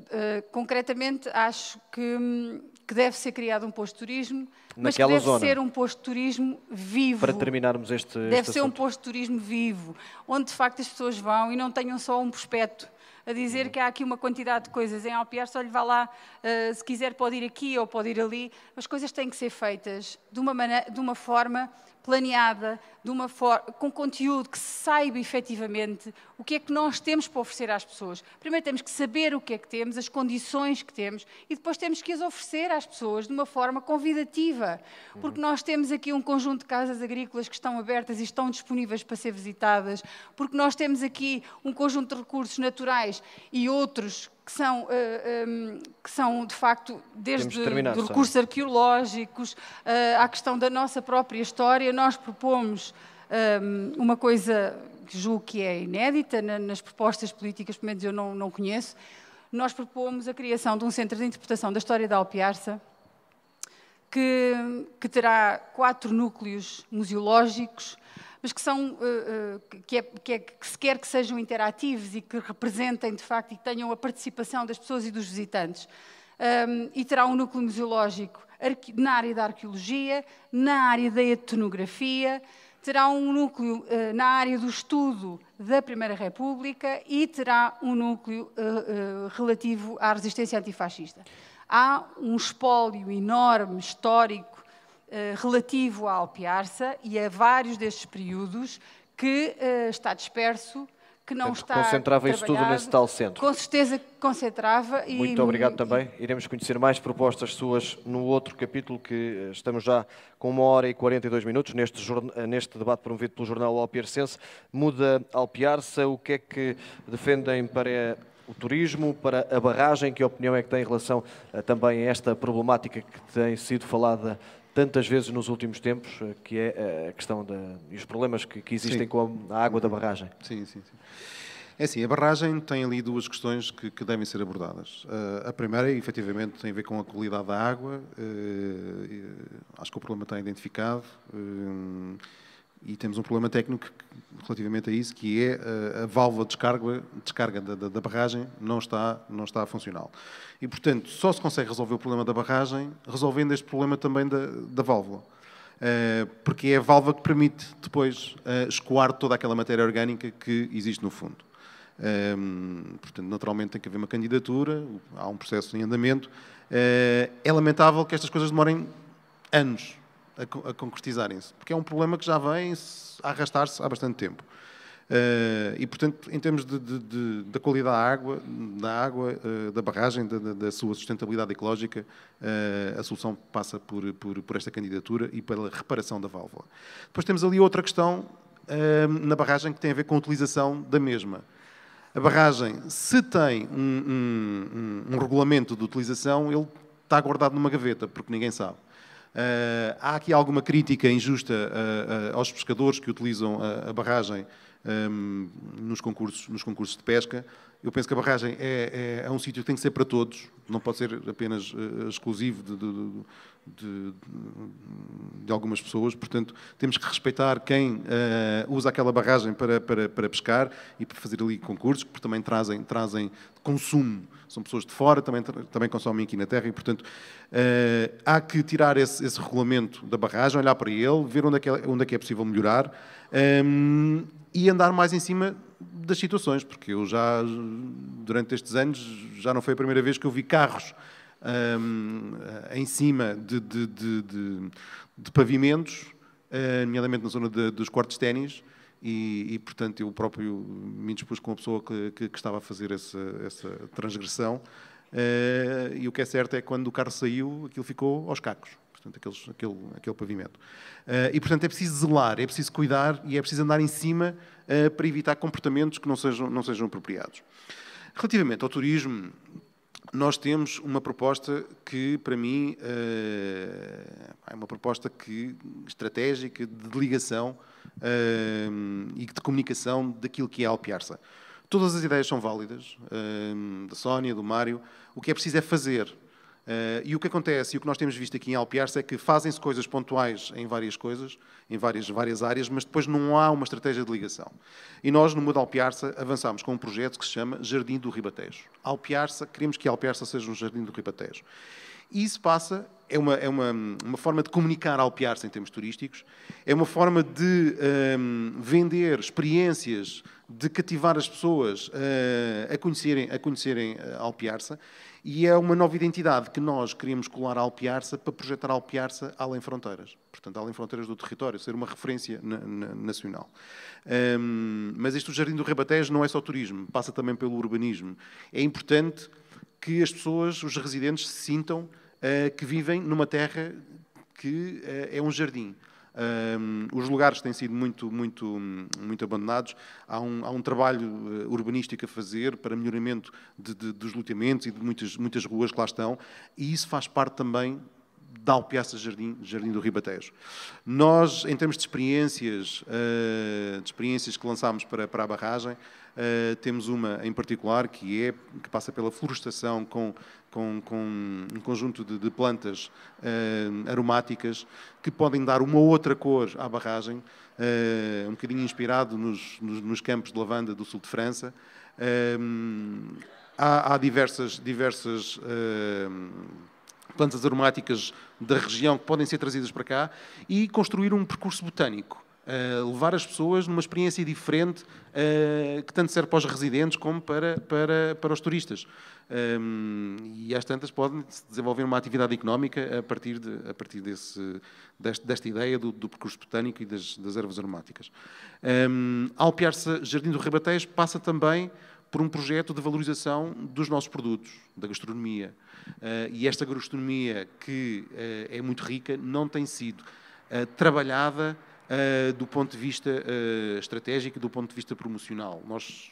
é? uh, concretamente, acho que hum, que deve ser criado um posto de turismo, mas que deve zona. ser um posto de turismo vivo. Para terminarmos este, este Deve assunto. ser um posto de turismo vivo, onde de facto as pessoas vão e não tenham só um prospecto a dizer uhum. que há aqui uma quantidade de coisas em Alpiar, só lhe vá lá, uh, se quiser pode ir aqui ou pode ir ali. As coisas têm que ser feitas de uma, maneira, de uma forma planeada, de uma com conteúdo que se saiba efetivamente o que é que nós temos para oferecer às pessoas. Primeiro temos que saber o que é que temos, as condições que temos, e depois temos que as oferecer às pessoas de uma forma convidativa. Porque nós temos aqui um conjunto de casas agrícolas que estão abertas e estão disponíveis para ser visitadas, porque nós temos aqui um conjunto de recursos naturais e outros que são, eh, ehm, que são de facto, desde de recursos arqueológicos eh, à questão da nossa própria história, nós propomos ehm, uma coisa que julgo que é inédita nas propostas políticas, pelo menos eu não, não conheço. Nós propomos a criação de um centro de interpretação da história da Alpiarça, que, que terá quatro núcleos museológicos, mas que, são, eh, eh, que, é, que, é, que se quer que sejam interativos e que representem, de facto, e tenham a participação das pessoas e dos visitantes. Um, e terá um núcleo museológico na área da arqueologia, na área da etnografia, terá um núcleo uh, na área do estudo da Primeira República e terá um núcleo uh, uh, relativo à resistência antifascista. Há um espólio enorme, histórico, eh, relativo ao Alpiarça e a vários destes períodos que eh, está disperso que não Portanto, está concentrava isso tudo nesse tal centro. Com certeza concentrava. E... Muito obrigado também. Iremos conhecer mais propostas suas no outro capítulo que eh, estamos já com uma hora e 42 minutos neste, neste debate promovido pelo jornal Alpiarcense. Muda Alpiarça, o que é que defendem para o turismo, para a barragem, que opinião é que tem em relação também a esta problemática que tem sido falada tantas vezes nos últimos tempos, eh, que é eh, a questão da, e os problemas que, que existem sim. com a água da uhum. barragem. Sim, sim, sim. É assim, a barragem tem ali duas questões que, que devem ser abordadas. Uh, a primeira, efetivamente, tem a ver com a qualidade da água. Uh, acho que o problema está identificado. Uh, e temos um problema técnico relativamente a isso, que é eh, a válvula de descarga, descarga da, da, da, barragem não está, não está funcional. E, portanto, só se consegue resolver o problema da barragem resolvendo este problema também da, da válvula. Eh, porque é a válvula que permite depois eh, escoar toda aquela matéria orgânica que existe no fundo. Ehm, portanto, naturalmente tem que haver uma candidatura, há um processo em andamento. É lamentável que estas coisas demorem anos a, a concretizarem-se, porque é um problema que já vem a arrastar-se há bastante tempo. Uh, e, portanto, em termos de, de, de, da qualidade da água, da, água, uh, da barragem, da, da, sua sustentabilidade ecológica, uh, a solução passa por, por, por, esta candidatura e pela reparação da válvula. Depois temos ali outra questão na barragem que tem a ver com a utilização da mesma. A barragem, se tem um, um, um regulamento de utilização, ele está guardado numa gaveta, porque ninguém sabe. Uh, há aqui alguma crítica injusta uh, uh, aos pescadores que utilizam a, a barragem um, ehm, nos, concursos, nos concursos de pesca. Eu penso que a barragem é, é, é um sítio que tem que ser para todos, não pode ser apenas exclusivo de, de, de, de, algumas pessoas. Portanto, temos que respeitar quem usa aquela barragem para, para, para pescar e para fazer ali concursos, que também trazem, trazem consumo são pessoas de fora, também, também consomem aqui na terra e, portanto, uh, há que tirar esse, esse, regulamento da barragem, olhar para ele, ver onde é que é, onde é, que é possível melhorar um, ehm, e andar mais em cima das situações, porque eu já, durante estes anos, já não foi a primeira vez que eu vi carros um, ehm, em cima de, de, de, de pavimentos, uh, nomeadamente na zona dos cortes de ténis, e, e, portanto, eu próprio me dispus com a pessoa que, que, que estava a fazer essa, essa transgressão. Uh, e o que é certo é que quando o carro saiu, aquilo ficou aos cacos, portanto, aqueles, aquele, aquele pavimento. Uh, e, portanto, é preciso zelar, é preciso cuidar e é preciso andar em cima uh, para evitar comportamentos que não sejam, não sejam apropriados. Relativamente ao turismo, nós temos uma proposta que, para mim, é uma proposta que, estratégica de ligação uh, e de comunicação daquilo que é a Alpiarça. Todas as ideias são válidas, uh, da Sónia, do Mário. O que é preciso é fazer. Uh, e o que acontece, e o que nós temos visto aqui em Alpiarça, é que fazem-se coisas pontuais em várias coisas, em várias, várias áreas, mas depois não há uma estratégia de ligação. E nós, no Mundo Alpiarça, avançamos com um projeto que se chama Jardim do Ribatejo. Alpiarça, queremos que Alpiarça seja um Jardim do Ribatejo. E isso passa é uma, é uma, uma forma de comunicar ao em termos turísticos, é uma forma de um, vender experiências, de cativar as pessoas uh, a conhecerem, a conhecerem eh, Alpiarça e é uma nova identidade que nós queríamos colar à Alpiarça para projetar a Alpiarça além fronteiras, portanto, além fronteiras do território, ser uma referência na, na, nacional. Um, mas este Jardim do Rebatejo não é só turismo, passa também pelo urbanismo. É importante que as pessoas, os residentes, se sintam eh, que vivem numa terra que eh, é um jardim. Um, os lugares têm sido muito, muito, muito abandonados. Há um, há um trabalho eh, urbanístico a fazer para melhoramento de, de, dos loteamentos e de muitas, muitas ruas que lá estão, e isso faz parte também da Alpiaça Jardim, Jardim do Ribatejo. Nós, em termos de experiências, uh, de experiências que lançámos para, para a barragem, uh, temos uma em particular que é que passa pela florestação com com, com um conjunto de, de plantas uh, aromáticas que podem dar uma outra cor à barragem, uh, um bocadinho inspirado nos, nos, nos, campos de lavanda do sul de França. Uh, há, há, diversas, diversas plantas aromáticas da região que podem ser trazidas para cá e construir um percurso botânico levar as pessoas numa experiência diferente uh, que tanto serve para os residentes como para, para, para os turistas. Um, e às tantas podem desenvolver uma atividade económica a partir, de, a partir desse, deste, desta ideia do, do, percurso botânico e das, das ervas aromáticas. Um, Alpiar-se Jardim do Rebatejo passa também por um projeto de valorização dos nossos produtos, da gastronomia. Uh, e esta gastronomia, que ah, é muito rica, não tem sido ah, trabalhada uh, do ponto de vista uh, estratégico e do ponto de vista promocional. Nós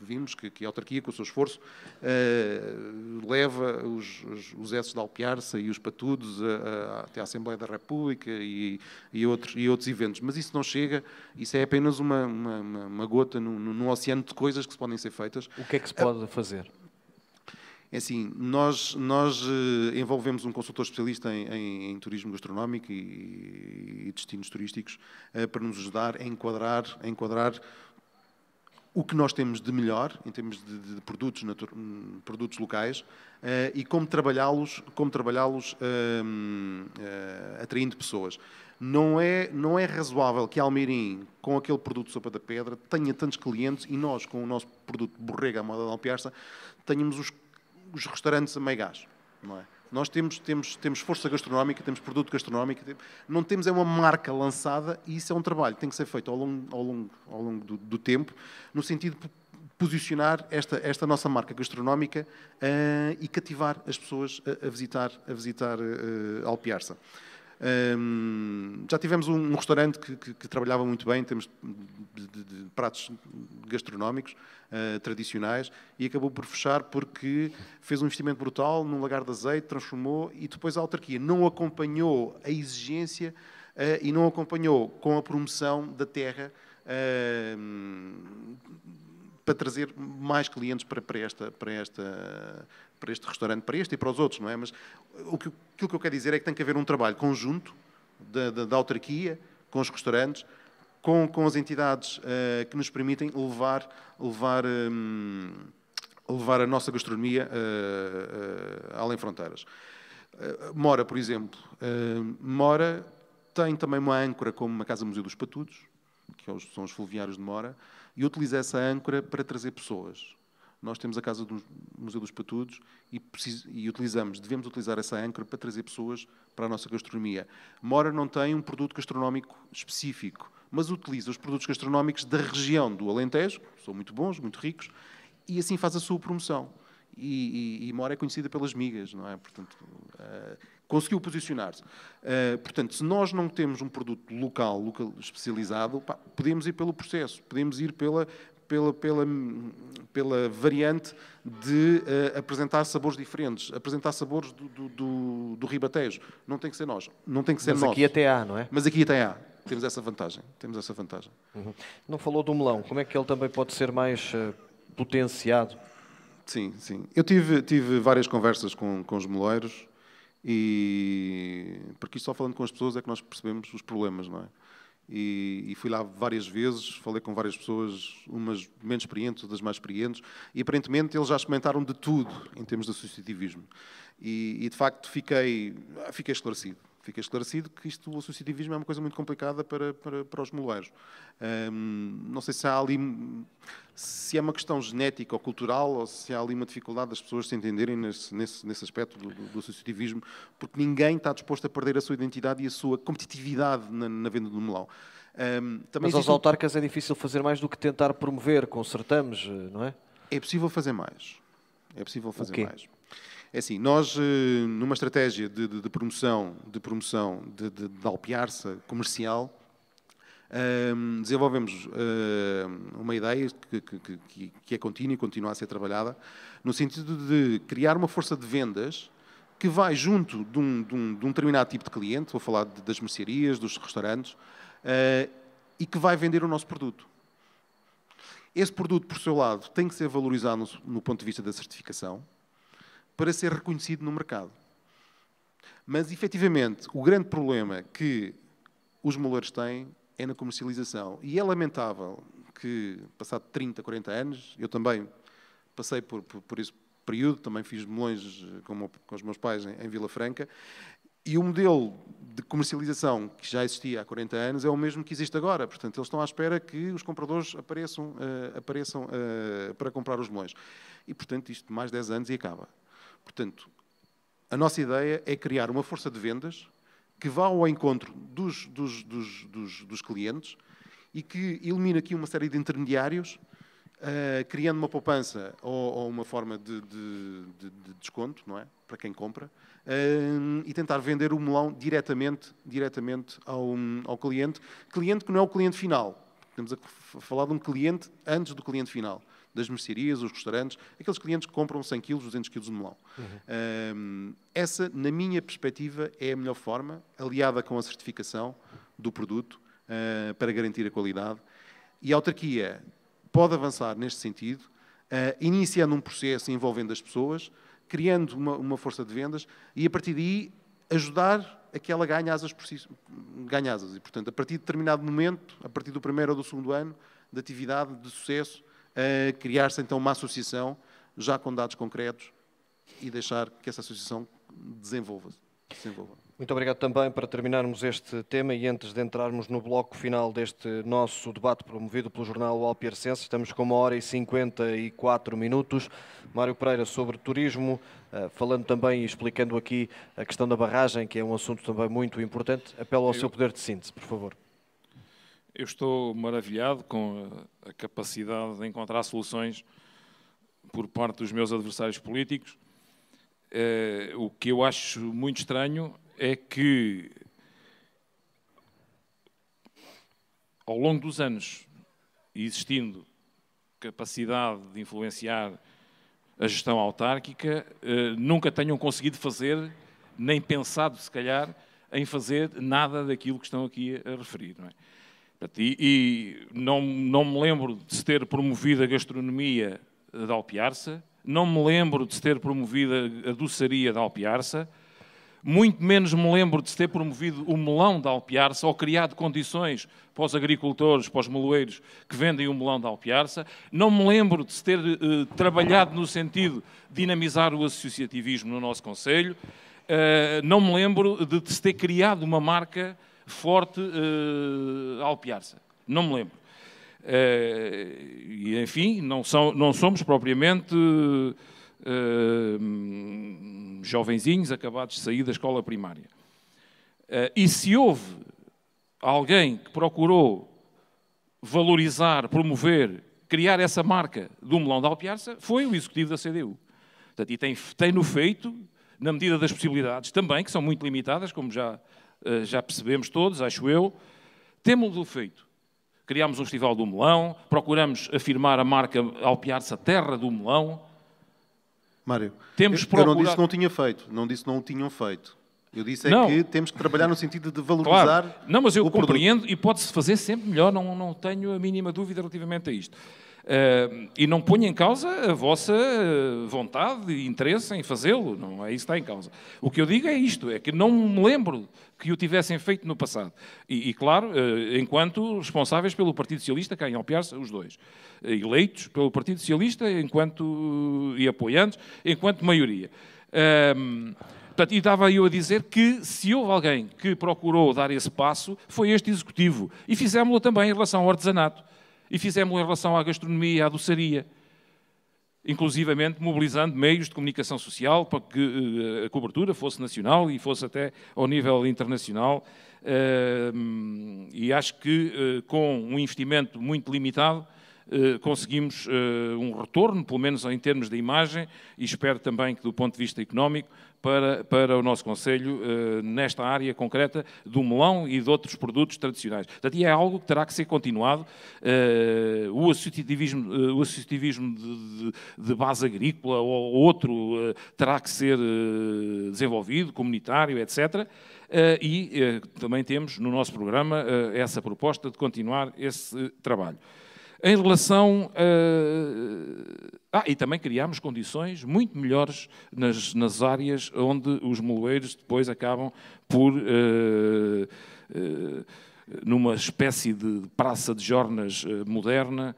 vimos que, que a autarquia, com o seu esforço, uh, leva os, os, os essos de Alpiarça e os patudos a, a, até à Assembleia da República e, e, outros, e outros eventos. Mas isso não chega, isso é apenas uma, uma, uma gota num, oceano de coisas que se podem ser feitas. O que é que se pode fazer? É assim, nós, nós eh, envolvemos um consultor especialista em, em, em turismo gastronómico e, e destinos turísticos uh, para nos ajudar a enquadrar, a enquadrar o que nós temos de melhor em termos de, de produtos, hum, produtos locais uh, e como trabalhá-los, como trabalhá-los uh, atraindo pessoas. Não é, não é razoável que Almeirim, com aquele produto sopa da pedra, tenha tantos clientes e nós, com o nosso produto borrega à moda da Alpiarça, tenhamos os os restaurantes a meio gás, não é? Nós temos, temos, temos força gastronómica, temos produto gastronómico, não temos é uma marca lançada e isso é um trabalho que tem que ser feito ao longo, ao longo, ao longo do, do tempo, no sentido de posicionar esta, esta nossa marca gastronómica uh, e cativar as pessoas a, a visitar, a visitar uh, Alpiarça. Um, já tivemos um, um restaurante que, que, que, trabalhava muito bem em termos de, de, de pratos gastronómicos uh, tradicionais e acabou por fechar porque fez um investimento brutal num lagar de azeite, transformou e depois a autarquia não acompanhou a exigência uh, e não acompanhou com a promoção da terra uh, para trazer mais clientes para, para, esta, para, esta, para este restaurante, para este e para os outros, não é? Mas o que, aquilo que eu quero dizer é que tem que haver um trabalho conjunto da, da, da autarquia com os restaurantes, com, com as entidades uh, que nos permitem levar, levar, um, levar a nossa gastronomia uh, uh, além fronteiras. Mora, por exemplo, Mora tem também uma âncora como uma Casa Museu dos Patudos, que são os fluviários de Mora, e utiliza essa âncora para trazer pessoas nós temos a Casa do Museu dos Patudos e, precis, e utilizamos, devemos utilizar essa âncora para trazer pessoas para a nossa gastronomia. Mora não tem um produto gastronómico específico, mas utiliza os produtos gastronómicos da região do Alentejo, que são muito bons, muito ricos, e assim faz a sua promoção. E, e, e Mora é conhecida pelas migas, não é? Portanto, uh, conseguiu posicionar-se. Uh, portanto, se nós não temos um produto local, local especializado, pá, podemos ir pelo processo, podemos ir pela pela, pela, pela variante de uh, apresentar sabores diferentes, apresentar sabores do, do, do, do, ribatejo. Não tem que ser nós, não tem que ser Mas nós. Mas aqui até há, não é? Mas aqui até há. Temos essa vantagem, temos essa vantagem. Uhum. Não falou do melão, como é que ele também pode ser mais uh, potenciado? Sim, sim. Eu tive, tive várias conversas com, com os meloeiros e porque só falando com as pessoas é que nós percebemos os problemas, não é? E, e, fui lá várias vezes, falei com várias pessoas, umas menos experientes, outras mais experientes, e aparentemente eles já experimentaram de tudo em termos de associativismo. E, e de facto fiquei, fiquei esclarecido fica esclarecido que isto, o associativismo é uma coisa muito complicada para, para, para os moleiros. Um, não sei se há ali, se é uma questão genética ou cultural, ou se há ali uma dificuldade das pessoas se entenderem nesse, nesse, nesse aspecto do, do associativismo, porque ninguém está disposto a perder a sua identidade e a sua competitividade na, na venda do melão. Um, Mas aos autarcas é difícil fazer mais do que tentar promover, consertamos, eh, não é? É possível fazer mais. É possível fazer mais. É assim, nós, eh, numa estratégia de, de, de promoção, de promoção de, de, de alpiarça comercial, um, ehm, desenvolvemos ehm, uma ideia que, que, que é contínua e continua a ser trabalhada, no sentido de criar uma força de vendas que vai junto de um, de um, de um determinado tipo de cliente, vou falar de, das mercearias, dos restaurantes, uh, e que vai vender o nosso produto. Esse produto, por seu lado, tem que ser valorizado no, no ponto de vista da certificação, para ser reconhecido no mercado. Mas, efetivamente, o grande problema que os molores têm é na comercialização. E é lamentável que, passado 30, 40 anos, eu também passei por, por, por esse período, também fiz melões eh, com, com os meus pais em, em Vila Franca, e o modelo de comercialização que já existia há 40 anos é o mesmo que existe agora. Portanto, eles estão à espera que os compradores apareçam, uh, apareçam uh, para comprar os melões. E, portanto, isto mais 10 anos e acaba. Portanto, a nossa ideia é criar uma força de vendas que vá ao encontro dos, dos, dos, dos clientes e que elimine aqui uma série de intermediários, uh, criando uma poupança ou, ou uma forma de, de, de, de, desconto, não é? Para quem compra, uh, e tentar vender o melão diretamente, diretamente ao, ao cliente. Cliente que não é o cliente final. Estamos a falar de um cliente antes do cliente final das mercearias, os restaurantes, aqueles clientes que compram 100 kg, 200 kg de melão. Uhum. essa, na minha perspectiva, é a melhor forma, aliada com a certificação do produto, uh, para garantir a qualidade. E a autarquia pode avançar neste sentido, uh, iniciando um processo envolvendo as pessoas, criando uma, uma força de vendas e, a partir daí, ajudar a que ela ganhe asas, por si, ganhe asas. E, portanto, a partir de determinado momento, a partir do primeiro ou do segundo ano de atividade, de sucesso, criar-se então uma associação, já com dados concretos, e deixar que essa associação desenvolva-se. Desenvolva. Muito obrigado também para terminarmos este tema e antes de entrarmos no bloco final deste nosso debate promovido pelo jornal Alpiercense, estamos com uma hora e 54 minutos. Mário Pereira, sobre turismo, eh, falando também e explicando aqui a questão da barragem, que é um assunto também muito importante, apelo ao Eu... seu poder de síntese, por favor. Eu estou maravilhado com a capacidade de encontrar soluções por parte dos meus adversários políticos. Eh, o que eu acho muito estranho é que, ao longo dos anos, existindo capacidade de influenciar a gestão autárquica, eh, nunca tenham conseguido fazer, nem pensado, se calhar, em fazer nada daquilo que estão aqui a referir. Não é? E, e não, não me lembro de se ter promovido a gastronomia da Alpiarça, não me lembro de se ter promovido a doçaria da Alpiarça, muito menos me lembro de se ter promovido o melão da Alpiarça ou criado condições para os agricultores, para os meloeiros que vendem o melão da Alpiarça. Não me lembro de se ter eh, trabalhado no sentido de dinamizar o associativismo no nosso Conselho. Uh, não me lembro de, de se ter criado uma marca forte uh, Não me lembro. Uh, e, enfim, não, são, não somos propriamente uh, jovenzinhos acabados de sair da escola primária. Uh, e se houve alguém que procurou valorizar, promover, criar essa marca do melão de Alpiarça, foi o executivo da CDU. Portanto, e tem, tem no feito, na medida das possibilidades também, que são muito limitadas, como já eh, já percebemos todos, acho eu. Temos-lo feito. Criámos um festival do melão, procuramos afirmar a marca Alpear-se a terra do melão. Mário, temos eu, eu não disse que não tinha feito, não disse que não o tinham feito. Eu disse é que temos que trabalhar no sentido de valorizar. Claro. Não, mas eu compreendo produto. e pode-se fazer sempre melhor, não, não tenho a mínima dúvida relativamente a isto e não ponho em causa a vossa eh, vontade e interesse em fazê-lo, não é isso que está em causa. O que eu digo é isto, é que não me lembro que o tivessem feito no passado. E, e claro, eh, enquanto responsáveis pelo Partido Socialista, cá em Alpiarça, os dois, eh, eleitos pelo Partido Socialista enquanto, e apoiantes enquanto maioria. Portanto, e estava eu a dizer que se houve alguém que procurou dar esse passo, foi este executivo. E fizemos-lo também em relação ao artesanato. E fizemos em relação à gastronomia, à doçaria inclusivamente mobilizando meios de comunicação social para que eh, a cobertura fosse nacional e fosse até ao nível internacional. Eh, e acho que eh, com um investimento muito limitado conseguimos um retorno, pelo menos em termos da imagem, e espero também que do ponto de vista económico para, para o nosso Conselho eh, nesta área concreta do melão e de outros produtos tradicionais. Portanto, é algo que terá que ser continuado. Eh, o associativismo, eh, o associativismo de, de, de, base agrícola ou outro terá que ser desenvolvido, comunitário, etc. e também temos no nosso programa essa proposta de continuar esse trabalho. Em relação. a, ah, e também criámos condições muito melhores nas, nas áreas onde os moleiros depois acabam por. Uh, uh, numa espécie de praça de jornas eh, moderna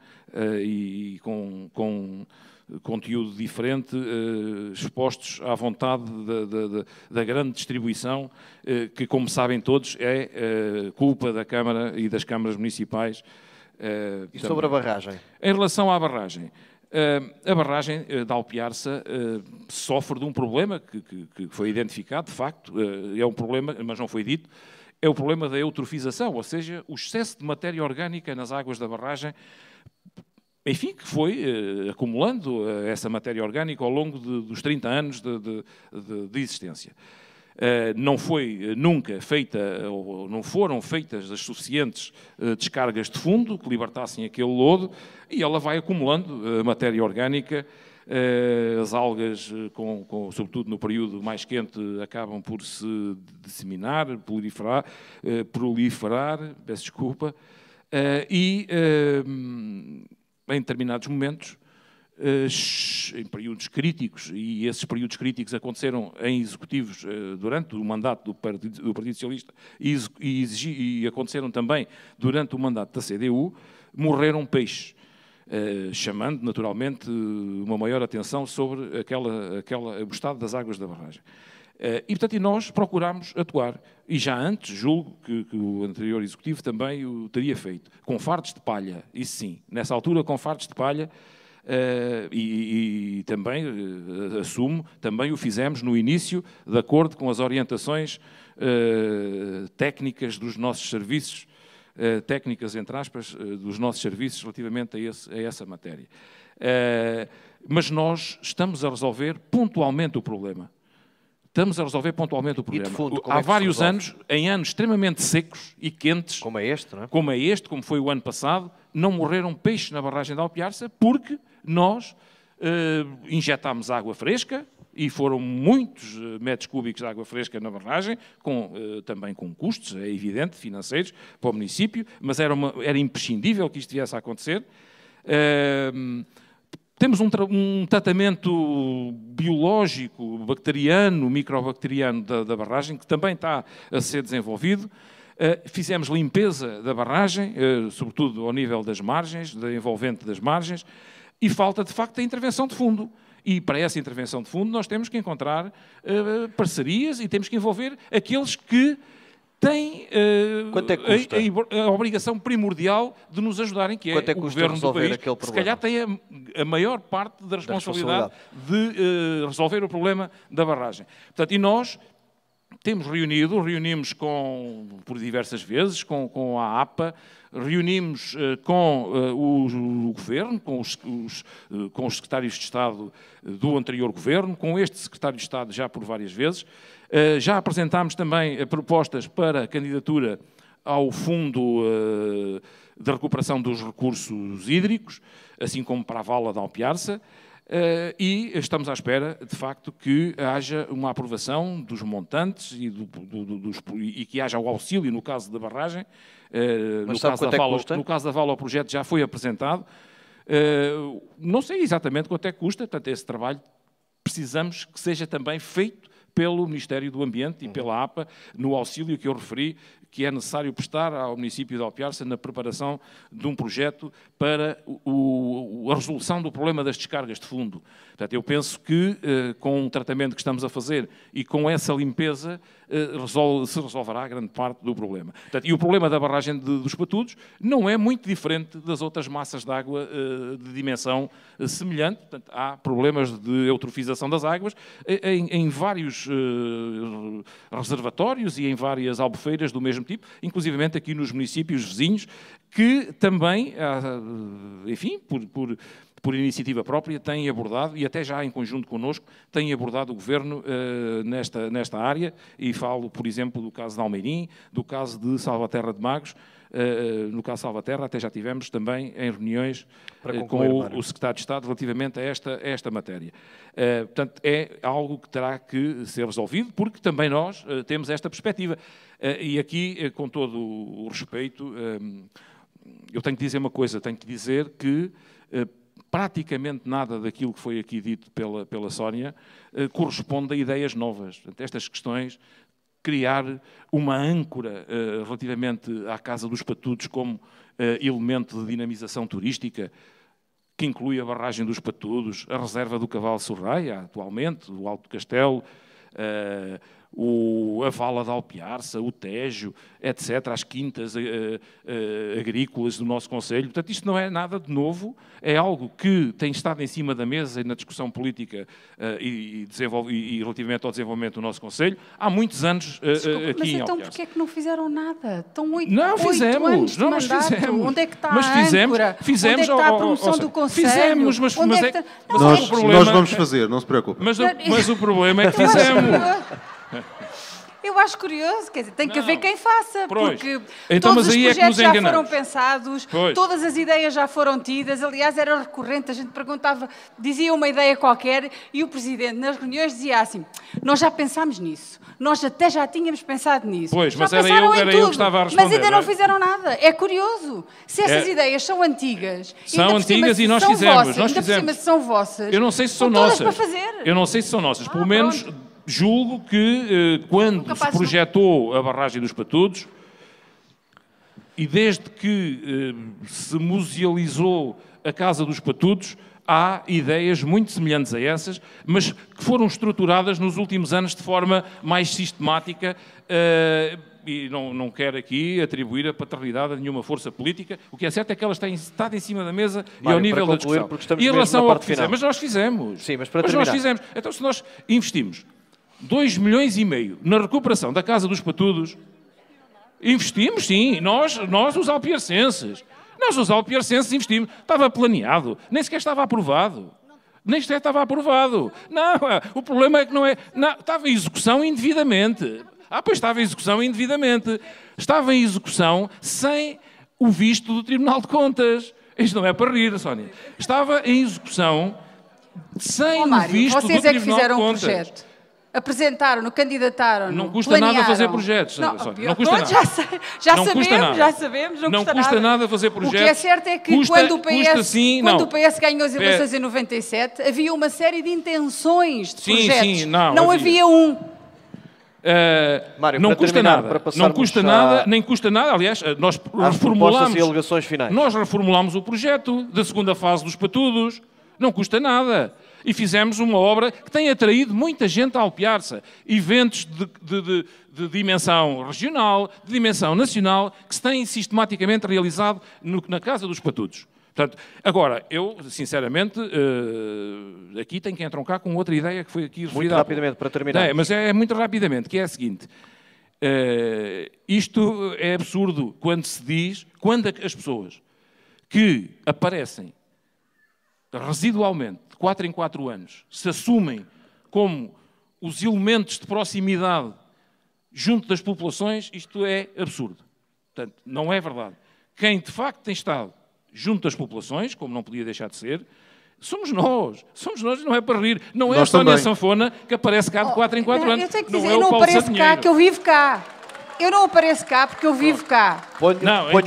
e com, com conteúdo diferente, expostos à vontade da, da, da, grande distribuição, que, como sabem todos, é culpa da Câmara e das câmaras municipais Uh, e sobre a barragem? Em relação à barragem, uh, a barragem uh, eh, da Alpiarça sofre de um problema que, que, que foi identificado, de facto, é um problema, mas não foi dito, é o problema da eutrofização, ou seja, o excesso de matéria orgânica nas águas da barragem, enfim, que foi acumulando essa matéria orgânica ao longo de, dos 30 anos de, de, de existência. Eh, não foi eh, nunca feita, eh, ou não foram feitas as suficientes descargas de fundo que libertassem aquele lodo, e ela vai acumulando matéria orgânica. As algas, com, com, sobretudo no período mais quente, acabam por se disseminar, proliferar, proliferar peço desculpa, e em determinados momentos eh, em períodos críticos, e esses períodos críticos aconteceram em executivos eh, durante o mandato do Partido, do Partido Socialista e, exigi, e, aconteceram também durante o mandato da CDU, morreram peixes, eh, chamando naturalmente uma maior atenção sobre aquela, aquela, o estado das águas da barragem. E, portanto, nós procurámos atuar, e já antes, julgo que, que, o anterior executivo também o teria feito, com fartos de palha, isso sim, nessa altura com fartos de palha, eh, e, e também, eh, assumo, também o fizemos no início, de acordo com as orientações eh, técnicas dos nossos serviços, técnicas, entre aspas, dos nossos serviços relativamente a, esse, a essa matéria. Mas nós estamos a resolver pontualmente o problema estamos a resolver pontualmente o problema. Fundo, é Há é vários anos, em anos extremamente secos e quentes, como é este, não é? como é este, como foi o ano passado, não morreram peixes na barragem da Alpiarça porque nós eh, injetámos água fresca, e foram muitos eh, metros cúbicos de água fresca na barragem, com, eh, também com custos, é evidente, financeiros para o município, mas era, uma, era imprescindível que isto viesse a acontecer. Eh, temos um, um, tratamento biológico, bacteriano, microbacteriano da, da, barragem, que também está a ser desenvolvido. fizemos limpeza da barragem, sobretudo ao nível das margens, da envolvente das margens. E falta, de facto, a intervenção de fundo. E para essa intervenção de fundo, nós temos que encontrar uh, parcerias e temos que envolver aqueles que têm uh, é a, a, a, obrigação primordial de nos ajudarem, que é, é o governo do país, que se calhar tem a, a maior parte da responsabilidade, da responsabilidade. de uh, resolver o problema da barragem. Portanto, e nós temos reunido, reunimos com, por diversas vezes com, com a APA, reunimos eh, com eh, o, o, Governo, com os, os, eh, com os secretários de Estado do anterior Governo, com este secretário de Estado já por várias vezes. já apresentámos também propostas para candidatura ao Fundo de Recuperação dos Recursos Hídricos, assim como para a Vala da Alpiarça. Eh, e estamos à espera, de facto, que haja uma aprovação dos montantes e, do, do, do, dos, e que haja o auxílio no caso da barragem. Eh, no caso da, é Vala, no caso da Vala, o projeto já foi apresentado. Eh, não sei exatamente quanto é que custa, portanto, esse trabalho precisamos que seja também feito pelo Ministério do Ambiente e uhum. pela APA, no auxílio que eu referi, que é necessário prestar ao município de Alpiarça na preparação de um projeto para o, a resolução do problema das descargas de fundo. Portanto, eu penso que eh, com o tratamento que estamos a fazer e com essa limpeza, eh, resolve, se resolverá grande parte do problema. Portanto, e o problema da barragem de, dos Patudos não é muito diferente das outras massas de água eh, de dimensão eh, semelhante. Portanto, há problemas de eutrofização das águas em, em vários reservatórios e em várias albufeiras do mesmo tipo, inclusivamente aqui nos municípios vizinhos, que também, ah, enfim, por, por por iniciativa própria, têm abordado, e até já em conjunto connosco, têm abordado o Governo uh, nesta, nesta área, e falo, por exemplo, do caso de Almeirim, do caso de Salvaterra de Magos, uh, no caso de Salvaterra, até já tivemos também em reuniões concluir, com o, o, Secretário de Estado relativamente a esta, a esta matéria. portanto, é algo que terá que ser resolvido, porque também nós temos esta perspectiva. e aqui, com todo o respeito, eu tenho que dizer uma coisa, tenho que dizer que praticamente nada daquilo que foi aqui dito pela, pela Sónia eh, corresponde a ideias novas. estas questões, criar uma âncora eh, relativamente à Casa dos Patudos como eh, elemento de dinamização turística, que inclui a barragem dos Patudos, a reserva do Cavalo Sorraia, atualmente, do Alto Castelo, o, a Vala da Alpiarça, o Tejo, etc., as quintas uh, uh, agrícolas do nosso Conselho. Portanto, isto não é nada de novo, é algo que tem estado em cima da mesa e na discussão política uh, e, e, e, relativamente ao desenvolvimento do nosso Conselho há muitos anos Desculpa, aqui mas em então porquê é que não fizeram nada? Estão oito, não, fizemos, anos não, mas fizemos. Onde é que está mas fizemos, a fizemos, Onde é que está a promoção ou, ou, ou, do Conselho? Fizemos, mas, é mas é, é que, não, mas nós, é nós, vamos fazer, não se preocupe. Mas, mas o problema é que fizemos. Eu acho curioso, quer dizer, tem que ver haver quem faça, pois. porque então, todos é os projetos é já foram pensados, pois. todas as ideias já foram tidas, aliás, era recorrente, a gente perguntava, dizia uma ideia qualquer e o Presidente nas reuniões dizia assim, nós já pensámos nisso, nós até já tínhamos pensado nisso, pois, já mas pensaram era eu, era tudo, eu que estava a responder, mas ainda não, é? fizeram nada. É curioso, se essas é. ideias são antigas... São antigas e nós fizemos, vossas, nós fizemos. Ainda por cima se são vossas... Eu não sei se são nossas. Eu não sei se são nossas, ah, pelo menos... Pronto julgo que eh, quando se projetou a barragem dos Patudos, e desde que eh, se musealizou a Casa dos Patudos, há ideias muito semelhantes a essas, mas que foram estruturadas nos últimos anos de forma mais sistemática. Eh, e não, não quero aqui atribuir a paternidade a nenhuma força política. O que é certo é que ela está estado em cima da mesa Mário, e ao nível concluir, da discussão. E em relação ao que fizemos, mas nós fizemos. Sim, mas para mas terminar. nós fizemos. Então, se nós investimos 2 milhões e meio na recuperação da Casa dos Patudos. Investimos, sim, nós, nós os alpiarcenses. Nós, os alpiarcenses, investimos. Estava planeado, nem sequer estava aprovado. Nem sequer estava aprovado. Não, é, o problema é que não é. Não, estava em execução indevidamente. Ah, pois estava em execução indevidamente. Estava em execução sem o visto do Tribunal de Contas. Isto não é para rir, Sónia. Estava em execução sem oh, Mário, o visto do é Tribunal é de Contas. o projeto apresentaram-no, candidataram-no. Não custa planearam. nada fazer projetos. Não, Sónia, não custa nada. Já, já não sabemos, custa nada. já sabemos, não, não custa, custa nada. fazer projetos. O que é certo é que custa, quando, o PS, sim, quando o PS ganhou as eleições é. em 97, havia uma série de intenções de sim, projetos. Sim, não, não havia. havia um. Uh, Mário, não custa terminar, nada, não custa nada, nem custa nada. Aliás, eh, nós reformulamos, nós reformulamos o projeto da segunda fase dos patudos, não custa nada e fizemos uma obra que tem atraído muita gente a Piarça, Eventos de, de, de, de, dimensão regional, de dimensão nacional, que se têm sistematicamente realizado no, na Casa dos Patudos. Portanto, agora, eu, sinceramente, uh, aqui tenho que entroncar com outra ideia que foi aqui referida. Muito rapidamente, para terminar. É, mas é, é, muito rapidamente, que é a seguinte. Uh, isto é absurdo quando se diz, quando as pessoas que aparecem residualmente de 4 em 4 anos, se assumem como os elementos de proximidade junto das populações, isto é absurdo. Portanto, não é verdade. Quem de facto tem estado junto das populações, como não podia deixar de ser, Somos nós, somos nós, não é para rir. Não é a Sónia Sanfona que aparece cá de 4 em 4 anos. Eu tenho que dizer, não, é eu não apareço cá, que eu vivo cá. Eu não apareço cá porque eu vivo cá. Ponho, não, eu, um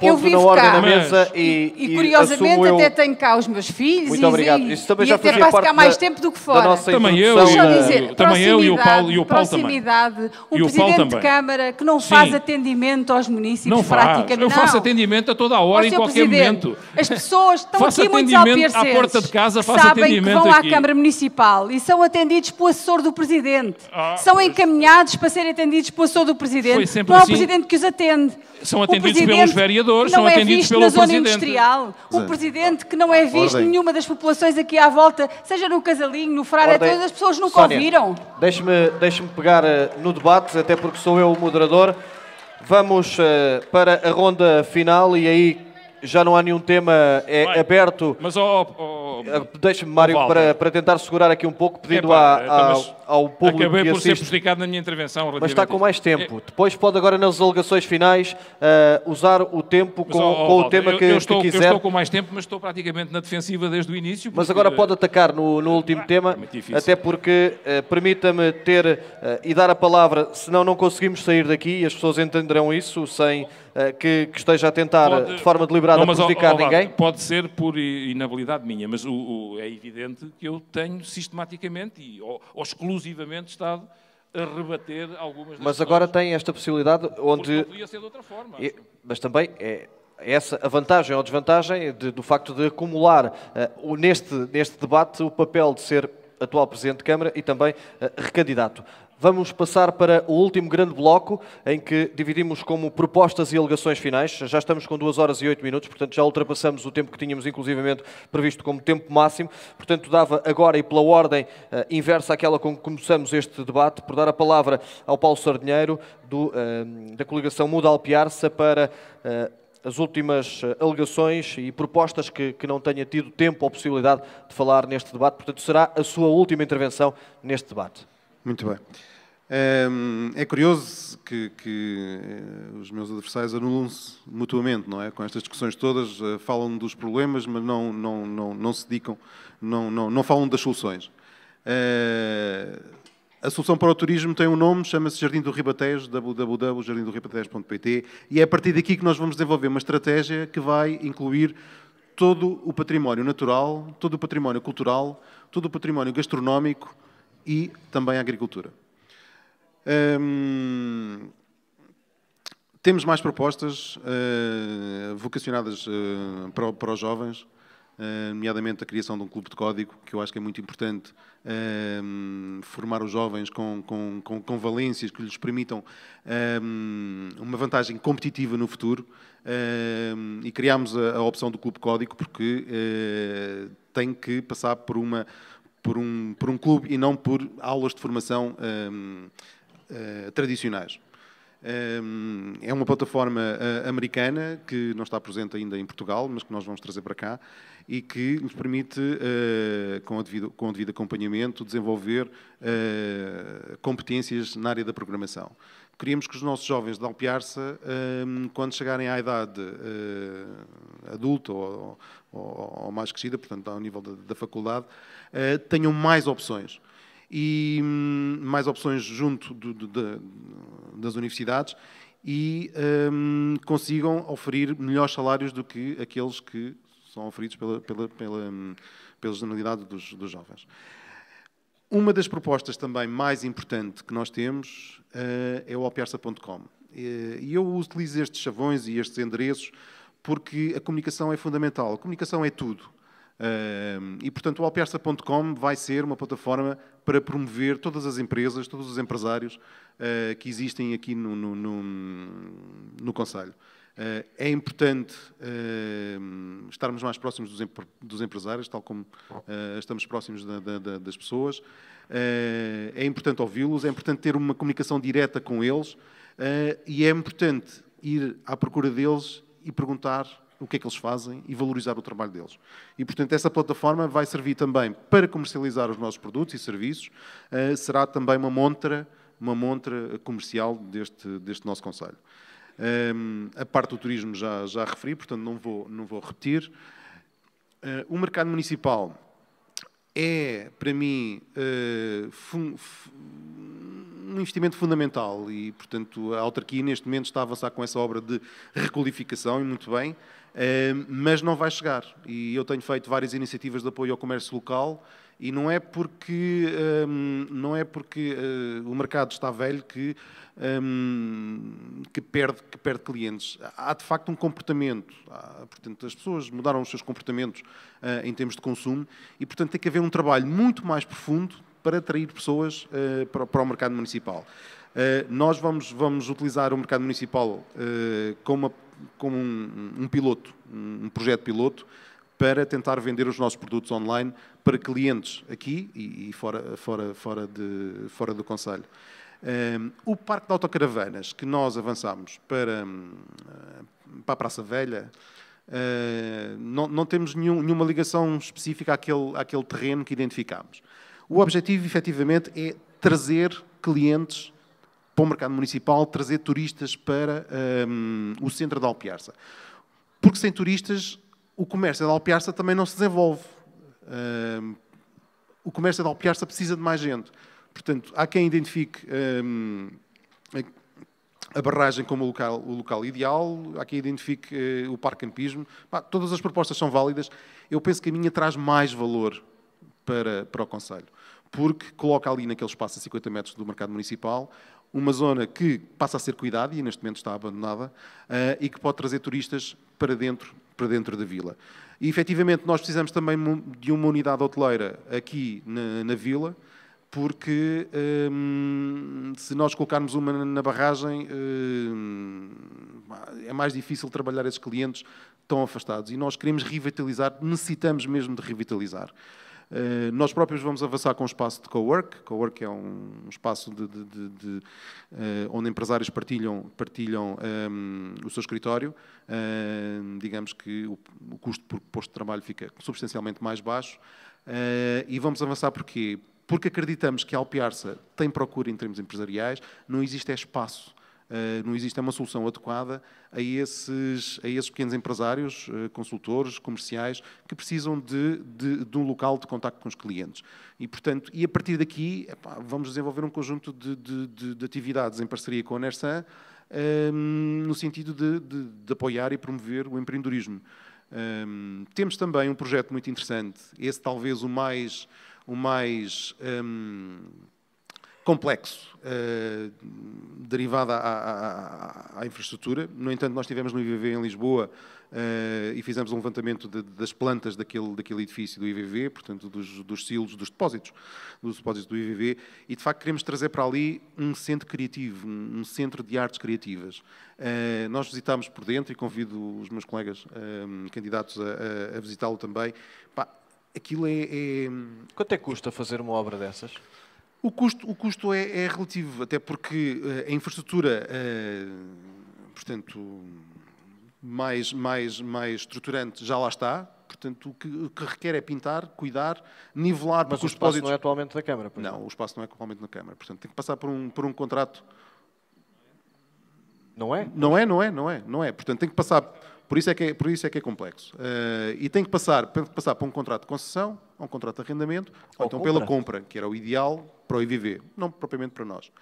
ponto na ordem cá, mesa e, e, curiosamente até eu... tenho cá os meus filhos. Muito e, obrigado. Isso também e já até passo cá mais tempo do que fora. também eu, eh, dizer, também eu e o Paulo, e o Paulo proximidade, também. um e o presidente Paulo de Câmara que não faz Sim. atendimento aos municípios não faz. praticamente. Eu faço atendimento a toda a hora, em qualquer momento. As pessoas estão faço aqui muito alpercenses. à porta de casa, faço sabem atendimento que vão à Câmara Municipal e são atendidos pelo assessor do presidente. Ah, são encaminhados para serem atendidos pelo assessor assessor do presidente não é assim. o presidente que os atende. São atendidos pelos vereadores, são é atendidos pelo presidente. não é visto na zona industrial. O presidente que não é ah, visto Ordem. nenhuma das populações aqui à volta, seja no Casalinho, no Frade, todas as pessoas nunca Sónia, ouviram. Deixe-me deixe pegar eh, no debate, até porque sou eu o moderador. Vamos eh, para a ronda final e aí já não há nenhum tema é aberto. Mas oh, oh, me Mário, para, para tentar segurar aqui um pouco, pedindo é, pá, à, então, mas ao público Acabei que Acabei por ser prejudicado na minha intervenção. Mas está com mais tempo. É... Depois pode agora nas alegações finais uh, usar o tempo com, oh, com o tema eu, que, eu estou, que, quiser. Eu estou com mais tempo, mas estou praticamente na defensiva desde o início. Porque... Mas agora pode atacar no, no último ah, tema, é até porque uh, permita-me ter uh, e dar a palavra, senão não conseguimos sair daqui e as pessoas entenderão isso sem que, que, esteja a tentar pode... de forma deliberada não, mas, prejudicar oh, ninguém. Pode ser por inabilidade minha, mas o, o, é evidente que eu tenho sistematicamente e, ou, ou excluo exclusivamente Estado a rebater algumas Mas agora tem esta possibilidade onde... podia ser de outra forma. E, mas também é essa a vantagem ou desvantagem de, do facto de acumular uh, neste, neste debate o papel de ser atual Presidente de Câmara e também uh, recandidato. Vamos passar para o último grande bloco, em que dividimos como propostas e alegações finais. Já estamos com 2 horas e 8 minutos, portanto já ultrapassamos o tempo que tínhamos inclusivamente previsto como tempo máximo. Portanto, dava agora e pela ordem uh, inversa àquela com que começamos este debate, por dar a palavra ao Paulo Sardinheiro, do, uh, da coligação Muda Alpiarça, para... Uh, as últimas alegações e propostas que, que não tenha tido tempo ou possibilidade de falar neste debate. Portanto, será a sua última intervenção neste debate. Muito bem. É curioso que, que eh, os meus adversários anulam-se mutuamente, não é? Com estas discussões todas, eh, falam dos problemas, mas não, não, não, não se dedicam, não, não, não falam das soluções. Eh, a solução para o turismo tem um nome, chama-se Jardim do Ribatejo, www.jardimdoribatejo.pt, e é a partir daqui que nós vamos desenvolver uma estratégia que vai incluir todo o património natural, todo o património cultural, todo o património gastronómico e também a agricultura. Hum, temos mais propostas uh, vocacionadas uh, para, para, os jovens, uh, nomeadamente a criação de um clube de código, que eu acho que é muito importante formar os jovens com, com, com, com, valências que lhes permitam uma vantagem competitiva no futuro. e criámos a, a, opção do clube código porque tem que passar por uma por um, por um clube e não por aulas de formação eh, tradicionais. Eh, é uma plataforma eh, americana que não está presente ainda em Portugal, mas que nós vamos trazer para cá e que nos permite, com o devido, com o devido acompanhamento, desenvolver competências na área da programação. Queríamos que os nossos jovens de Alpiarça, quando chegarem à idade adulta ou, mais crescida, portanto, ao nível da faculdade, tenham mais opções e hum, mais opções junto do, do, das universidades e hum, consigam oferir melhores salários do que aqueles que são oferidos pela, pela, pela, hum, pela generalidade dos, dos jovens. Uma das propostas também mais importante que nós temos uh, é o alperça.com. Eh, e eu utilizo estes chavões e estes endereços porque a comunicação é fundamental. A comunicação é tudo e, portanto, o Alpiarça.com vai ser uma plataforma para promover todas as empresas, todos os empresários ah, que existem aqui no, no, no, no Conselho. Ah, é importante estarmos mais próximos dos, dos empresários, tal como ah, estamos próximos da, da, das pessoas. é importante ouvi-los, é importante ter uma comunicação direta com eles e é importante ir à procura deles e perguntar o que é que eles fazem e valorizar o trabalho deles. E, portanto, essa plataforma vai servir também para comercializar os nossos produtos e serviços, uh, será também uma montra, uma montra comercial deste, deste nosso Conselho. Um, eh, a parte do turismo já, já referi, portanto, não vou, não vou repetir. Uh, o mercado municipal é, para mim, uh, um investimento fundamental e, portanto, a autarquia neste momento está a avançar com essa obra de requalificação e muito bem, eh, mas não vai chegar. E eu tenho feito várias iniciativas de apoio ao comércio local e não é porque, ehm, não é porque eh, o mercado está velho que, ehm, que, perde, que perde clientes. Há de facto um comportamento. portanto, as pessoas mudaram os seus comportamentos eh, em termos de consumo e, portanto, tem que haver um trabalho muito mais profundo para atrair pessoas uh, para, para, o mercado municipal. Uh, nós vamos, vamos utilizar o mercado municipal uh, eh, como, como um, um, piloto, um projeto piloto, para tentar vender os nossos produtos online para clientes aqui e, e fora, fora, fora, de, fora do Conselho. Um, o parque de autocaravanas que nós avançamos para, para a Praça Velha, uh, não, não temos nenhum, nenhuma ligação específica àquele, àquele terreno que identificámos. O objetivo, efetivamente, é trazer clientes para o mercado municipal, trazer turistas para um, o centro da Alpiarça. Porque sem turistas, o comércio da Alpiarça também não se desenvolve. Um, o comércio da Alpiarça precisa de mais gente. Portanto, há quem identifique um, a barragem como o local, o local ideal, há quem identifique uh, o parque campismo. Bah, todas as propostas são válidas. Eu penso que a minha traz mais valor para, para o Conselho, porque coloca ali naquele espaço a 50 metros do mercado municipal uma zona que passa a ser cuidada e neste momento está abandonada eh, e que pode trazer turistas para dentro, para dentro da vila. E efetivamente nós precisamos também de uma unidade hoteleira aqui na, na vila, porque hum, se nós colocarmos uma na barragem hum, é mais difícil trabalhar esses clientes tão afastados. E nós queremos revitalizar, necessitamos mesmo de revitalizar. Eh, nós próprios vamos avançar com o espaço de Cowork. Cowork é um espaço de, de, de, eh, onde empresários partilham, partilham um, ehm, o seu escritório. Ehm, digamos que o, o, custo por posto de trabalho fica substancialmente mais baixo. Uh, e vamos avançar porquê? Porque acreditamos que a Alpiarça tem procura em termos empresariais, não existe espaço eh, não existe é uma solução adequada a esses, a esses pequenos empresários, eh, consultores, comerciais, que precisam de, de, de um local de contacto com os clientes. E, portanto, e a partir daqui, epá, vamos desenvolver um conjunto de, de, de, atividades em parceria com a Nersan, um, ehm, no sentido de apoiar e promover o empreendedorismo. Um, ehm, temos também um projeto muito interessante, esse talvez o mais, o mais um, ehm, complexo, eh, derivado à, à, à, infraestrutura. No entanto, nós tivemos no IVV em Lisboa eh, e fizemos um levantamento de, das plantas daquele, daquele edifício do IVV, portanto, dos, dos silos, dos depósitos, dos depósitos do IVV, e de facto queremos trazer para ali um centro criativo, um, um centro de artes criativas. Eh, nós visitámos por dentro e convido os meus colegas eh, candidatos a, a, a visitá-lo também. Pá, aquilo é, é... Quanto é que custa fazer uma obra dessas? O custo, o custo é, é relativo, até porque eh, a infraestrutura, eh, portanto, mais, mais, mais estruturante já lá está, Portanto, o que, o que, requer é pintar, cuidar, nivelar... Mas o espaço depósitos... não é atualmente na Câmara, Não, o espaço não é atualmente na Câmara. Portanto, tem que passar por um, por um contrato... Não é? Não é, não é, não é, não é. Portanto, tem que passar... Por isso é que é, por isso é, que é complexo. Uh, e tem que passar, passar para um contrato de concessão, a um contrato de arrendamento, ou, ou então compra. pela compra, que era o ideal para o IVV, não propriamente para nós.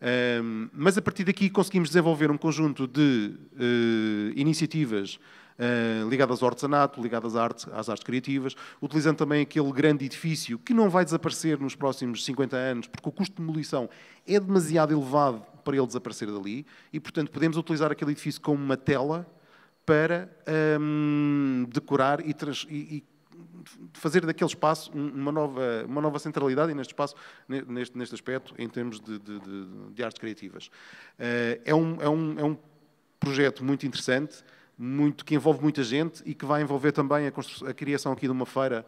Ehm, mas a partir daqui conseguimos desenvolver um conjunto de uh, iniciativas Uh, ligadas ao artesanato, ligadas à arte, às artes criativas, utilizando também aquele grande edifício que não vai desaparecer nos próximos 50 anos, porque o custo de demolição é demasiado elevado para ele desaparecer dali, e portanto podemos utilizar aquele edifício como uma tela para um, decorar e, e, fazer daquele espaço uma nova, uma nova centralidade neste espaço, neste, neste aspecto, em termos de, de, de, de artes criativas. Uh, é, um, é, um, é um projeto muito interessante muito, que envolve muita gente e que vai envolver também a, a criação aqui de uma feira,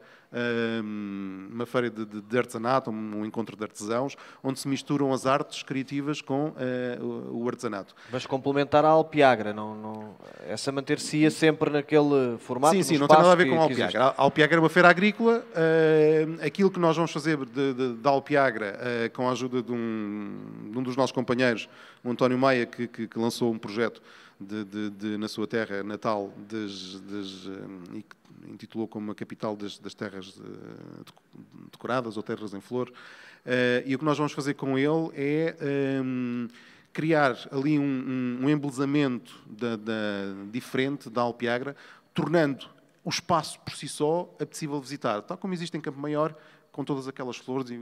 hum, uma feira de, de, de, artesanato, um encontro de artesãos, onde se misturam as artes criativas com uh, o, artesanato. Mas complementar a Alpiagra, não, não essa manter-se-ia sempre naquele formato? Sim, sim, não tem nada a ver com a Alpiagra. A Alpiagra é uma feira agrícola, uh, aquilo que nós vamos fazer da Alpiagra, uh, com a ajuda de um, de um, dos nossos companheiros, o António Maia, que, que, que lançou um projeto de, de, de, na sua terra natal, das, das, eh, e que intitulou como a capital das, das terras eh, decoradas ou terras em flor. Eh, e o que nós vamos fazer com ele é um, ehm, criar ali um, um embelezamento da, da, diferente da Alpiagra, tornando o espaço por si só apetecível visitar. Tal como existe em Campo Maior, com todas aquelas flores e,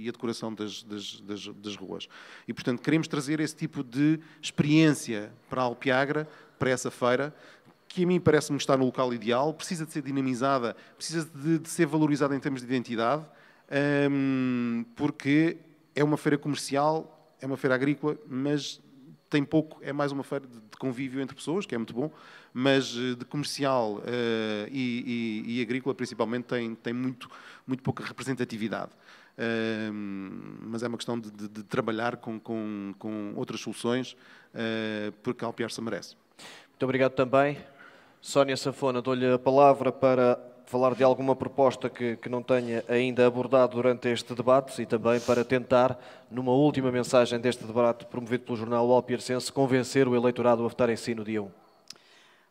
e a decoração das, das, das, das, ruas. E, portanto, queremos trazer esse tipo de experiência para a Alpiagra, para essa feira, que a mim parece-me estar no local ideal, precisa de ser dinamizada, precisa de, de ser valorizada em termos de identidade, hum, porque é uma feira comercial, é uma feira agrícola, mas tem pouco, é mais uma feira de convívio entre pessoas, que é muito bom, mas eh, de comercial uh, e, e, e, agrícola principalmente tem, tem muito, muito pouca representatividade. Uh, mas é uma questão de, de, de trabalhar com, com, com, outras soluções, uh, porque a Alpiar se merece. Muito obrigado também. Sónia Safona, dou-lhe a palavra para falar de alguma proposta que, que não tenha ainda abordado durante este debate e também para tentar, numa última mensagem deste debate promovido pelo jornal Alpiercense, convencer o eleitorado a votar em si no dia 1.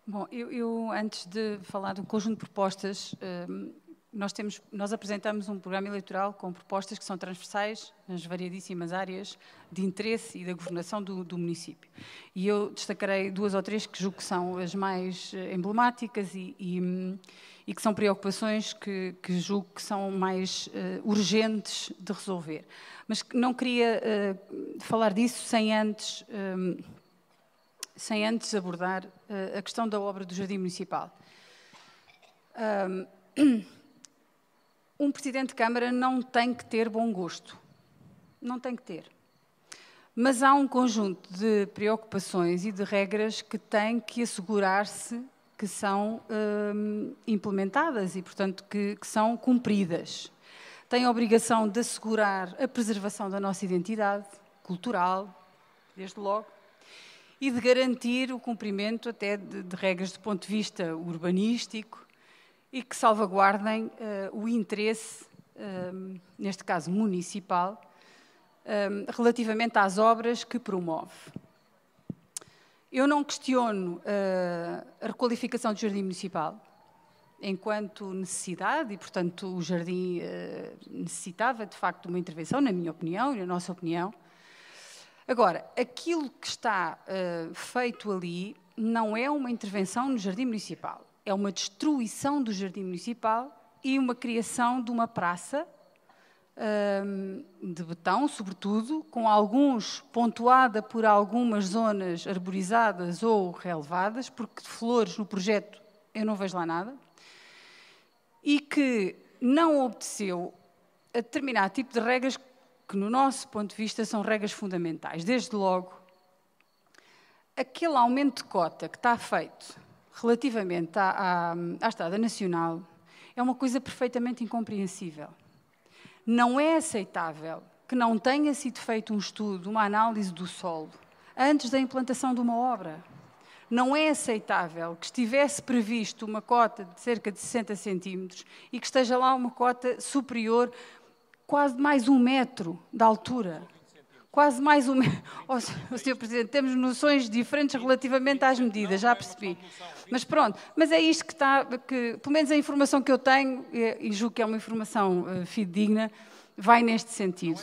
Bom, eu, eu antes de falar do conjunto de propostas, hum, nós, temos, nós apresentamos um programa eleitoral com propostas que são transversais nas variedíssimas áreas de interesse e da governação do, do, município. E eu destacarei duas ou três que julgo que são as mais eh, emblemáticas e, e hum, e que são preocupações que, que julgo que são mais uh, urgentes de resolver. Mas não queria uh, falar disso sem antes, um, eh, sem antes abordar uh, a questão da obra do Jardim Municipal. Um, um Presidente de Câmara não tem que ter bom gosto. Não tem que ter. Mas há um conjunto de preocupações e de regras que tem que assegurar-se que são um, implementadas e, portanto, que, que são cumpridas. Tem a obrigação de assegurar a preservação da nossa identidade cultural, desde logo, e de garantir o cumprimento até de, de regras do ponto de vista urbanístico e que salvaguardem uh, o interesse, um, neste caso municipal, um, relativamente às obras que promove. Eu não questiono eh, a requalificação do jardim municipal enquanto necessidade, e portanto o jardim eh, necessitava de facto de uma intervenção, na minha opinião e na nossa opinião. Agora, aquilo que está eh, feito ali não é uma intervenção no jardim municipal, é uma destruição do jardim municipal e uma criação de uma praça de betão, sobretudo, com alguns pontuada por algumas zonas arborizadas ou relevadas, porque de flores no projeto eu não vejo lá nada, e que não obteceu a determinado tipo de regras que, no nosso ponto de vista, são regras fundamentais. Desde logo, aquele aumento de cota que está feito relativamente à, à, à Estrada Nacional é uma coisa perfeitamente incompreensível. Não é aceitável que não tenha sido feito um estudo, uma análise do solo, antes da implantação de uma obra. Não é aceitável que estivesse previsto uma cota de cerca de 60 centímetros e que esteja lá uma cota superior, quase mais um metro de altura quase mais uma. Oh, Sr. Presidente, temos noções diferentes relativamente às medidas, já percebi. Mas pronto, mas é isto que está, que, pelo menos a informação que eu tenho, e julgo que é uma informação eh, fidedigna, vai neste sentido.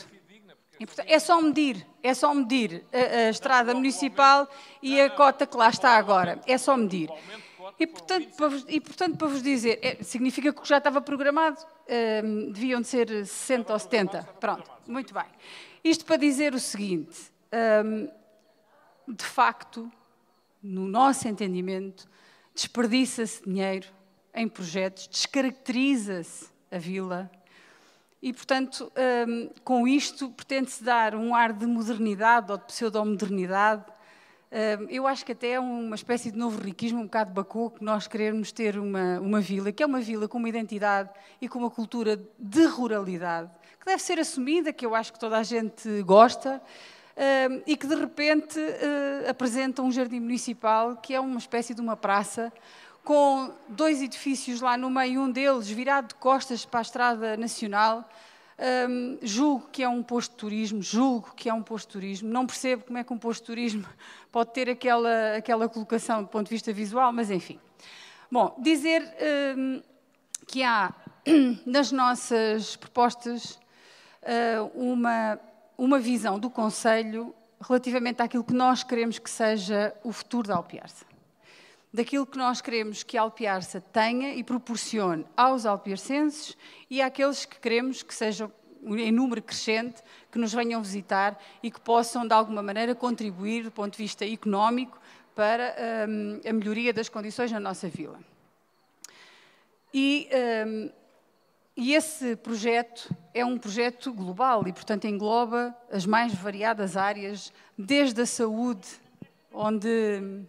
E, portanto, é só medir, é só medir a, a estrada municipal e a cota que lá está agora. É só medir. E portanto, para vos, e, portanto, para vos dizer, é, significa que o que já estava programado uh, deviam de ser 60 ou 70. Pronto, muito bem. Isto para dizer o seguinte: hum, de facto, no nosso entendimento, desperdiça-se dinheiro em projetos, descaracteriza-se a vila. E, portanto, hum, com isto pretende-se dar um ar de modernidade ou de pseudo-modernidade. Hum, eu acho que até é uma espécie de novo riquismo, um bocado que nós queremos ter uma, uma vila, que é uma vila com uma identidade e com uma cultura de ruralidade, deve ser assumida, que eu acho que toda a gente gosta, ehm, e que de repente eh, apresenta um jardim municipal que é uma espécie de uma praça com dois edifícios lá no meio, um deles virado de costas para a Estrada Nacional. Um, ehm, julgo que é um posto de turismo, julgo que é um posto de turismo. Não percebo como é que um posto de turismo pode ter aquela, aquela colocação do ponto de vista visual, mas enfim. Bom, dizer um, ehm, que há nas nossas propostas eh, uma, uma visão do Conselho relativamente àquilo que nós queremos que seja o futuro da Alpiarça. Daquilo que nós queremos que a Alpiarça tenha e proporcione aos alpiarcenses e àqueles que queremos que sejam em número crescente, que nos venham visitar e que possam, de alguma maneira, contribuir do ponto de vista económico para eh, a melhoria das condições na nossa vila. E eh, e esse projeto é um projeto global e, portanto, engloba as mais variadas áreas, desde a saúde, onde,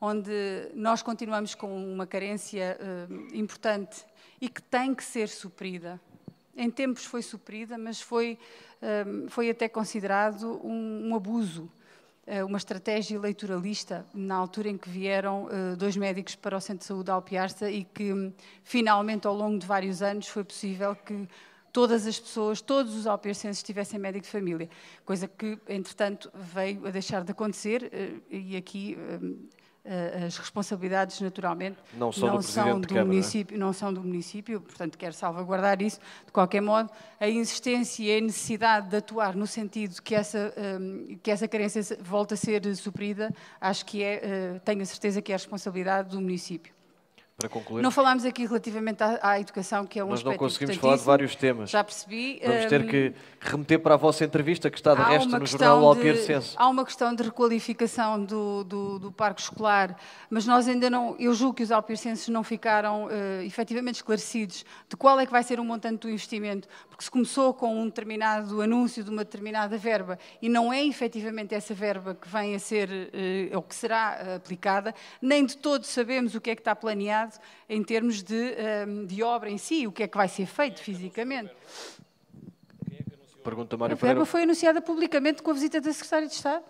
onde nós continuamos com uma carência uh, importante e que tem que ser suprida. Em tempos foi suprida, mas foi, eh, foi até considerado um, um abuso eh, uma estratégia eleitoralista na altura em que vieram eh, dois médicos para o Centro de Saúde de Alpiarça e que hum, finalmente ao longo de vários anos foi possível que todas as pessoas, todos os Alpiarcenses tivessem médico de família, coisa que entretanto veio a deixar de acontecer eh, e aqui hum, eh, as responsabilidades naturalmente não, não são do, é? município, não são do município, portanto quero salvaguardar isso. De qualquer modo, a insistência e a necessidade de atuar no sentido que essa ehm, que essa carência volte a ser suprida, acho que é, eh, tenho a certeza que é a responsabilidade do município para concluir. Não falámos aqui relativamente à, à educação, que é um Nós não conseguimos falar de vários temas. Já percebi. Vamos ter que ehm, remeter para a vossa entrevista, que está de resto no jornal Alpier Há uma questão de requalificação do, do, do, parque escolar, mas nós ainda não, eu julgo que os alpircenses não ficaram uh, efetivamente esclarecidos de qual é que vai ser o montante do investimento, porque se começou com um determinado anúncio de uma determinada verba e não é efetivamente essa verba que vem a ser, uh, ou que será eh, aplicada, nem de todos sabemos o que é que está planeado, em termos de, ehm, de obra em si, o que é que vai ser feito fisicamente. Pergunta Mário a verba foi anunciada publicamente com a visita da Secretária de Estado.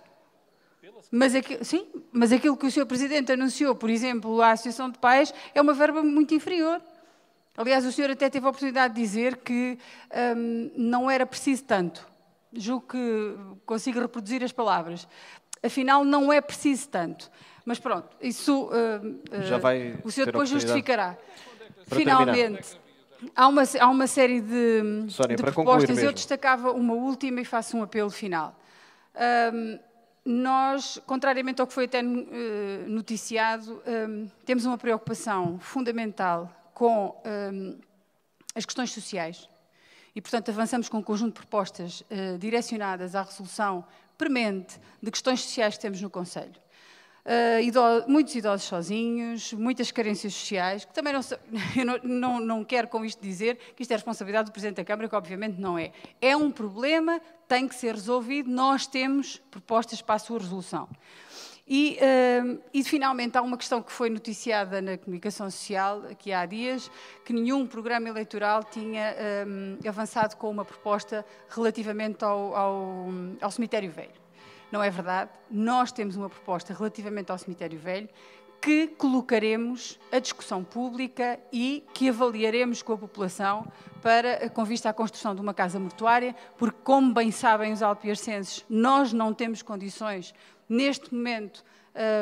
Mas aquilo, sim, mas aquilo que o Sr. Presidente anunciou, por exemplo, à Associação de Pais, é uma verba muito inferior. Aliás, o senhor até teve a oportunidade de dizer que hum, não era preciso tanto. Julgo que consigo reproduzir as palavras. Afinal, não é preciso tanto. Mas pronto, isso uh, uh, Já vai o senhor depois justificará. Finalmente, há uma, há uma série de, Sónia, de propostas. Eu destacava uma última e faço um apelo final. nós, contrariamente ao que foi até eh, noticiado, temos uma preocupação fundamental com as questões sociais. E, portanto, avançamos com um conjunto de propostas uh, direcionadas à resolução premente de questões sociais que temos no Conselho. Uh, muitos idosos sozinhos, muitas carências sociais, que também não, eu não, não, não quero com isto dizer que isto é responsabilidade do Presidente da Câmara, que obviamente não é. É um problema, tem que ser resolvido, nós temos propostas para a sua resolução. E, uh, e, finalmente há uma questão que foi noticiada na comunicação social aqui há dias, que nenhum programa eleitoral tinha um, ah, avançado com uma proposta relativamente ao, ao, ao cemitério velho. Não é verdade? Nós temos uma proposta relativamente ao cemitério velho que colocaremos a discussão pública e que avaliaremos com a população para, com vista à construção de uma casa mortuária, porque, como bem sabem os alpiarcenses, nós não temos condições, neste momento,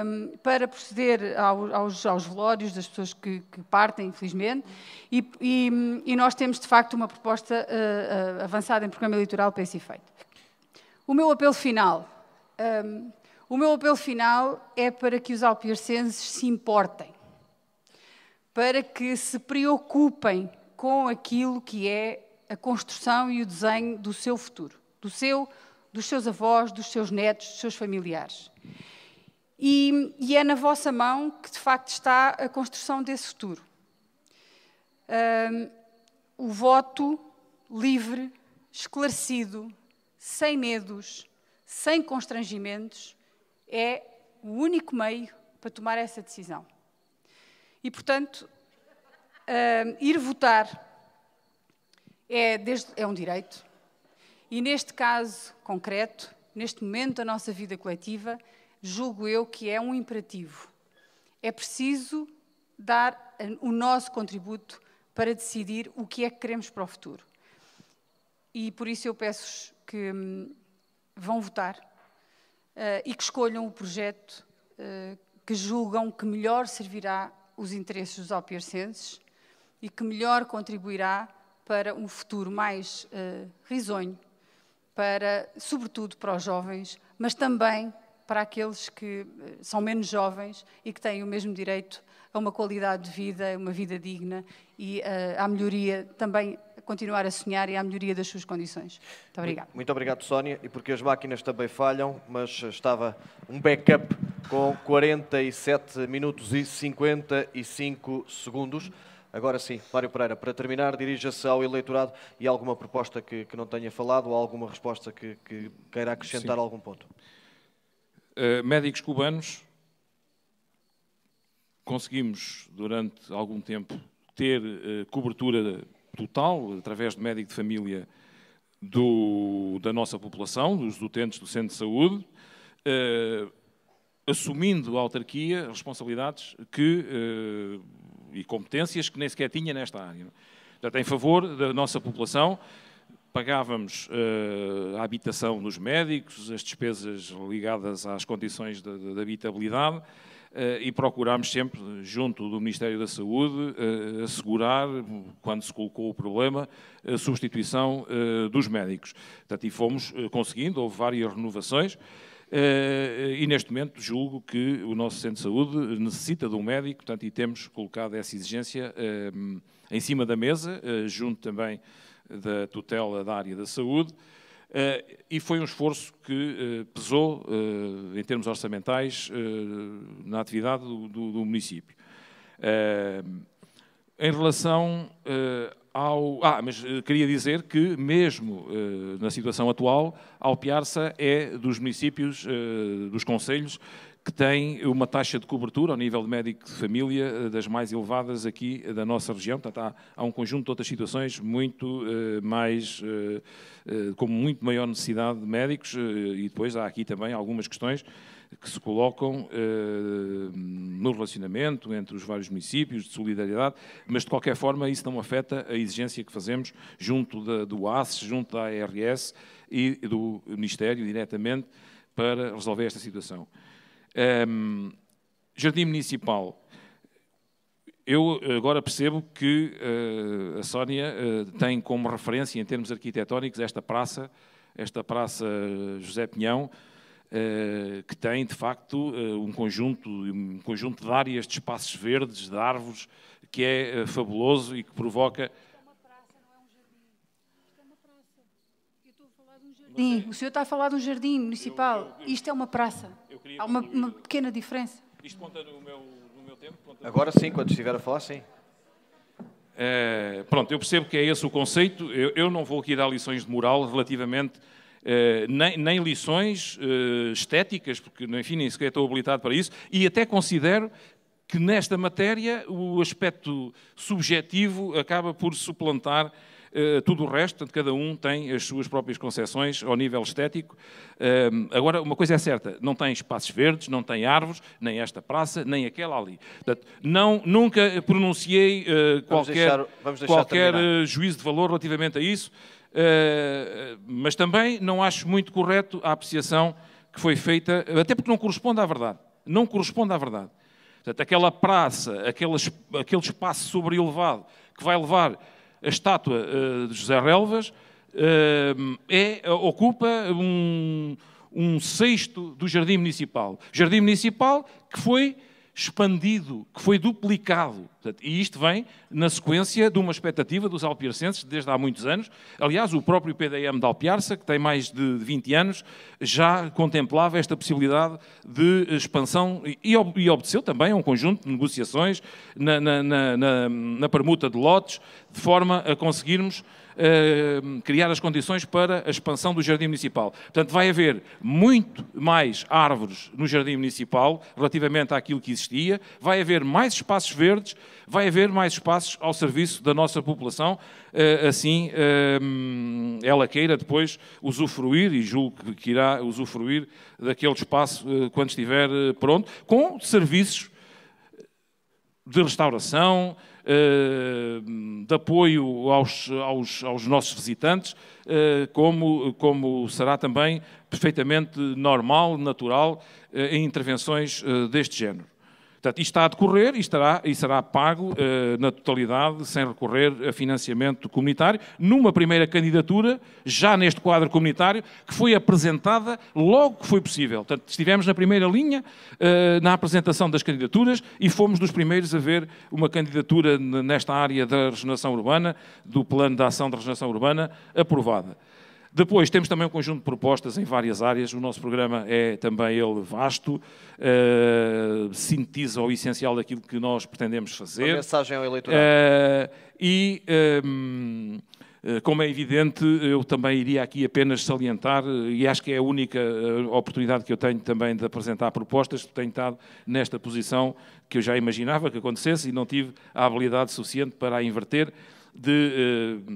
um, para proceder ao, aos, aos, velórios das pessoas que, que partem, infelizmente, e, e, hum, e, nós temos, de facto, uma proposta uh, uh, avançada em programa eleitoral para esse efeito. O meu apelo final um, o meu apelo final é para que os alpiercenses se importem, para que se preocupem com aquilo que é a construção e o desenho do seu futuro, do seu, dos seus avós, dos seus netos, dos seus familiares. E, e é na vossa mão que de facto está a construção desse futuro. Um, o voto livre, esclarecido, sem medos, sem constrangimentos, é o único meio para tomar essa decisão. E, portanto, uh, ir votar é, desde, é um direito. E neste caso concreto, neste momento da nossa vida coletiva, julgo eu que é um imperativo. É preciso dar o nosso contributo para decidir o que é que queremos para o futuro. E por isso eu peço que hum, vão votar uh, e que escolham o projeto uh, que julgam que melhor servirá os interesses dos alpiercenses e que melhor contribuirá para um futuro mais uh, risonho, para, sobretudo para os jovens, mas também para aqueles que são menos jovens e que têm o mesmo direito a uma qualidade de vida, uma vida digna e uh, à melhoria também continuar a sonhar e à melhoria das suas condições. Muito obrigado. Muito obrigado, Sónia. E porque as máquinas também falham, mas estava um backup com 47 minutos e 55 segundos. Agora sim, Mário Pereira, para terminar, dirija-se ao eleitorado e alguma proposta que, que, não tenha falado ou alguma resposta que, que queira acrescentar sim. a algum ponto. Uh, médicos cubanos, conseguimos durante algum tempo ter uh, cobertura total, através de médico de família do, da nossa população, dos utentes do centro de saúde, eh, assumindo a autarquia responsabilidades que, eh, e competências que nem sequer tinha nesta área. Portanto, em favor da nossa população, pagávamos eh, a habitação dos médicos, as despesas ligadas às condições de, de habitabilidade, eh, e procurámos sempre, junto do Ministério da Saúde, eh, assegurar, quando se colocou o problema, a substituição eh, dos médicos. Portanto, e fomos conseguindo, houve várias renovações. E neste momento julgo que o nosso centro de saúde necessita de um médico, portanto, e temos colocado essa exigência em cima da mesa, junto também da tutela da área da saúde, eh, e foi um esforço que eh, pesou, eh, em termos orçamentais, na atividade do, do, do município. Em relação ao... Ah, mas queria dizer que, mesmo na situação atual, a Alpiarça é dos municípios, dos conselhos, que tem uma taxa de cobertura ao nível de médico de família eh, das mais elevadas aqui da nossa região. Portanto, há, há um conjunto de outras situações muito eh, mais, eh, eh com muito maior necessidade de médicos eh, e depois há aqui também algumas questões que se colocam eh, no relacionamento entre os vários municípios, de solidariedade, mas de qualquer forma isso não afeta a exigência que fazemos junto da, do ASES, junto da ARS e do Ministério diretamente para resolver esta situação. Um, ehm, Jardim Municipal. Eu eh, agora percebo que uh, a Sónia uh, tem como referência, em termos arquitetónicos, esta praça, esta praça José Pinhão, uh, que tem, de facto, um, conjunto, um conjunto de áreas, de espaços verdes, de árvores, que é fabuloso e que provoca Sim, o senhor está a falar de um jardim municipal. Eu, eu, eu, Isto é uma praça. Há uma, uma, pequena diferença. Isto conta no meu, no meu tempo? Agora sim, quando estiver a falar, sim. É, pronto, eu percebo que é esse o conceito. Eu, eu não vou aqui dar lições de moral relativamente, é, nem, nem, lições é, estéticas, porque, enfim, nem sequer estou habilitado para isso, e até considero que nesta matéria o aspecto subjetivo acaba por suplantar eh, tudo o resto, portanto, cada um tem as suas próprias concepções ao nível estético. Eh, agora, uma coisa é certa, não tem espaços verdes, não tem árvores, nem esta praça, nem aquela ali. Portanto, não, nunca pronunciei eh, qualquer, vamos deixar, vamos deixar qualquer juízo de valor relativamente a isso, mas também não acho muito correto a apreciação que foi feita, até porque não corresponde à verdade. Não corresponde à verdade. Portanto, aquela praça, aquele, aquele espaço sobrelevado que vai levar a estátua eh, de José Relvas eh, é, ocupa um, um sexto do Jardim Municipal. Jardim Municipal que foi expandido, que foi duplicado. Portanto, e isto vem na sequência de uma expectativa dos alpiarcenses desde há muitos anos. Aliás, o próprio PDM de Alpiarça, que tem mais de 20 anos, já contemplava esta possibilidade de expansão e, e obteceu também um conjunto de negociações na, na, na, na permuta de lotes, de forma a conseguirmos Ehm, criar as condições para a expansão do Jardim Municipal. Portanto, vai haver muito mais árvores no Jardim Municipal relativamente àquilo que existia, vai haver mais espaços verdes, vai haver mais espaços ao serviço da nossa população, eh, assim ehm, ela queira depois usufruir, e julgo que irá usufruir daquele espaço eh, quando estiver eh, pronto, com serviços de restauração, eh, de apoio aos, aos, aos nossos visitantes, eh, como, como será também perfeitamente normal, natural, eh, em intervenções deste género. Portanto, isto está a decorrer e, estará, e será pago eh, na totalidade, sem recorrer a financiamento comunitário, numa primeira candidatura, já neste quadro comunitário, que foi apresentada logo que foi possível. Portanto, estivemos na primeira linha eh, na apresentação das candidaturas e fomos dos primeiros a ver uma candidatura nesta área da regeneração urbana, do Plano de Ação de Regeneração Urbana, aprovada. Depois temos também um conjunto de propostas em várias áreas. O nosso programa é também ele vasto, uh, sintetiza o essencial daquilo que nós pretendemos fazer. Uma mensagem ao eleitorado. Uh, e um, ehm, eh, como é evidente, eu também iria aqui apenas salientar, e acho que é a única oportunidade que eu tenho também de apresentar propostas, tenho estado nesta posição que eu já imaginava que acontecesse e não tive a habilidade suficiente para a inverter de, eh,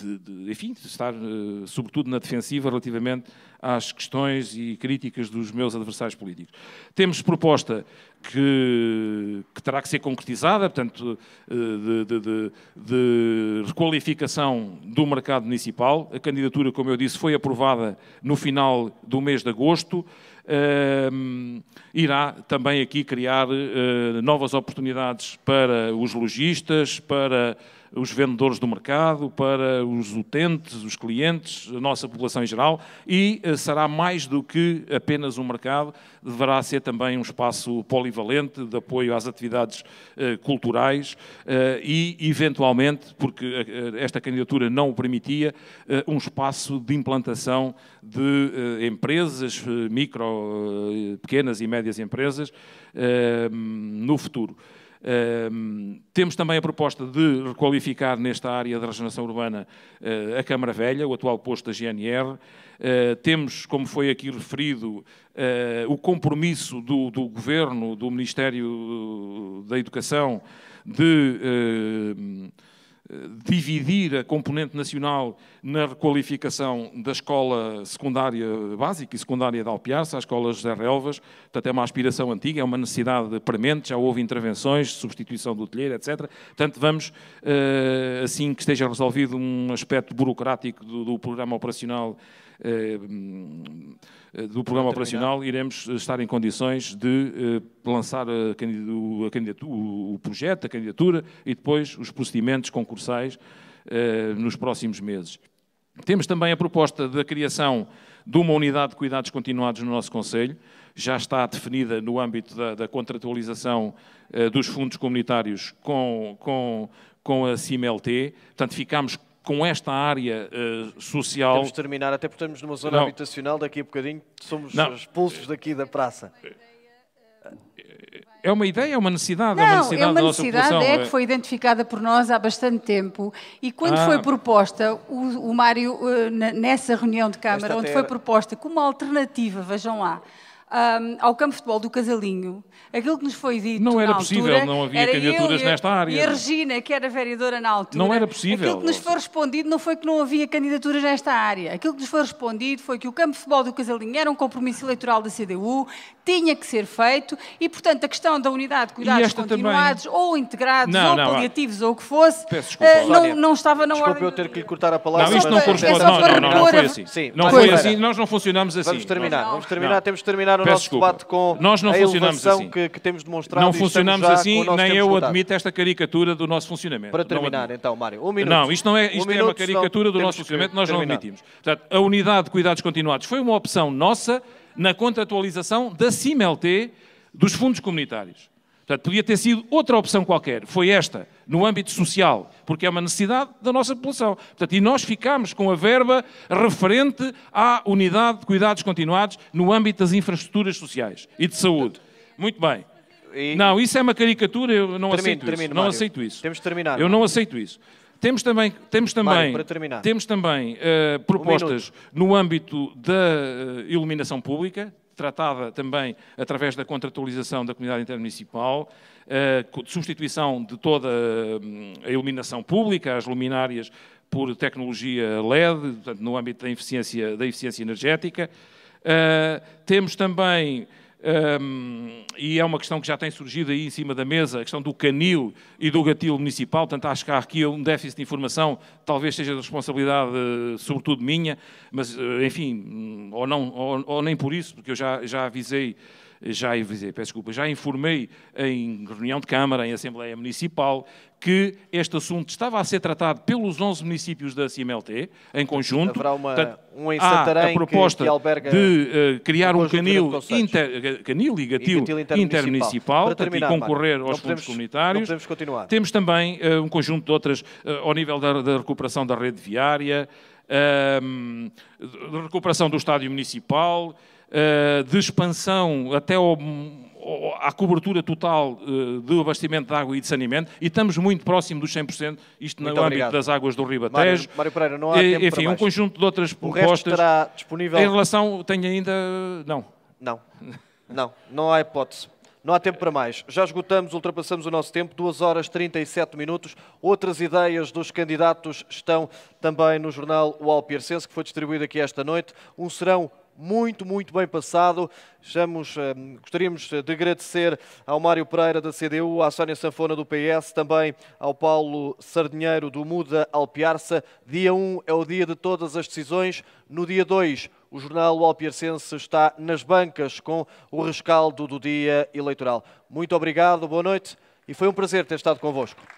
de, de enfim, de estar eh, sobretudo na defensiva relativamente às questões e críticas dos meus adversários políticos. Temos proposta que, que terá que ser concretizada, portanto, eh, de, de requalificação do mercado municipal. A candidatura, como eu disse, foi aprovada no final do mês de agosto. irá também aqui criar uh, novas oportunidades para os lojistas, para os vendedores do mercado, para os utentes, os clientes, a nossa população em geral, e eh, será mais do que apenas um mercado, deverá ser também um espaço polivalente de apoio às atividades eh, culturais eh, e, eventualmente, porque esta candidatura não o permitia, um espaço de implantação de empresas, micro, pequenas e médias empresas, no futuro temos também a proposta de requalificar nesta área da regeneração urbana uh, a Câmara Velha, o atual posto da GNR. Uh, ah, temos, como foi aqui referido, ah, o compromisso do, do, Governo, do Ministério da Educação, de dividir a componente nacional na requalificação da escola secundária básica e secundária de Alpiarça, a escola José Relvas, portanto é uma aspiração antiga, é uma necessidade premente, já houve intervenções, substituição do telheiro, etc. Portanto, vamos, eh, assim que esteja resolvido um aspecto burocrático do, do programa operacional eh, eh, do programa operacional, iremos eh, estar em condições de eh, lançar a candidatura, o projeto, a candidatura e depois os procedimentos concursais nos próximos meses. Temos também a proposta da criação de uma unidade de cuidados continuados no nosso Conselho, já está definida no âmbito da, da contratualização dos fundos comunitários com, com, com a CIMLT, portanto, ficamos com esta área uh, social. Temos terminar, até porque estamos numa zona não. habitacional, daqui a bocadinho somos não. expulsos daqui da praça. É uma ideia, é uma necessidade, não, é uma necessidade, é uma necessidade é, é que foi identificada por nós há bastante tempo e quando ah. foi proposta, o, o Mário, eh, nessa reunião de Câmara, onde foi proposta como alternativa, vejam lá, um, ao campo de futebol do Casalinho, aquilo que nos foi dito. Não era possível, não havia candidaturas eu, nesta área. E a Regina, que era vereadora na altura. Não era possível. Aquilo que nos foi respondido não foi que não havia candidaturas nesta área. Aquilo que nos foi respondido foi que o campo de futebol do Casalinho era um compromisso eleitoral da CDU, tinha que ser feito e, portanto, a questão da unidade de cuidados continuados também... ou integrados não, ou não, ah, paliativos não. ou o que fosse, desculpa, uh, não, não estava na desculpa ordem. Desculpe eu ter que lhe cortar a palavra. Não, isto não corresponde. É não, não, não, foi assim. Sim, não foi assim, nós não funcionamos assim. Vamos terminar, vamos terminar, temos de terminar terminar o Peço nosso desculpa. debate com Nós não a funcionamos assim. que, que temos demonstrado. Não funcionamos assim, nem eu lotado. admito esta caricatura do nosso funcionamento. Para terminar, então, Mário, um minuto. Não, isto, não é, isto um é uma caricatura do nosso funcionamento, nós terminar. não admitimos. Portanto, a unidade de cuidados continuados foi uma opção nossa na contratualização da CIMELT dos fundos comunitários. Portanto, podia ter sido outra opção qualquer. Foi esta, no âmbito social, porque é uma necessidade da nossa população. Portanto, e nós ficámos com a verba referente à unidade de cuidados continuados no âmbito das infraestruturas sociais e de saúde. Muito bem. E... Não, isso é uma caricatura, eu não termino, aceito termino, isso. Mário. Não aceito isso. Temos de terminar. Eu não aceito isso. Temos também, temos também, Mário, temos também uh, propostas um no âmbito da uh, iluminação pública, Tratada também através da contratualização da comunidade intermunicipal, de eh, substituição de toda hum, a iluminação pública, as luminárias por tecnologia LED, portanto, no âmbito da eficiência, da eficiência energética. Eh, temos também um, e é uma questão que já tem surgido aí em cima da mesa, a questão do canil e do gatilho municipal, portanto acho que há aqui um déficit de informação, talvez seja de responsabilidade eh, sobretudo minha, mas eh, enfim, hum, ou, não, ou, ou nem por isso, porque eu já, já avisei já, peço desculpa, já informei em reunião de Câmara, em Assembleia Municipal, que este assunto estava a ser tratado pelos 11 municípios da CMLT, em conjunto. Haverá uma, Portanto, um em Santarém a proposta que, que alberga de uh, criar um canil, inter, eh, canil e gatil, intermunicipal, intermunicipal e concorrer aos fundos podemos, comunitários. Temos também uh, um conjunto de outras, uh, ao nível da, da recuperação da rede viária, ehm, da recuperação do estádio municipal, eh, de expansão até ao, à cobertura total eh, do abastecimento de água e de saneamento e estamos muito próximo dos 100%, isto muito no obrigado. âmbito das águas do Ribatejo. Mário, Mário Pereira, não há e, tempo Enfim, para um conjunto de outras propostas. estará disponível... Em relação, tenho ainda... Não. Não. Não, não há hipótese. Não há tempo para mais. Já esgotamos, ultrapassamos o nosso tempo, 2 horas 37 minutos. Outras ideias dos candidatos estão também no jornal O Alpiercense, que foi distribuído aqui esta noite. Um serão muito, muito bem passado. Eh, gostaríamos de agradecer ao Mário Pereira da CDU, à Sónia Sanfona do PS, também ao Paulo Sardinheiro do Muda Alpiarça. Dia 1 é o dia de todas as decisões. No dia 2, o jornal Alpiarcense está nas bancas com o rescaldo do dia eleitoral. Muito obrigado, boa noite e foi um prazer ter estado convosco.